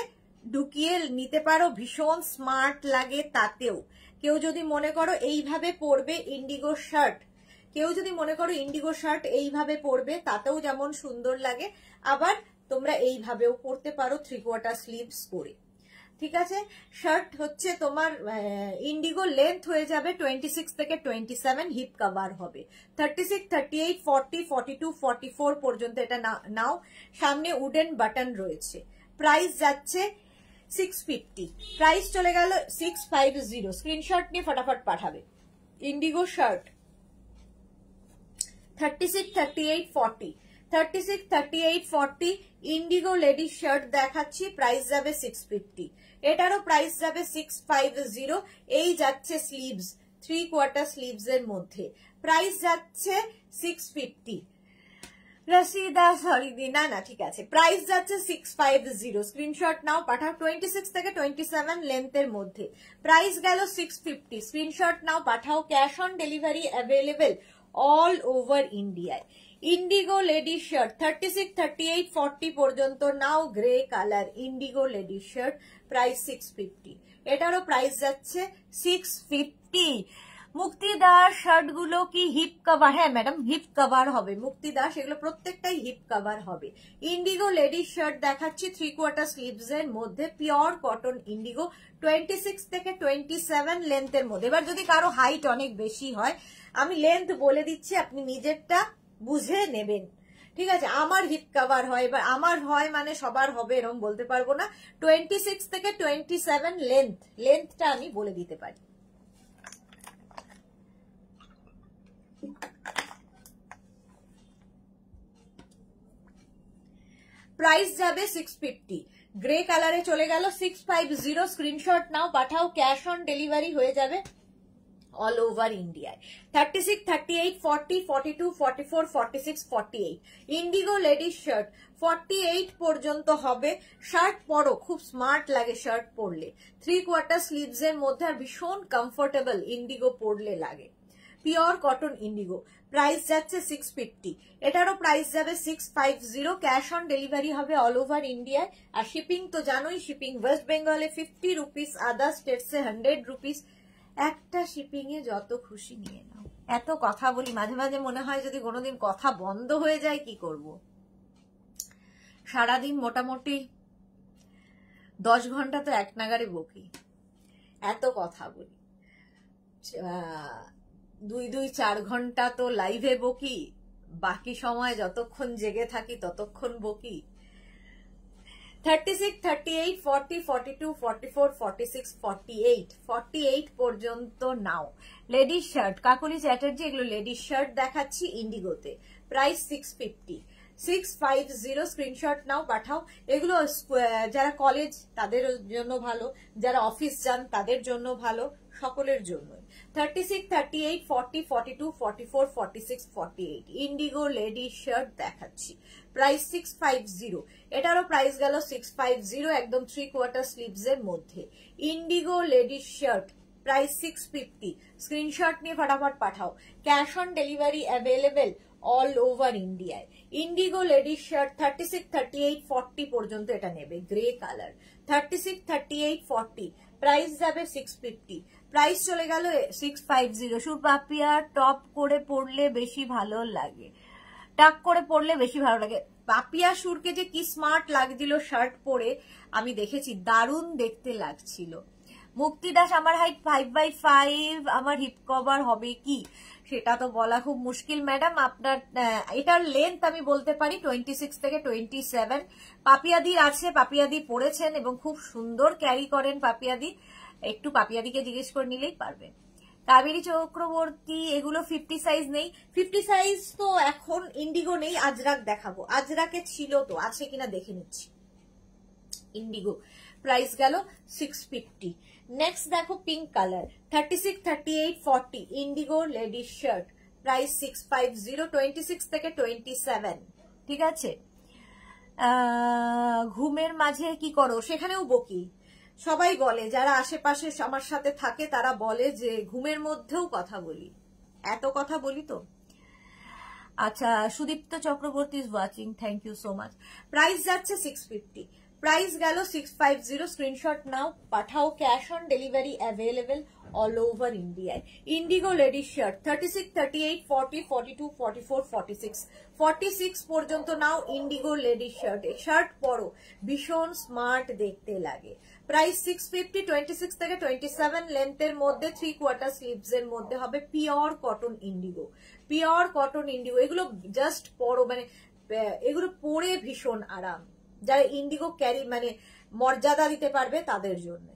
ঢুকিয়ে নিতে পারো ভীষণ স্মার্ট লাগে তাতেও কেউ যদি মনে করো এইভাবে পরবে ইন্ডিগো শার্ট কেউ যদি মনে করো ইন্ডিগো শার্ট এইভাবে পরবে তাতেও যেমন সুন্দর লাগে আবার তোমরা এইভাবেও পরতে পারো থ্রি কোয়ার্টার স্লিভস করে ঠিক আছে শার্ট হচ্ছে তোমার ইন্ডিগো লেন্থ হয়ে যাবে টোয়েন্টি সিক্স থেকে টোয়েন্টি সেভেন হিপ কাভার হবে thirty six thirty eight forty forty two forty four পর্যন্ত এটা নাও সামনে উডেন বাটন রয়েছে প্রাইস যাচ্ছে সিক্স ফিফটি প্রাইস চলে গেল সিক্স ফাইভ জিরো স্ক্রিনশট নিয়ে ফটাফট পাঠাবে indigo shirt thirty six thirty eight forty 36 38 40 indigo lady shirt দেখাচ্ছি প্রাইস যাচ্ছে 650 এটারও প্রাইস যাচ্ছে 650 এই যাচ্ছে 슬ীव्स 3/4 स्लीव्स এর মধ্যে প্রাইস যাচ্ছে 650 রাশিদা সরি দি না না ঠিক আছে প্রাইস যাচ্ছে 650 স্ক্রিনশট নাও পাঠা 26 থেকে 27 লেন্থ এর মধ্যে প্রাইস গেল 650 স্ক্রিনশট নাও পাঠাও cash on delivery available all over India आई indigo ladies shirt thirty six thirty eight forty পর্যন্ত নাও grey colour indigo ladies shirt price six fifty এটারও প্রাইস যাচ্ছে সিক্স ফিফটি মুক্তিদার শার্টগুলো কি হিপ কভার হ্যাঁ ম্যাডাম হিপ কভার হবে মুক্তিদার সেগুলো প্রত্যেকটাই হিপ কভার হবে ইন্ডিগো লেডিস শার্ট দেখাচ্ছি থ্রি কোয়ার্টার স্লিভস এর মধ্যে pure cotton indigo twenty six থেকে টোয়েন্টি সেভেন লেন্থের মধ্যে এবার যদি কারো হাইট অনেক বেশি হয় আমি লেন্থ বলে দিচ্ছি আপনি নিজেরটা বুঝে নেবেন ঠিক আছে আমার হিট কাভার হয় এবার আমার হয় মানে সবার হবে এরকম বলতে পারবো না টোয়েন্টি সিক্স থেকে টোয়েন্টি সেভেন লেন্থ লেন্থটা আমি বলে দিতে পারি প্রাইস যাবে সিক্স ফিফটি গ্রে কালারে চলে গেল সিক্স ফাইভ জিরো স্ক্রিনশট নাও পাঠাও ক্যাশ অন ডেলিভারি হয়ে যাবে অল ওভার ইন্ডিয়ায় thirty six thirty eight forty forty two forty four forty six forty eight indigo ladies shirt forty eight পর্যন্ত হবে শার্ট পরো খুব স্মার্ট লাগে শার্ট পরলে থ্রি কোয়ার্টার স্লিভস এর মধ্যে ভীষণ কমফোর্টেবল ইন্ডিগো পরলে লাগে পিওর কটন ইন্ডিগো প্রাইস যাচ্ছে সিক্স ফিফটি এটারও প্রাইস যাবে six five zero cash on delivery হবে অল ওভার ইন্ডিয়ায় আর শিপিং তো জানোই শিপিং ওয়েস্ট বেঙ্গলে ফিফটি রুপিস আদার স্টেটসে হান্ড্রেড রুপিস একটা শিপিংয়ে যত খুশি নিয়ে নাও এত কথা বলি মাঝে মাঝে মনে হয় যদি কোনোদিন কথা বন্ধ হয়ে যায় কি করব। সারাদিন মোটামুটি দশ ঘন্টা তো এক নাগারে বকি এত কথা বলি দুই দুই চার ঘন্টা তো লাইভে বকি বাকি সময় যতক্ষণ জেগে থাকি ততক্ষণ বকি 36, 38, 40, 42, 44, 46, 48, 48 পর্যন্ত নাও লেডিস শার্ট কাকুলি চ্যাটার্জি এগুলো লেডিস শার্ট দেখাচ্ছি ইন্ডিগোতে price six fifty six five zero screenshot নাও পাঠাও এগুলো যারা কলেজ তাদের জন্য ভালো যারা অফিস যান তাদের জন্য ভালো সকলের জন্য 36, 38, 40, 42, 44, 46, 48. ইন্ডিগো লেডি শার্ট দেখাচ্ছি প্রাইস সিক্স ফাইভ জিরো এটারও প্রাইস গেল সিক্স ফাইভ জিরো একদম থ্রি কোয়ার্টার স্লিভসের মধ্যে indigo lady shirt price six fifty screenshot নিয়ে ফটাফট পাঠাও cash on delivery available all over ইন্ডিয়ায় indigo ladies shirt thirty six thirty eight forty পর্যন্ত এটা নেবে grey colour thirty six thirty eight forty price যাবে সিক্স ফিফটি প্রাইস চলে গেল সিক্স ফাইভ জিরো সুপাপিয়া টপ করে পড়লে বেশি ভালো লাগে টাক করে পড়লে বেশি ভালো লাগে পাপিয়া সুরকে যে কি স্মার্ট লাগছিল শার্ট পরে আমি দেখেছি দারুণ দেখতে লাগছিল মুক্তি দাস আমার হাইট ফাইভ বাই ফাইভ আমার হিপ কভার হবে কি সেটা তো বলা খুব মুশকিল ম্যাডাম আপনার এটার লেন্থ আমি বলতে পারি টোয়েন্টি সিক্স থেকে টোয়েন্টি সেভেন পাপিয়াদি আছে পাপিয়াদি পড়েছেন এবং খুব সুন্দর ক্যারি করেন পাপিয়াদি একটু পাপিয়াদিকে জিজ্ঞেস করে নিলেই পারবে কাবেরী চক্রবর্তী এগুলো ফিফটি সাইজ নেই ফিফটি সাইজ তো এখন ইন্ডিগো নেই আজরাক দেখাবো আজরাকে ছিল তো আছে কিনা দেখে নিচ্ছি ইন্ডিগো প্রাইস গেল সিক্স ফিফটি নেক্সট দেখো pink colour thirty six thirty eight forty indigo ladies shirt price six five zero twenty six থেকে টোয়েন্টি সেভেন ঠিক আছে ঘুমের মাঝে কি করো সেখানেও বকি সবাই বলে যারা আশেপাশে আমার সাথে থাকে তারা বলে যে ঘুমের মধ্যেও কথা বলি এত কথা বলি তো আচ্ছা Sudipta Chakraborty is watching thank you so much price যাচ্ছে সিক্স ফিফটি প্রাইস গেল সিক্স ফাইভ জিরো স্ক্রিনশট নাও পাঠাও cash on delivery available all over ইন্ডিয়ায় indigo ladies shirt thirty six thirty eight forty forty two forty four forty six forty six পর্যন্ত নাও indigo ladies shirt shirt পরো ভীষণ smart দেখতে লাগে price six fifty twenty six থেকে twenty seven লেন্থের মধ্যে থ্রি কোয়ার্টার স্লিভস এর মধ্যে হবে pure cotton indigo pure cotton indigo এগুলো জাস্ট পরো মানে এগুলো পরে ভীষণ আরাম যারা ইন্ডিগো ক্যারি মানে মর্যাদা দিতে পারবে তাদের জন্য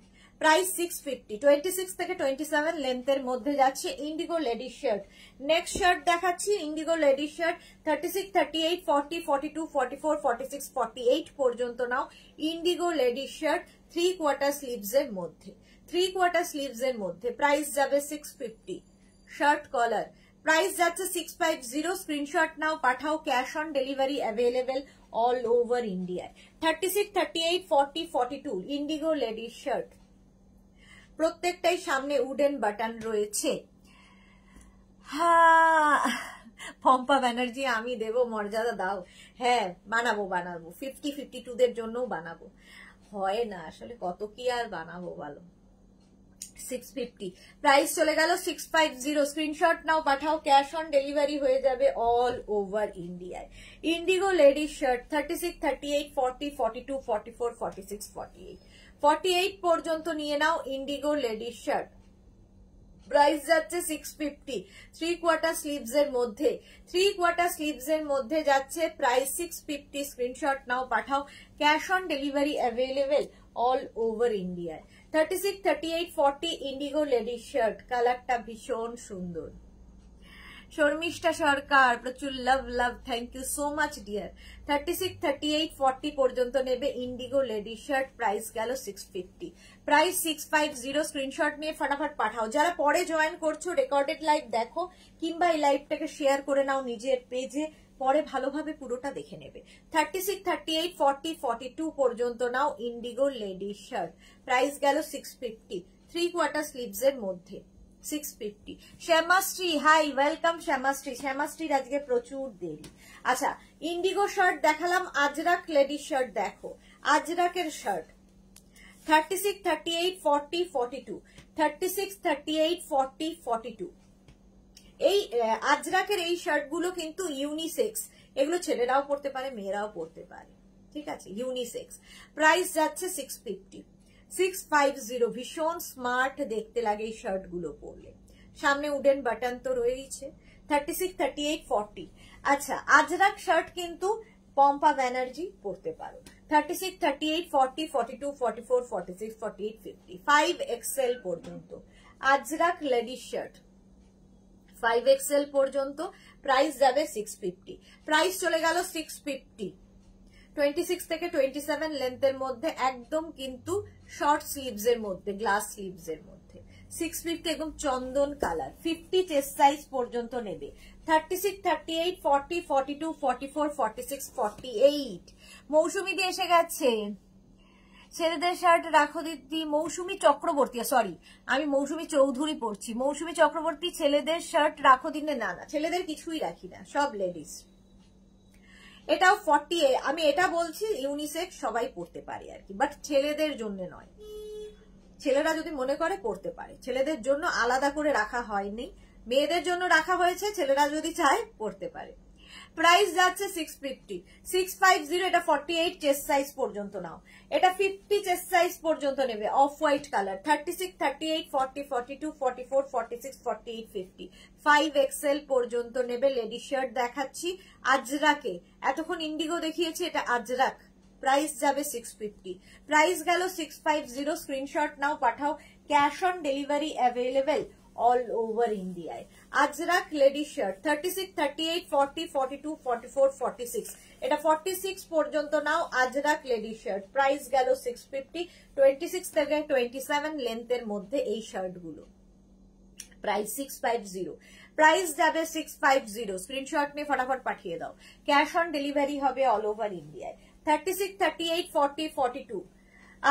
price six fifty twenty six থেকে টোয়েন্টি সেভেন লেন্থের মধ্যে যাচ্ছে indigo ladies shirt next shirt দেখাচ্ছি indigo lady shirt thirty six thirty eight forty forty two forty four forty six forty eight পর্যন্ত নাও indigo lady shirt three quarter sleeves এর মধ্যে three quarter sleeves এর মধ্যে প্রাইস যাবে six fifty shirt collar price যাচ্ছে six five zero screenshot নাও পাঠাও cash on delivery available all over ইন্ডিয়ায় thirty six thirty eight forty forty two indigo ladies shirt প্রত্যেকটাই সামনে উডেন বাটন রয়েছে হ্যাঁ পম্পা ব্যানার্জি আমি দেব মর্যাদা দাও হ্যাঁ বানাবো বানাবো ফিফটি ফিফটি টুদের জন্যও বানাবো হয় না আসলে কত কি আর বানাবো বলো সিক্স ফিফটি প্রাইস চলে গেল সিক্স ফাইভ জিরো স্ক্রিনশট নাও পাঠাও ক্যাশ অন ডেলিভারি হয়ে যাবে অল ওভার ইন্ডিয়ায় indigo ladies shirt thirty six thirty eight forty forty two forty four forty six forty eight forty eight পর্যন্ত নিয়ে নাও ইন্ডিগো লেডিস শার্ট प्राइस जाच्छे 650 three quarter sleeves এর মধ্যে थ्री क्वार्टर स्लीव्स এর মধ্যে যাচ্ছে প্রাইস 650 স্ক্রিনশট নাও পাঠাও cash on delivery available all over India 36 38 40 indigo lady shirt কালারটা ভীষণ সুন্দর শর্মিষ্ঠা সরকার প্রচুর love love thank you so much dear thirty six thirty eight forty পর্যন্ত নেবে ইন্ডিগো লেডি শার্ট প্রাইস গেল six fifty price six five zero screenshot নিয়ে ফাটাফাট পাঠাও যারা পরে জয়েন করছো রেকর্ডেড লাইভ দেখো কিংবা এই লাইভটাকে শেয়ার করে নাও নিজের পেজে পরে ভালোভাবে পুরোটা দেখে নেবে thirty six thirty eight forty forty two পর্যন্ত নাও ইন্ডিগো লেডি শার্ট প্রাইস গেল six fifty three quarter sleeves এর মধ্যে six fifty Shyamashree hi welcome Shyamashree শ্যামাশ্রীর আজকে প্রচুর দেরি আচ্ছা ইন্ডিগো শার্ট দেখালাম আজরাক লেডিস শার্ট দেখো আজরাকের shirt thirty six thirty eight forty forty two thirty six thirty eight forty forty two এই আজরাকের এই শার্টগুলো কিন্তু ইউনিসেক্স এগুলো ছেলেরাও পড়তে পারে মেয়েরাও পড়তে পারে ঠিক আছে ইউনিসেক্স প্রাইস যাচ্ছে six fifty six five zero ভীষণ স্মার্ট দেখতে লাগে এই শার্টগুলো পরলে সামনে উডেন বাটন তো রয়েইছে thirty six thirty eight forty আচ্ছা আজরাক শার্ট কিন্তু পম্পা ব্যানার্জি পরতে পারো thirty six thirty eight forty forty two forty four forty six forty eight fifty five XL পর্যন্ত Ajrak ladies shirt five XL পর্যন্ত প্রাইস যাবে সিক্স ফিফটি প্রাইস চলে গেল সিক্স ফিফটি টোয়েন্টি সিক্স থেকে টোয়েন্টি সেভেন লেন্থের মধ্যে একদম কিন্তু শর্ট স্লিভস এর মধ্যে গ্লাস স্লিভস এর মধ্যে সিক্স ফিফটি একদম চন্দন কালার ফিফটি চেস্ট সাইজ পর্যন্ত নেবে thirty six thirty eight forty forty two forty four forty six forty eight মৌসুমিদি এসে গেছে ছেলেদের শার্ট রাখো দিদি মৌসুমি চক্রবর্তী সরি আমি মৌসুমি চৌধুরী পড়ছি মৌসুমি চক্রবর্তী ছেলেদের শার্ট রাখো দিনে না না ছেলেদের কিছুই রাখি না সব লেডিস এটাও ফর্টি আমি এটা বলছি ইউনিসেক্স সবাই পড়তে পারে আর কি বাট ছেলেদের জন্য নয় ছেলেরা যদি মনে করে পড়তে পারে ছেলেদের জন্য আলাদা করে রাখা হয়নি মেয়েদের জন্য রাখা হয়েছে ছেলেরা যদি চায় পড়তে পারে প্রাইস যাচ্ছে six fifty six five zero এটা ফর্টি এইট চেস্ট সাইজ পর্যন্ত নাও এটা ফিফটি চেস্ট সাইজ পর্যন্ত নেবে off white colour thirty six thirty eight forty forty two forty four forty six forty eight fifty five XL পর্যন্ত নেবে lady shirt দেখাচ্ছি আজরাকে এতক্ষণ ইন্ডিগো দেখিয়েছি এটা আজরাক প্রাইস যাবে সিক্স ফিফটি প্রাইস গেল সিক্স ফাইভ জিরো স্ক্রিনশট নাও পাঠাও cash on delivery available all over ইন্ডিয়ায় আজরাক লেডি শার্ট 36 38 40 42 44 46 এটা 46 পর্যন্ত নাও আজরাক লেডি শার্ট প্রাইস গেল 650 26 থেকে 27 লেন্থের মধ্যে এই শার্টগুলো প্রাইস 650 প্রাইস দাও 650 স্ক্রিনশট নে फटाफट পাঠিয়ে দাও ক্যাশ অন ডেলিভারি হবে অল ওভার ইন্ডিয়ায় 36 38 40 42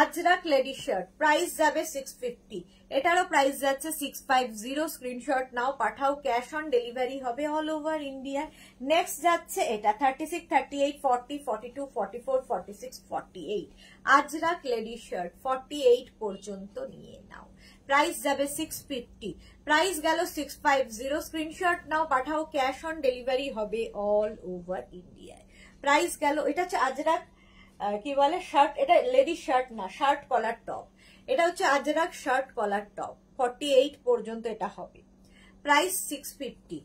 আজরাক লেডি শার্ট প্রাইস যাবে সিক্স ফিফটি এটারও প্রাইস যাচ্ছে সিক্স ফাইভ জিরো স্ক্রিনশট নাও পাঠাও ক্যাশ অন ডেলিভারি হবে অল ওভার ইন্ডিয়া নেক্সট যাচ্ছে এটা thirty six thirty eight forty forty two forty four forty six forty eight Ajrak lady shirt forty eight পর্যন্ত নিয়ে নাও প্রাইস যাবে সিক্স ফিফটি প্রাইস গেল সিক্স ফাইভ জিরো স্ক্রিনশট নাও পাঠাও ক্যাশ অন ডেলিভারি হবে অল ওভার ইন্ডিয়ায় প্রাইস গেল এটা হচ্ছে আজরাক কি বলে শার্ট এটা লেডি শার্ট না শার্ট কলার টপ এটা হচ্ছে ajrak shirt collar top forty eight পর্যন্ত এটা হবে price six fifty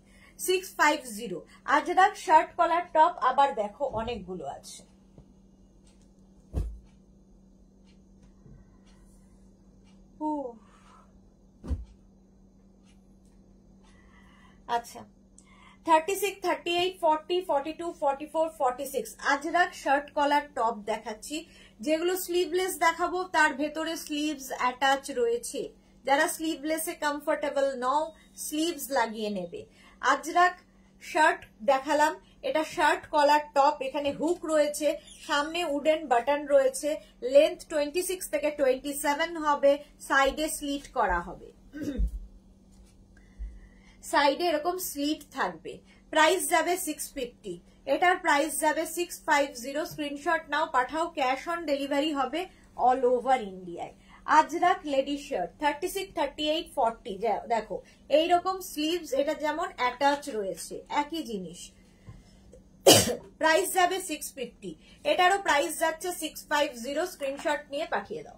six five zero ajrak shirt collar top আবার দেখো অনেকগুলো আছে আচ্ছা thirty six thirty eight forty forty two forty four forty six ajrak shirt collar top দেখাচ্ছি যেগুলো স্লিভলেস দেখাবো তার ভেতরে স্লিভস অ্যাটাচ রয়েছে যারা স্লিভলেসে কমফোর্টেবল নও স্লিভস লাগিয়ে নেবে আজরাক শার্ট দেখালাম এটা শার্ট কলার টপ এখানে হুক রয়েছে সামনে উডেন বাটন রয়েছে লেন্থ টোয়েন্টি সিক্স থেকে টোয়েন্টি সেভেন হবে সাইডে স্লিট করা হবে সাইডে এরকম স্লিপ থাকবে প্রাইস যাবে সিক্স ফিফটি এটার প্রাইস যাবে সিক্স ফাইভ জিরো স্ক্রিনশট নাও পাঠাও ক্যাশ অন ডেলিভারি হবে অল ওভার ইন্ডিয়ায় Ajrak lady shirt thirty six thirty eight forty দেখো এইরকম স্লিভস এটা যেমন অ্যাটাচ রয়েছে একই জিনিস প্রাইস যাবে সিক্স ফিফটি এটারও প্রাইস যাচ্ছে সিক্স ফাইভ জিরো স্ক্রিনশট নিয়ে পাঠিয়ে দাও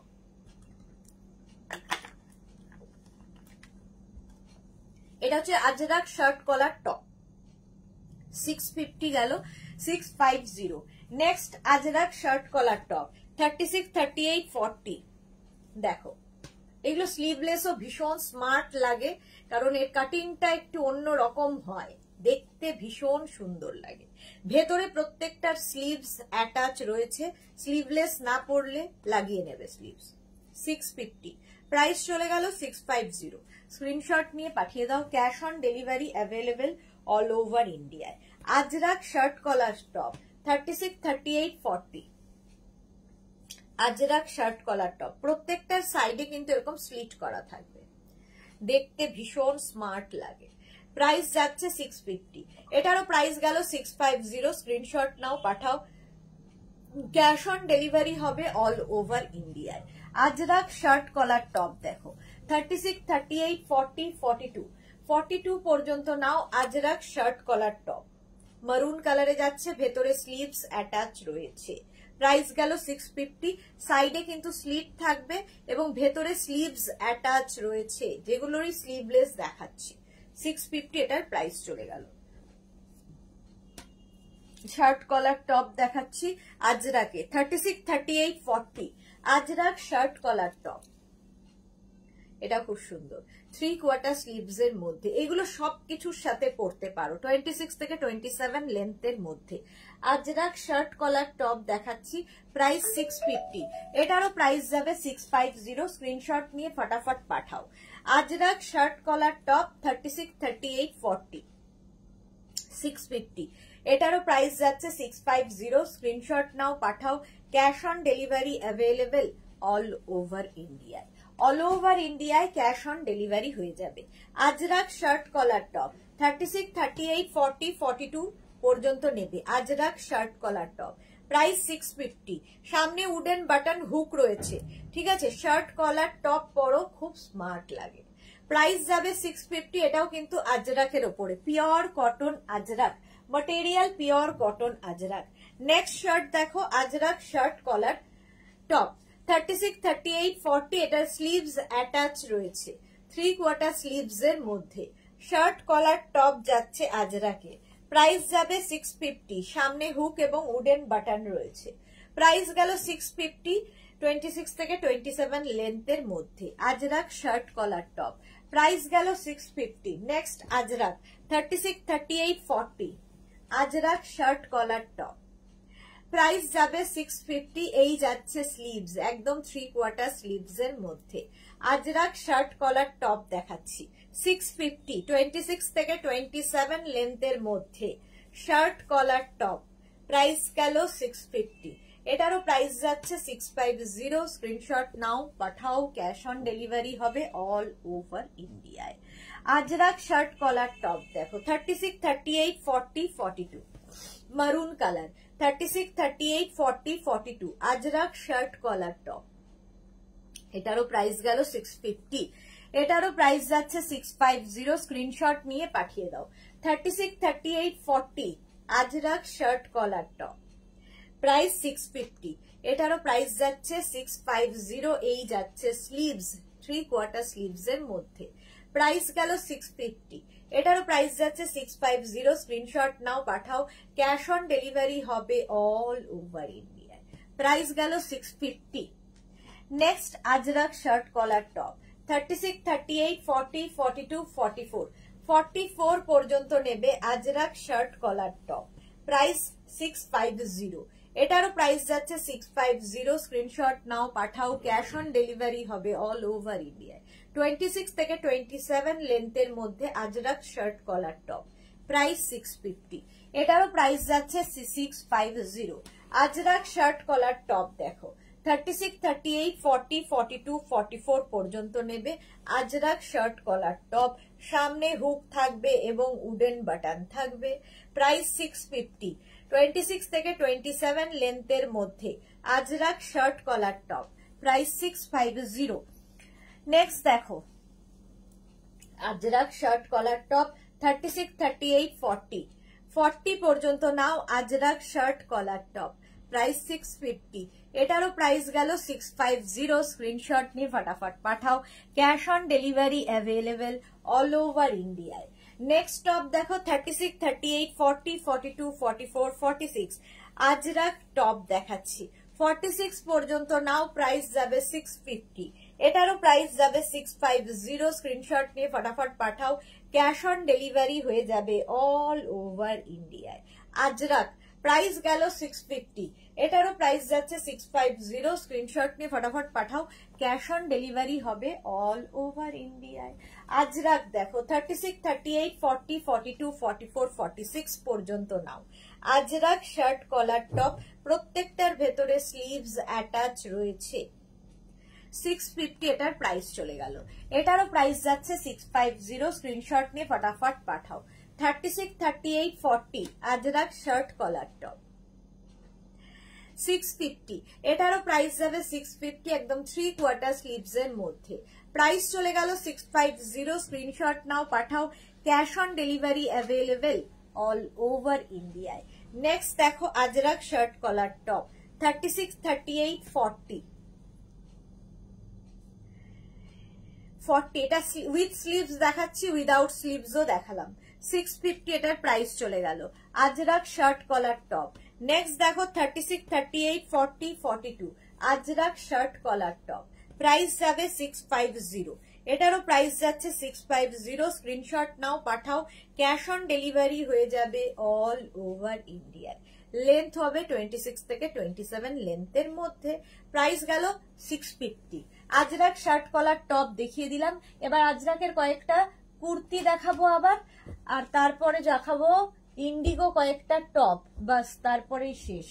এটা হচ্ছে ajrak shirt collar top six fifty গেল six five zero next ajrak shirt collar top thirty six thirty eight forty দেখো এগুলো স্লিভলেসও ভীষণ স্মার্ট লাগে কারণ এর কাটিংটা একটু অন্য রকম হয় দেখতে ভীষণ সুন্দর লাগে ভেতরে প্রত্যেকটার স্লিভস অ্যাটাচ রয়েছে স্লিভলেস না পড়লে লাগিয়ে নেবে স্লিভস সিক্স ফিফটি প্রাইস চলে গেল সিক্স ফাইভ জিরো স্ক্রিনশট নিয়ে পাঠিয়ে দাও cash on delivery available all over ইন্ডিয়ায় ajrak shirt collar top thirty six thirty eight forty ajrak shirt collar top প্রত্যেকটার সাইডে কিন্তু এরকম স্লিট করা থাকবে দেখতে ভীষণ স্মার্ট লাগে প্রাইস যাচ্ছে সিক্স ফিফটি এটারও প্রাইস গেল সিক্স ফাইভ জিরো স্ক্রিনশট নাও পাঠাও ক্যাশ অন ডেলিভারি হবে অল ওভার ইন্ডিয়ায় আজরাক শার্ট কলার টপ দেখো thirty six thirty eight forty forty two forty two পর্যন্ত নাও ajrak shirt collar top maroon কালারে যাচ্ছে ভেতরে স্লিভস অ্যাটাচ রয়েছে প্রাইস গেল সিক্স ফিফটি সাইডে কিন্তু স্লিভ থাকবে এবং ভেতরে স্লিভস অ্যাটাচ রয়েছে যেগুলোরই স্লিভলেস দেখাচ্ছি সিক্স ফিফটি এটার প্রাইস চলে গেল শার্ট কলার টপ দেখাচ্ছি আজরাকে thirty six thirty eight forty ajrak shirt collar top এটা খুব সুন্দর থ্রি কোয়ার্টার স্লিভস এর মধ্যে এগুলো সব কিছুর সাথে পড়তে পারো টোয়েন্টি সিক্স থেকে টোয়েন্টি সেভেন লেন্থের মধ্যে আজরাক শার্ট কলার টপ দেখাচ্ছি প্রাইস সিক্স ফিফটি এটারও প্রাইস যাবে সিক্স ফাইভ জিরো স্ক্রিনশট নিয়ে ফটাফট পাঠাও ajrak shirt collar top thirty six thirty eight forty six fifty এটারও প্রাইস যাচ্ছে সিক্স ফাইভ জিরো স্ক্রিনশট নাও পাঠাও cash on delivery available all over ইন্ডিয়ায় অল ওভার ইন্ডিয়ায় ক্যাশ অন ডেলিভারি হয়ে যাবে ajrak shirt collar top thirty six thirty eight forty forty two পর্যন্ত নেবে ajrak shirt collar top price six fifty সামনে wooden button hook রয়েছে ঠিক আছে শার্ট কলার টপ পরও খুব স্মার্ট লাগে প্রাইস যাবে সিক্স ফিফটি এটাও কিন্তু আজরাকের ওপরে pure cotton ajrak material pure cotton Ajrak next shirt দেখো ajrak shirt collar top thirty six thirty eight sleeves attach রয়েছে থ্রি কোয়ার্টার মধ্যে শার্ট কলার যাচ্ছে আজরাকে প্রাইস যাবে সিক্স ফিফটি সামনে হুক এবং উডেন বাটন রয়েছে প্রাইস গেল সিক্স ফিফটি টোয়েন্টি সিক্স থেকে টোয়েন্টি সেভেন লেন্থের মধ্যে ajrak shirt collar top price গেল six fifty next ajrak thirty six thirty eight ajrak shirt collar top price যাবে সিক্স ফিফটি এই যাচ্ছে স্লিভস একদম থ্রি কোয়ার্টার স্লিভস এর মধ্যে আজরাক শার্ট কলার টপ দেখাচ্ছি সিক্স ফিফটি টোয়েন্টি সিক্স থেকে টোয়েন্টি সেভেন লেন্থের মধ্যে শার্ট কলার টপ প্রাইস গেল সিক্স ফিফটি এটারও প্রাইস যাচ্ছে সিক্স ফাইভ জিরো স্ক্রিনশট নাও পাঠাও ক্যাশ অন ডেলিভারি হবে অল ওভার ইন্ডিয়ায় আজরাক শার্ট কলার টপ দেখো thirty six thirty eight forty forty two maroon colour thirty six thirty eight forty forty two ajrak shirt collar top এটারও price গেল six fifty এটারও price যাচ্ছে six five zero screenshot নিয়ে পাঠিয়ে দাও thirty six thirty eight ajrak shirt collar top price six fifty এটারও price যাচ্ছে six five zero এই যাচ্ছে স্লিভস থ্রি কোয়ার্টার মধ্যে প্রাইস গেল সিক্স ফিফটি এটারও প্রাইস যাচ্ছে সিক্স ফাইভ জিরো স্ক্রিনশট নাও পাঠাও ক্যাশ অন ডেলিভারি হবে অল ওভার ইন্ডিয়ায় প্রাইস গেল six fifty next ajrak shirt collar top thirty six thirty eight forty forty two forty four forty four পর্যন্ত নেবে ajrak shirt collar top price six five zero এটারও price যাচ্ছে six five zero screenshot নাও পাঠাও cash on delivery হবে all over ইন্ডিয়ায় twenty six থেকে twenty seven লেন্থের মধ্যে ajrak shirt collar top price six fifty এটারও প্রাইস যাচ্ছে six five zero ajrak shirt collar top দেখো thirty six thirty eight forty two four পর্যন্ত নেবে আজরাক শার্ট কলার টপ সামনে হুক থাকবে এবং উডেন বাটন থাকবে price six fifty twenty six থেকে টোয়েন্টি সেভেন লেন্থের মধ্যে ajrak shirt collar top price six five zero next দেখো ajrak shirt collar top thirty six thirty eight forty forty পর্যন্ত নাও ajrak shirt collar top price six fifty এটারও price গেল six five zero screenshot নিয়ে ফটাফট পাঠাও cash on delivery available all over ইন্ডিয়ায় next top দেখো thirty six thirty eight forty forty two forty four forty six ajrak top দেখাচ্ছি forty six পর্যন্ত নাও প্রাইস যাবে সিক্স ফিফটি এটারও প্রাইস যাবে সিক্স ফাইভ জিরো স্ক্রিনশট নিয়ে ফটাফট পাঠাও ক্যাশ অন ডেলিভারি হয়ে যাবে অল ওভার ইন্ডিয়ায় রাত প্রাইস গেল সিক্স ফিফটি এটারও প্রাইস যাচ্ছে সিক্স ফাইভ জিরো স্ক্রিনশট নিয়ে ফটাফট পাঠাও ক্যাশ অন ডেলিভারি হবে অল ওভার ইন্ডিয়ায় আজরাক দেখো thirty six thirty eight forty forty two forty four forty six পর্যন্ত নাও আজরাক শার্ট কলার টপ প্রত্যেকটার ভেতরে স্লিভস অ্যাটাচ রয়েছে सिक्स फिफ्टी एटार प्राइस चले गल एटारो प्राइस जा जिरो स्क्रीनशट नहीं फटाफट पाठाओ thirty six thirty eight forty ajrak shirt collar टप सिक्स फिफ्टी एटारो प्राइस जाए सिक्स फिफ्टी एकदम थ्री क्वार्टार स्लीवसर मध्य प्राइस चले गल सिक्स फाइव जिरो स्क्रीनशट नाओ पाठाओ cash on delivery available all over India next देखो ajrak shirt collar top thirty six thirty forty forty এটা উইথ স্লিভস দেখাচ্ছি উইদাউট স্লিভসও দেখালাম সিক্স ফিফটি এটার প্রাইস চলে গেল ajrak shirt collar top next দেখো thirty six thirty eight forty forty two ajrak shirt collar top price যাবে সিক্স ফাইভ জিরো এটারও প্রাইস যাচ্ছে সিক্স ফাইভ জিরো স্ক্রিনশট নাও পাঠাও ক্যাশ অন ডেলিভারি হয়ে যাবে অল ওভার ইন্ডিয়ায় লেন্থ হবে টোয়েন্টি সিক্স থেকে টোয়েন্টি সেভেন লেন্থের মধ্যে প্রাইস গেল six fifty ajrak shirt collar top দেখিয়ে দিলাম এবার আজরাকের কয়েকটা কুর্তি দেখাবো আবার আর তারপরে দেখাবো ইন্ডিগো কয়েকটা টপ বাস তারপরেই শেষ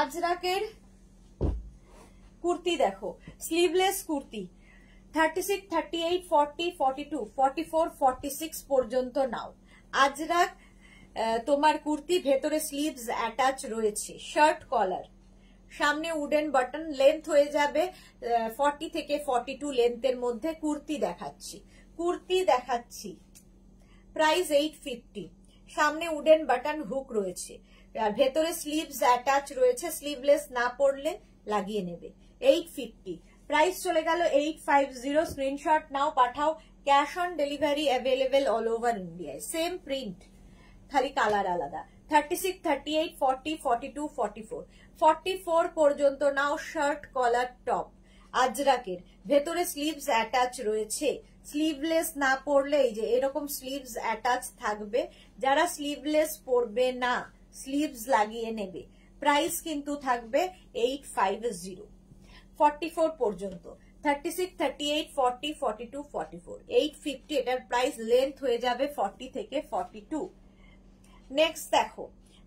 আজরাকের কুর্তি দেখো sleeveless kurti thirty six thirty eight forty forty two forty four forty six পর্যন্ত নাও আজরাক তোমার কুর্তি ভেতরে স্লিভস অ্যাটাচ রয়েছে শার্ট কলার সামনে উডেন বাটন লেন্থ হয়ে যাবে ফর্টি থেকে ফর্টি টু লেন্থের মধ্যে কুর্তি দেখাচ্ছি কুর্তি দেখাচ্ছি প্রাইস এইট ফিফটি সামনে উডেন বাটন হুক রয়েছে আর ভেতরে স্লিভস অ্যাটাচ রয়েছে স্লিভলেস না পড়লে লাগিয়ে নেবে এইট ফিফটি প্রাইস চলে গেল এইট ফাইভ জিরো স্ক্রিনশট নাও পাঠাও cash on delivery available all over ইন্ডিয়ায় সেম প্রিন্ট খালি কালার আলাদা thirty six thirty eight forty forty two forty four forty four পর্যন্ত নাও শার্ট কলার টপ আজরাকের ভেতরে স্লিভস অ্যাটাচ রয়েছে স্লিভলেস না পরলে এই যে এরকম স্লিভস অ্যাটাচ থাকবে যারা স্লিভলেস পরবে না স্লিভস লাগিয়ে নেবে প্রাইস কিন্তু থাকবে eight five zero forty four পর্যন্ত thirty six thirty eight forty forty two forty four eight fifty এটার প্রাইস লেন্থ হয়ে যাবে ফর্টি থেকে ফর্টি টু নেক্সট দেখো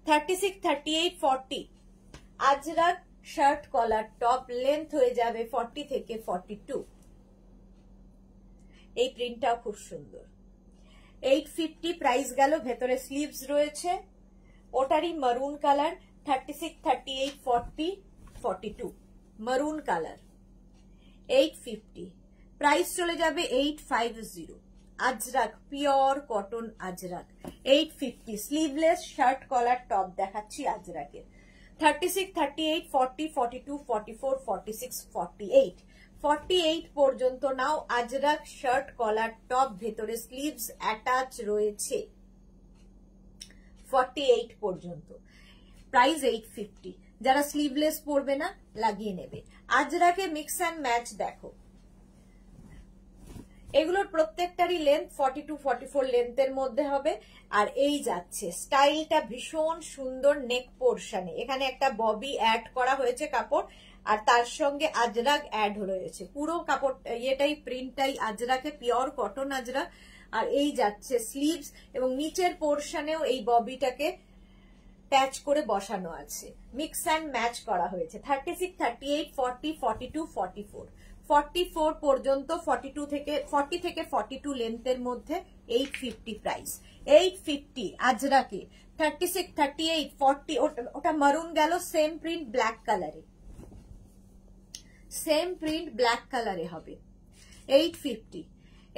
thirty six thirty eight forty ajrak shirt collar top length হয়ে যাবে forty থেকে forty two এই প্রিন্টটাও খুব সুন্দর এইট ফিফটি প্রাইস গেল ভেতরে স্লিভস রয়েছে ওটারই maroon colour thirty six thirty eight forty forty two maroon colour eight fifty price চলে যাবে eight five zero ajrak pure cotton Ajrak eight fifty sleeveless shirt collar top দেখাচ্ছি আজরাকের thirty six thirty eight forty forty two forty four forty six forty eight forty eight পর্যন্ত নাও ajrak shirt collar top ভেতরে sleeves attach রয়েছে forty eight পর্যন্ত price eight fifty যারা sleeveless পরবে না লাগিয়ে নেবে আজরাকে মিক্স অ্যান্ড ম্যাচ দেখো এগুলোর প্রত্যেকটারই length forty two forty four লেন্থের মধ্যে হবে আর এই যাচ্ছে স্টাইলটা ভীষণ সুন্দর নেক পোর্শনে এখানে একটা ববি অ্যাড করা হয়েছে কাপড় আর তার সঙ্গে আজরাক অ্যাড রয়েছে পুরো কাপড় ইয়েটাই প্রিন্টটাই আজরাকে পিওর কটন আজরা আর এই যাচ্ছে স্লিভস এবং নিচের পোর্শনেও এই ববিটাকে প্যাচ করে বসানো আছে মিক্স অ্যান্ড ম্যাচ করা হয়েছে thirty six thirty eight forty forty two forty four forty পর্যন্ত ফর্টি থেকে ফর্টি থেকে ফর্টি টু লেন্থের মধ্যে eight fifty price eight fifty আজরাকে thirty six thirty eight forty ওটা মারুন গেল সেম প্রিন্ট ব্ল্যাক কালারে সেম প্রিন্ট ব্ল্যাক কালারে হবে eight fifty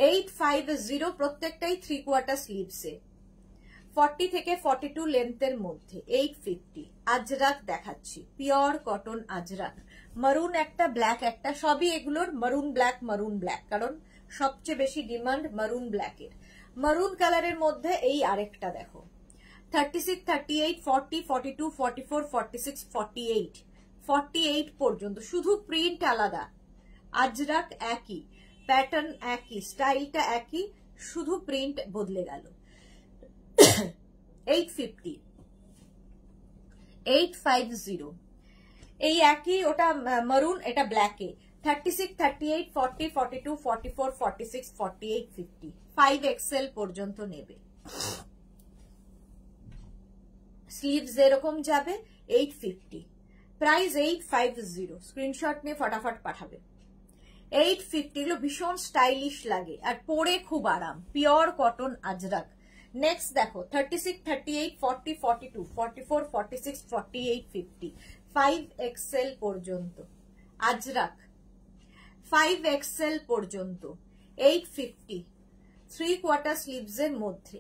eight five zero প্রত্যেকটাই থ্রি কোয়ার্টার স্লিভসে ফর্টি থেকে ফর্টি টু লেন্থের মধ্যে এইট ফিফটি আজরাক দেখাচ্ছি পিওর কটন আজরাক মারুন একটা ব্ল্যাক একটা সবই এগুলোর মারুন ব্ল্যাক মারুন ব্ল্যাক কারণ সবচেয়ে বেশি ডিমান্ড মারুন ব্ল্যাকের মারুন কালারের মধ্যে এই আরেকটা দেখো thirty six thirty eight forty forty two forty four forty six forty eight forty eight পর্যন্ত শুধু প্রিন্ট আলাদা আজরাক একই প্যাটার্ন একই স্টাইলটা একই শুধু প্রিন্ট বদলে গেল eight fifty eight five zero এই একই ওটা মারুন এটা ব্ল্যাকে thirty six thirty eight forty forty two forty four forty six forty eight fifty five XL পর্যন্ত নেবে স্লিভস এরকম যাবে eight fifty price eight five zero screenshot নিয়ে ফটাফট পাঠাবে এইট ফিফটি এগুলো ভীষণ স্টাইলিশ লাগে আর পরে খুব আরাম পিওর কটন আজরাক নেক্সট দেখো thirty six thirty eight forty forty two forty four forty six forty eight fifty five XL পর্যন্ত আজরাক ফাইভ এক্সেল পর্যন্ত এইট ফিফটি থ্রি কোয়ার্টার স্লিভসের মধ্যে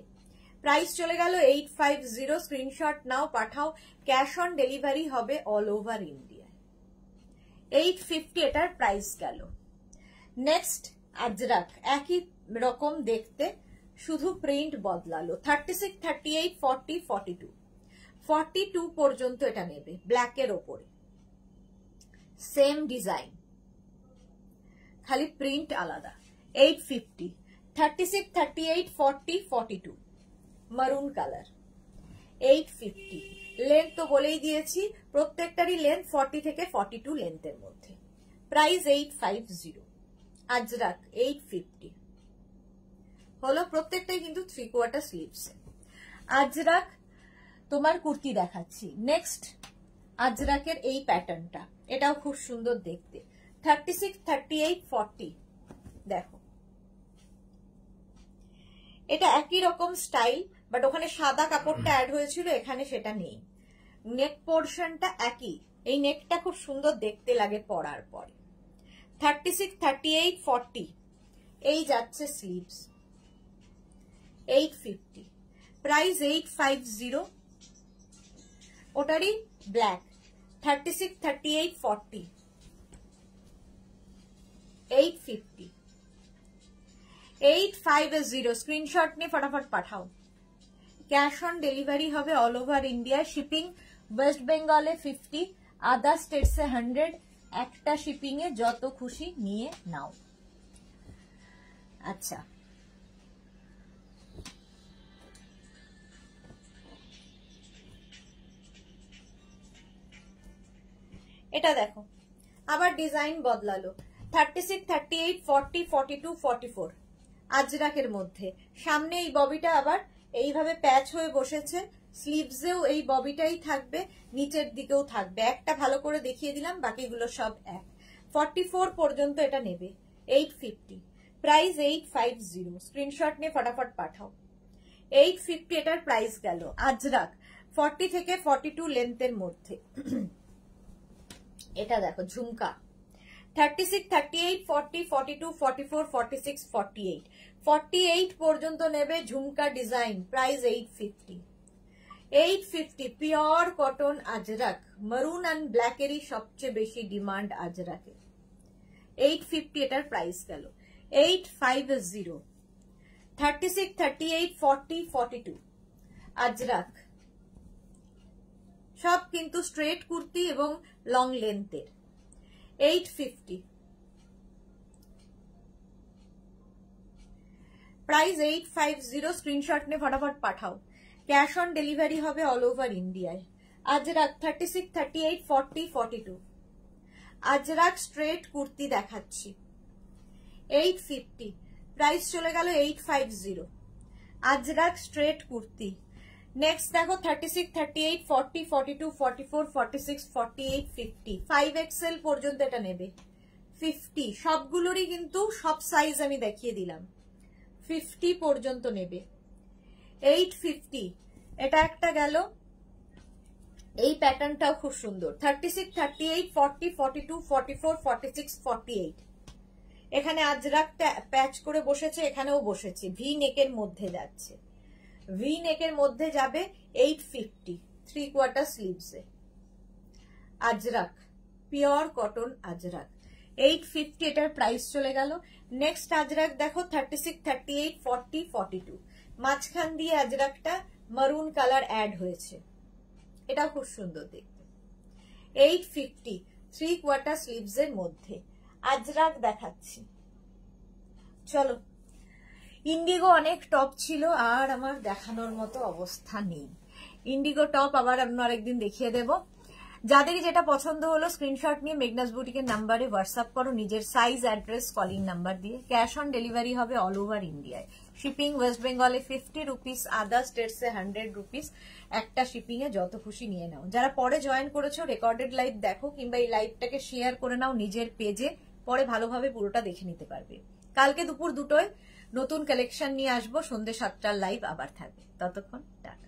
প্রাইস চলে গেল এইট ফাইভ জিরো স্ক্রিনশট নাও পাঠাও ক্যাশ অন ডেলিভারি হবে অল ওভার ইন্ডিয়ায় এইট ফিফটি এটার প্রাইস গেল নেক্সট আজরাক একই রকম দেখতে শুধু প্রিন্ট বদলালো thirty six thirty eight forty forty two forty two পর্যন্ত এটা নেবে ব্ল্যাকের ওপরে সেম ডিজাইন খালি প্রিন্ট আলাদা eight fifty thirty six thirty eight forty forty two maroon colour eight fifty length তো বলেই দিয়েছি প্রত্যেকটারই লেন্থ ফর্টি থেকে ফর্টি টু লেন্থের মধ্যে price eight five zero Ajrak eight fifty হলো প্রত্যেকটাই কিন্তু থ্রি কোয়ার্টার স্লিভস আজরাক তোমার কুর্তি দেখাচ্ছি নেক্সট আজরাকের এই প্যাটার্নটা এটাও খুব সুন্দর দেখতে thirty six thirty eight forty দেখো এটা একই রকম স্টাইল বাট ওখানে সাদা কাপড়টা অ্যাড হয়েছিল এখানে সেটা নেই নেক পোর্শনটা একই এই নেকটা খুব সুন্দর দেখতে লাগে পরার পরে thirty six thirty eight forty এই যাচ্ছে sleeves eight fifty price eight five zero ওটারই black thirty six thirty eight forty eight fifty eight five zero screenshot নিয়ে ফটাফট পাঠাও ক্যাশ অন ডেলিভারি হবে all over India shipping West বেঙ্গলে fifty other স্টেটসে hundred একটা শিপিংয়ে যত খুশি নিয়ে নাও আচ্ছা এটা দেখো আবার ডিজাইন বদলালো thirty six thirty eight forty forty two forty four আজরাকের মধ্যে সামনে এই ববিটা আবার এইভাবে প্যাচ হয়ে বসেছে স্লিভসেও এই ববিটাই থাকবে নিচের দিকেও থাকবে একটা ভালো করে দেখিয়ে দিলাম বাকিগুলো সব এক ফর্টি পর্যন্ত এটা নেবে eight fifty price eight five zero screenshot নিয়ে ফটাফট পাঠাও এইট ফিফটি এটার প্রাইস গেল আজরাক ফর্টি থেকে ফর্টি টু লেন্থের মধ্যে এটা দেখো jhumka thirty six thirty eight forty forty two forty four forty six forty eight forty eight পর্যন্ত নেবে jhumka design price eight fifty eight fifty pure cotton Ajrak maroon and ব্ল্যাকেরই সবচেয়ে বেশি ডিমান্ড আজরাকে এইট ফিফটি এটার প্রাইস গেল eight five zero thirty six thirty eight forty forty two Ajrak সব কিন্তু স্ট্রেট কুর্তি এবং লং লেন্থের eight fifty price eight five zero screenshot নিয়ে ফটাফট পাঠাও ক্যাশ অন ডেলিভারি হবে অল ওভার ইন্ডিয়ায় Ajrak thirty six thirty eight forty forty two Ajrak straight kurti দেখাচ্ছি এইট ফিফটি প্রাইস চলে গেল eight five zero Ajrak straight kurti next দেখো thirty six thirty eight forty forty two forty four forty six forty eight fifty five XL পর্যন্ত এটা নেবে fifty সবগুলোরই কিন্তু সব size আমি দেখিয়ে দিলাম ফিফটি পর্যন্ত নেবে এইট ফিফটি এটা একটা গেল এই প্যাটার্নটাও খুব সুন্দর thirty six thirty eight forty forty two forty four forty six forty eight এখানে আজরাক প্যাচ করে বসেছে এখানেও বসেছে ভি নেকের মধ্যে যাচ্ছে ভি নেকের মধ্যে যাবে এইট ফিফটি থ্রি কোয়ার্টার স্লিভসে Ajrak pure cotton Ajrak eight fifty এটার প্রাইস চলে গেল নেক্সট আজরাক দেখো thirty six thirty eight forty forty two মাঝখান দিয়ে আজরাকটা মারুন কালার অ্যাড হয়েছে এটা খুব সুন্দর দেখতে eight fifty three quarter sleeves এর মধ্যে আজরাক দেখাচ্ছি চলো ইন্ডিগো অনেক টপ ছিল আর আমার দেখানোর মতো অবস্থা নেই ইন্ডিগো টপ আবার আমি আরেকদিন দেখিয়ে দেব যাদের যেটা পছন্দ হলো স্ক্রিনশট নিয়ে মেঘনাস বুটিকের নাম্বারে হোয়াটসঅ্যাপ করো নিজের সাইজ অ্যাড্রেস কলিং নাম্বার দিয়ে ক্যাশ অন ডেলিভারি হবে অল ওভার ইন্ডিয়ায় শিপিং ওয়েস্ট বেঙ্গলে ফিফটি রুপিস আদার স্টেটসে হান্ড্রেড রুপিস একটা শিপিং এ যত খুশি নিয়ে নাও যারা পরে জয়েন করেছো রেকর্ডেড লাইভ দেখো কিংবা এই লাইভটাকে শেয়ার করে নাও নিজের পেজে পরে ভালোভাবে পুরোটা দেখে নিতে পারবে কালকে দুপুর দুটোয় নতুন কালেকশন নিয়ে আসবো সন্ধ্যে সাতটার লাইভ আবার থাকবে ততক্ষণ টাকা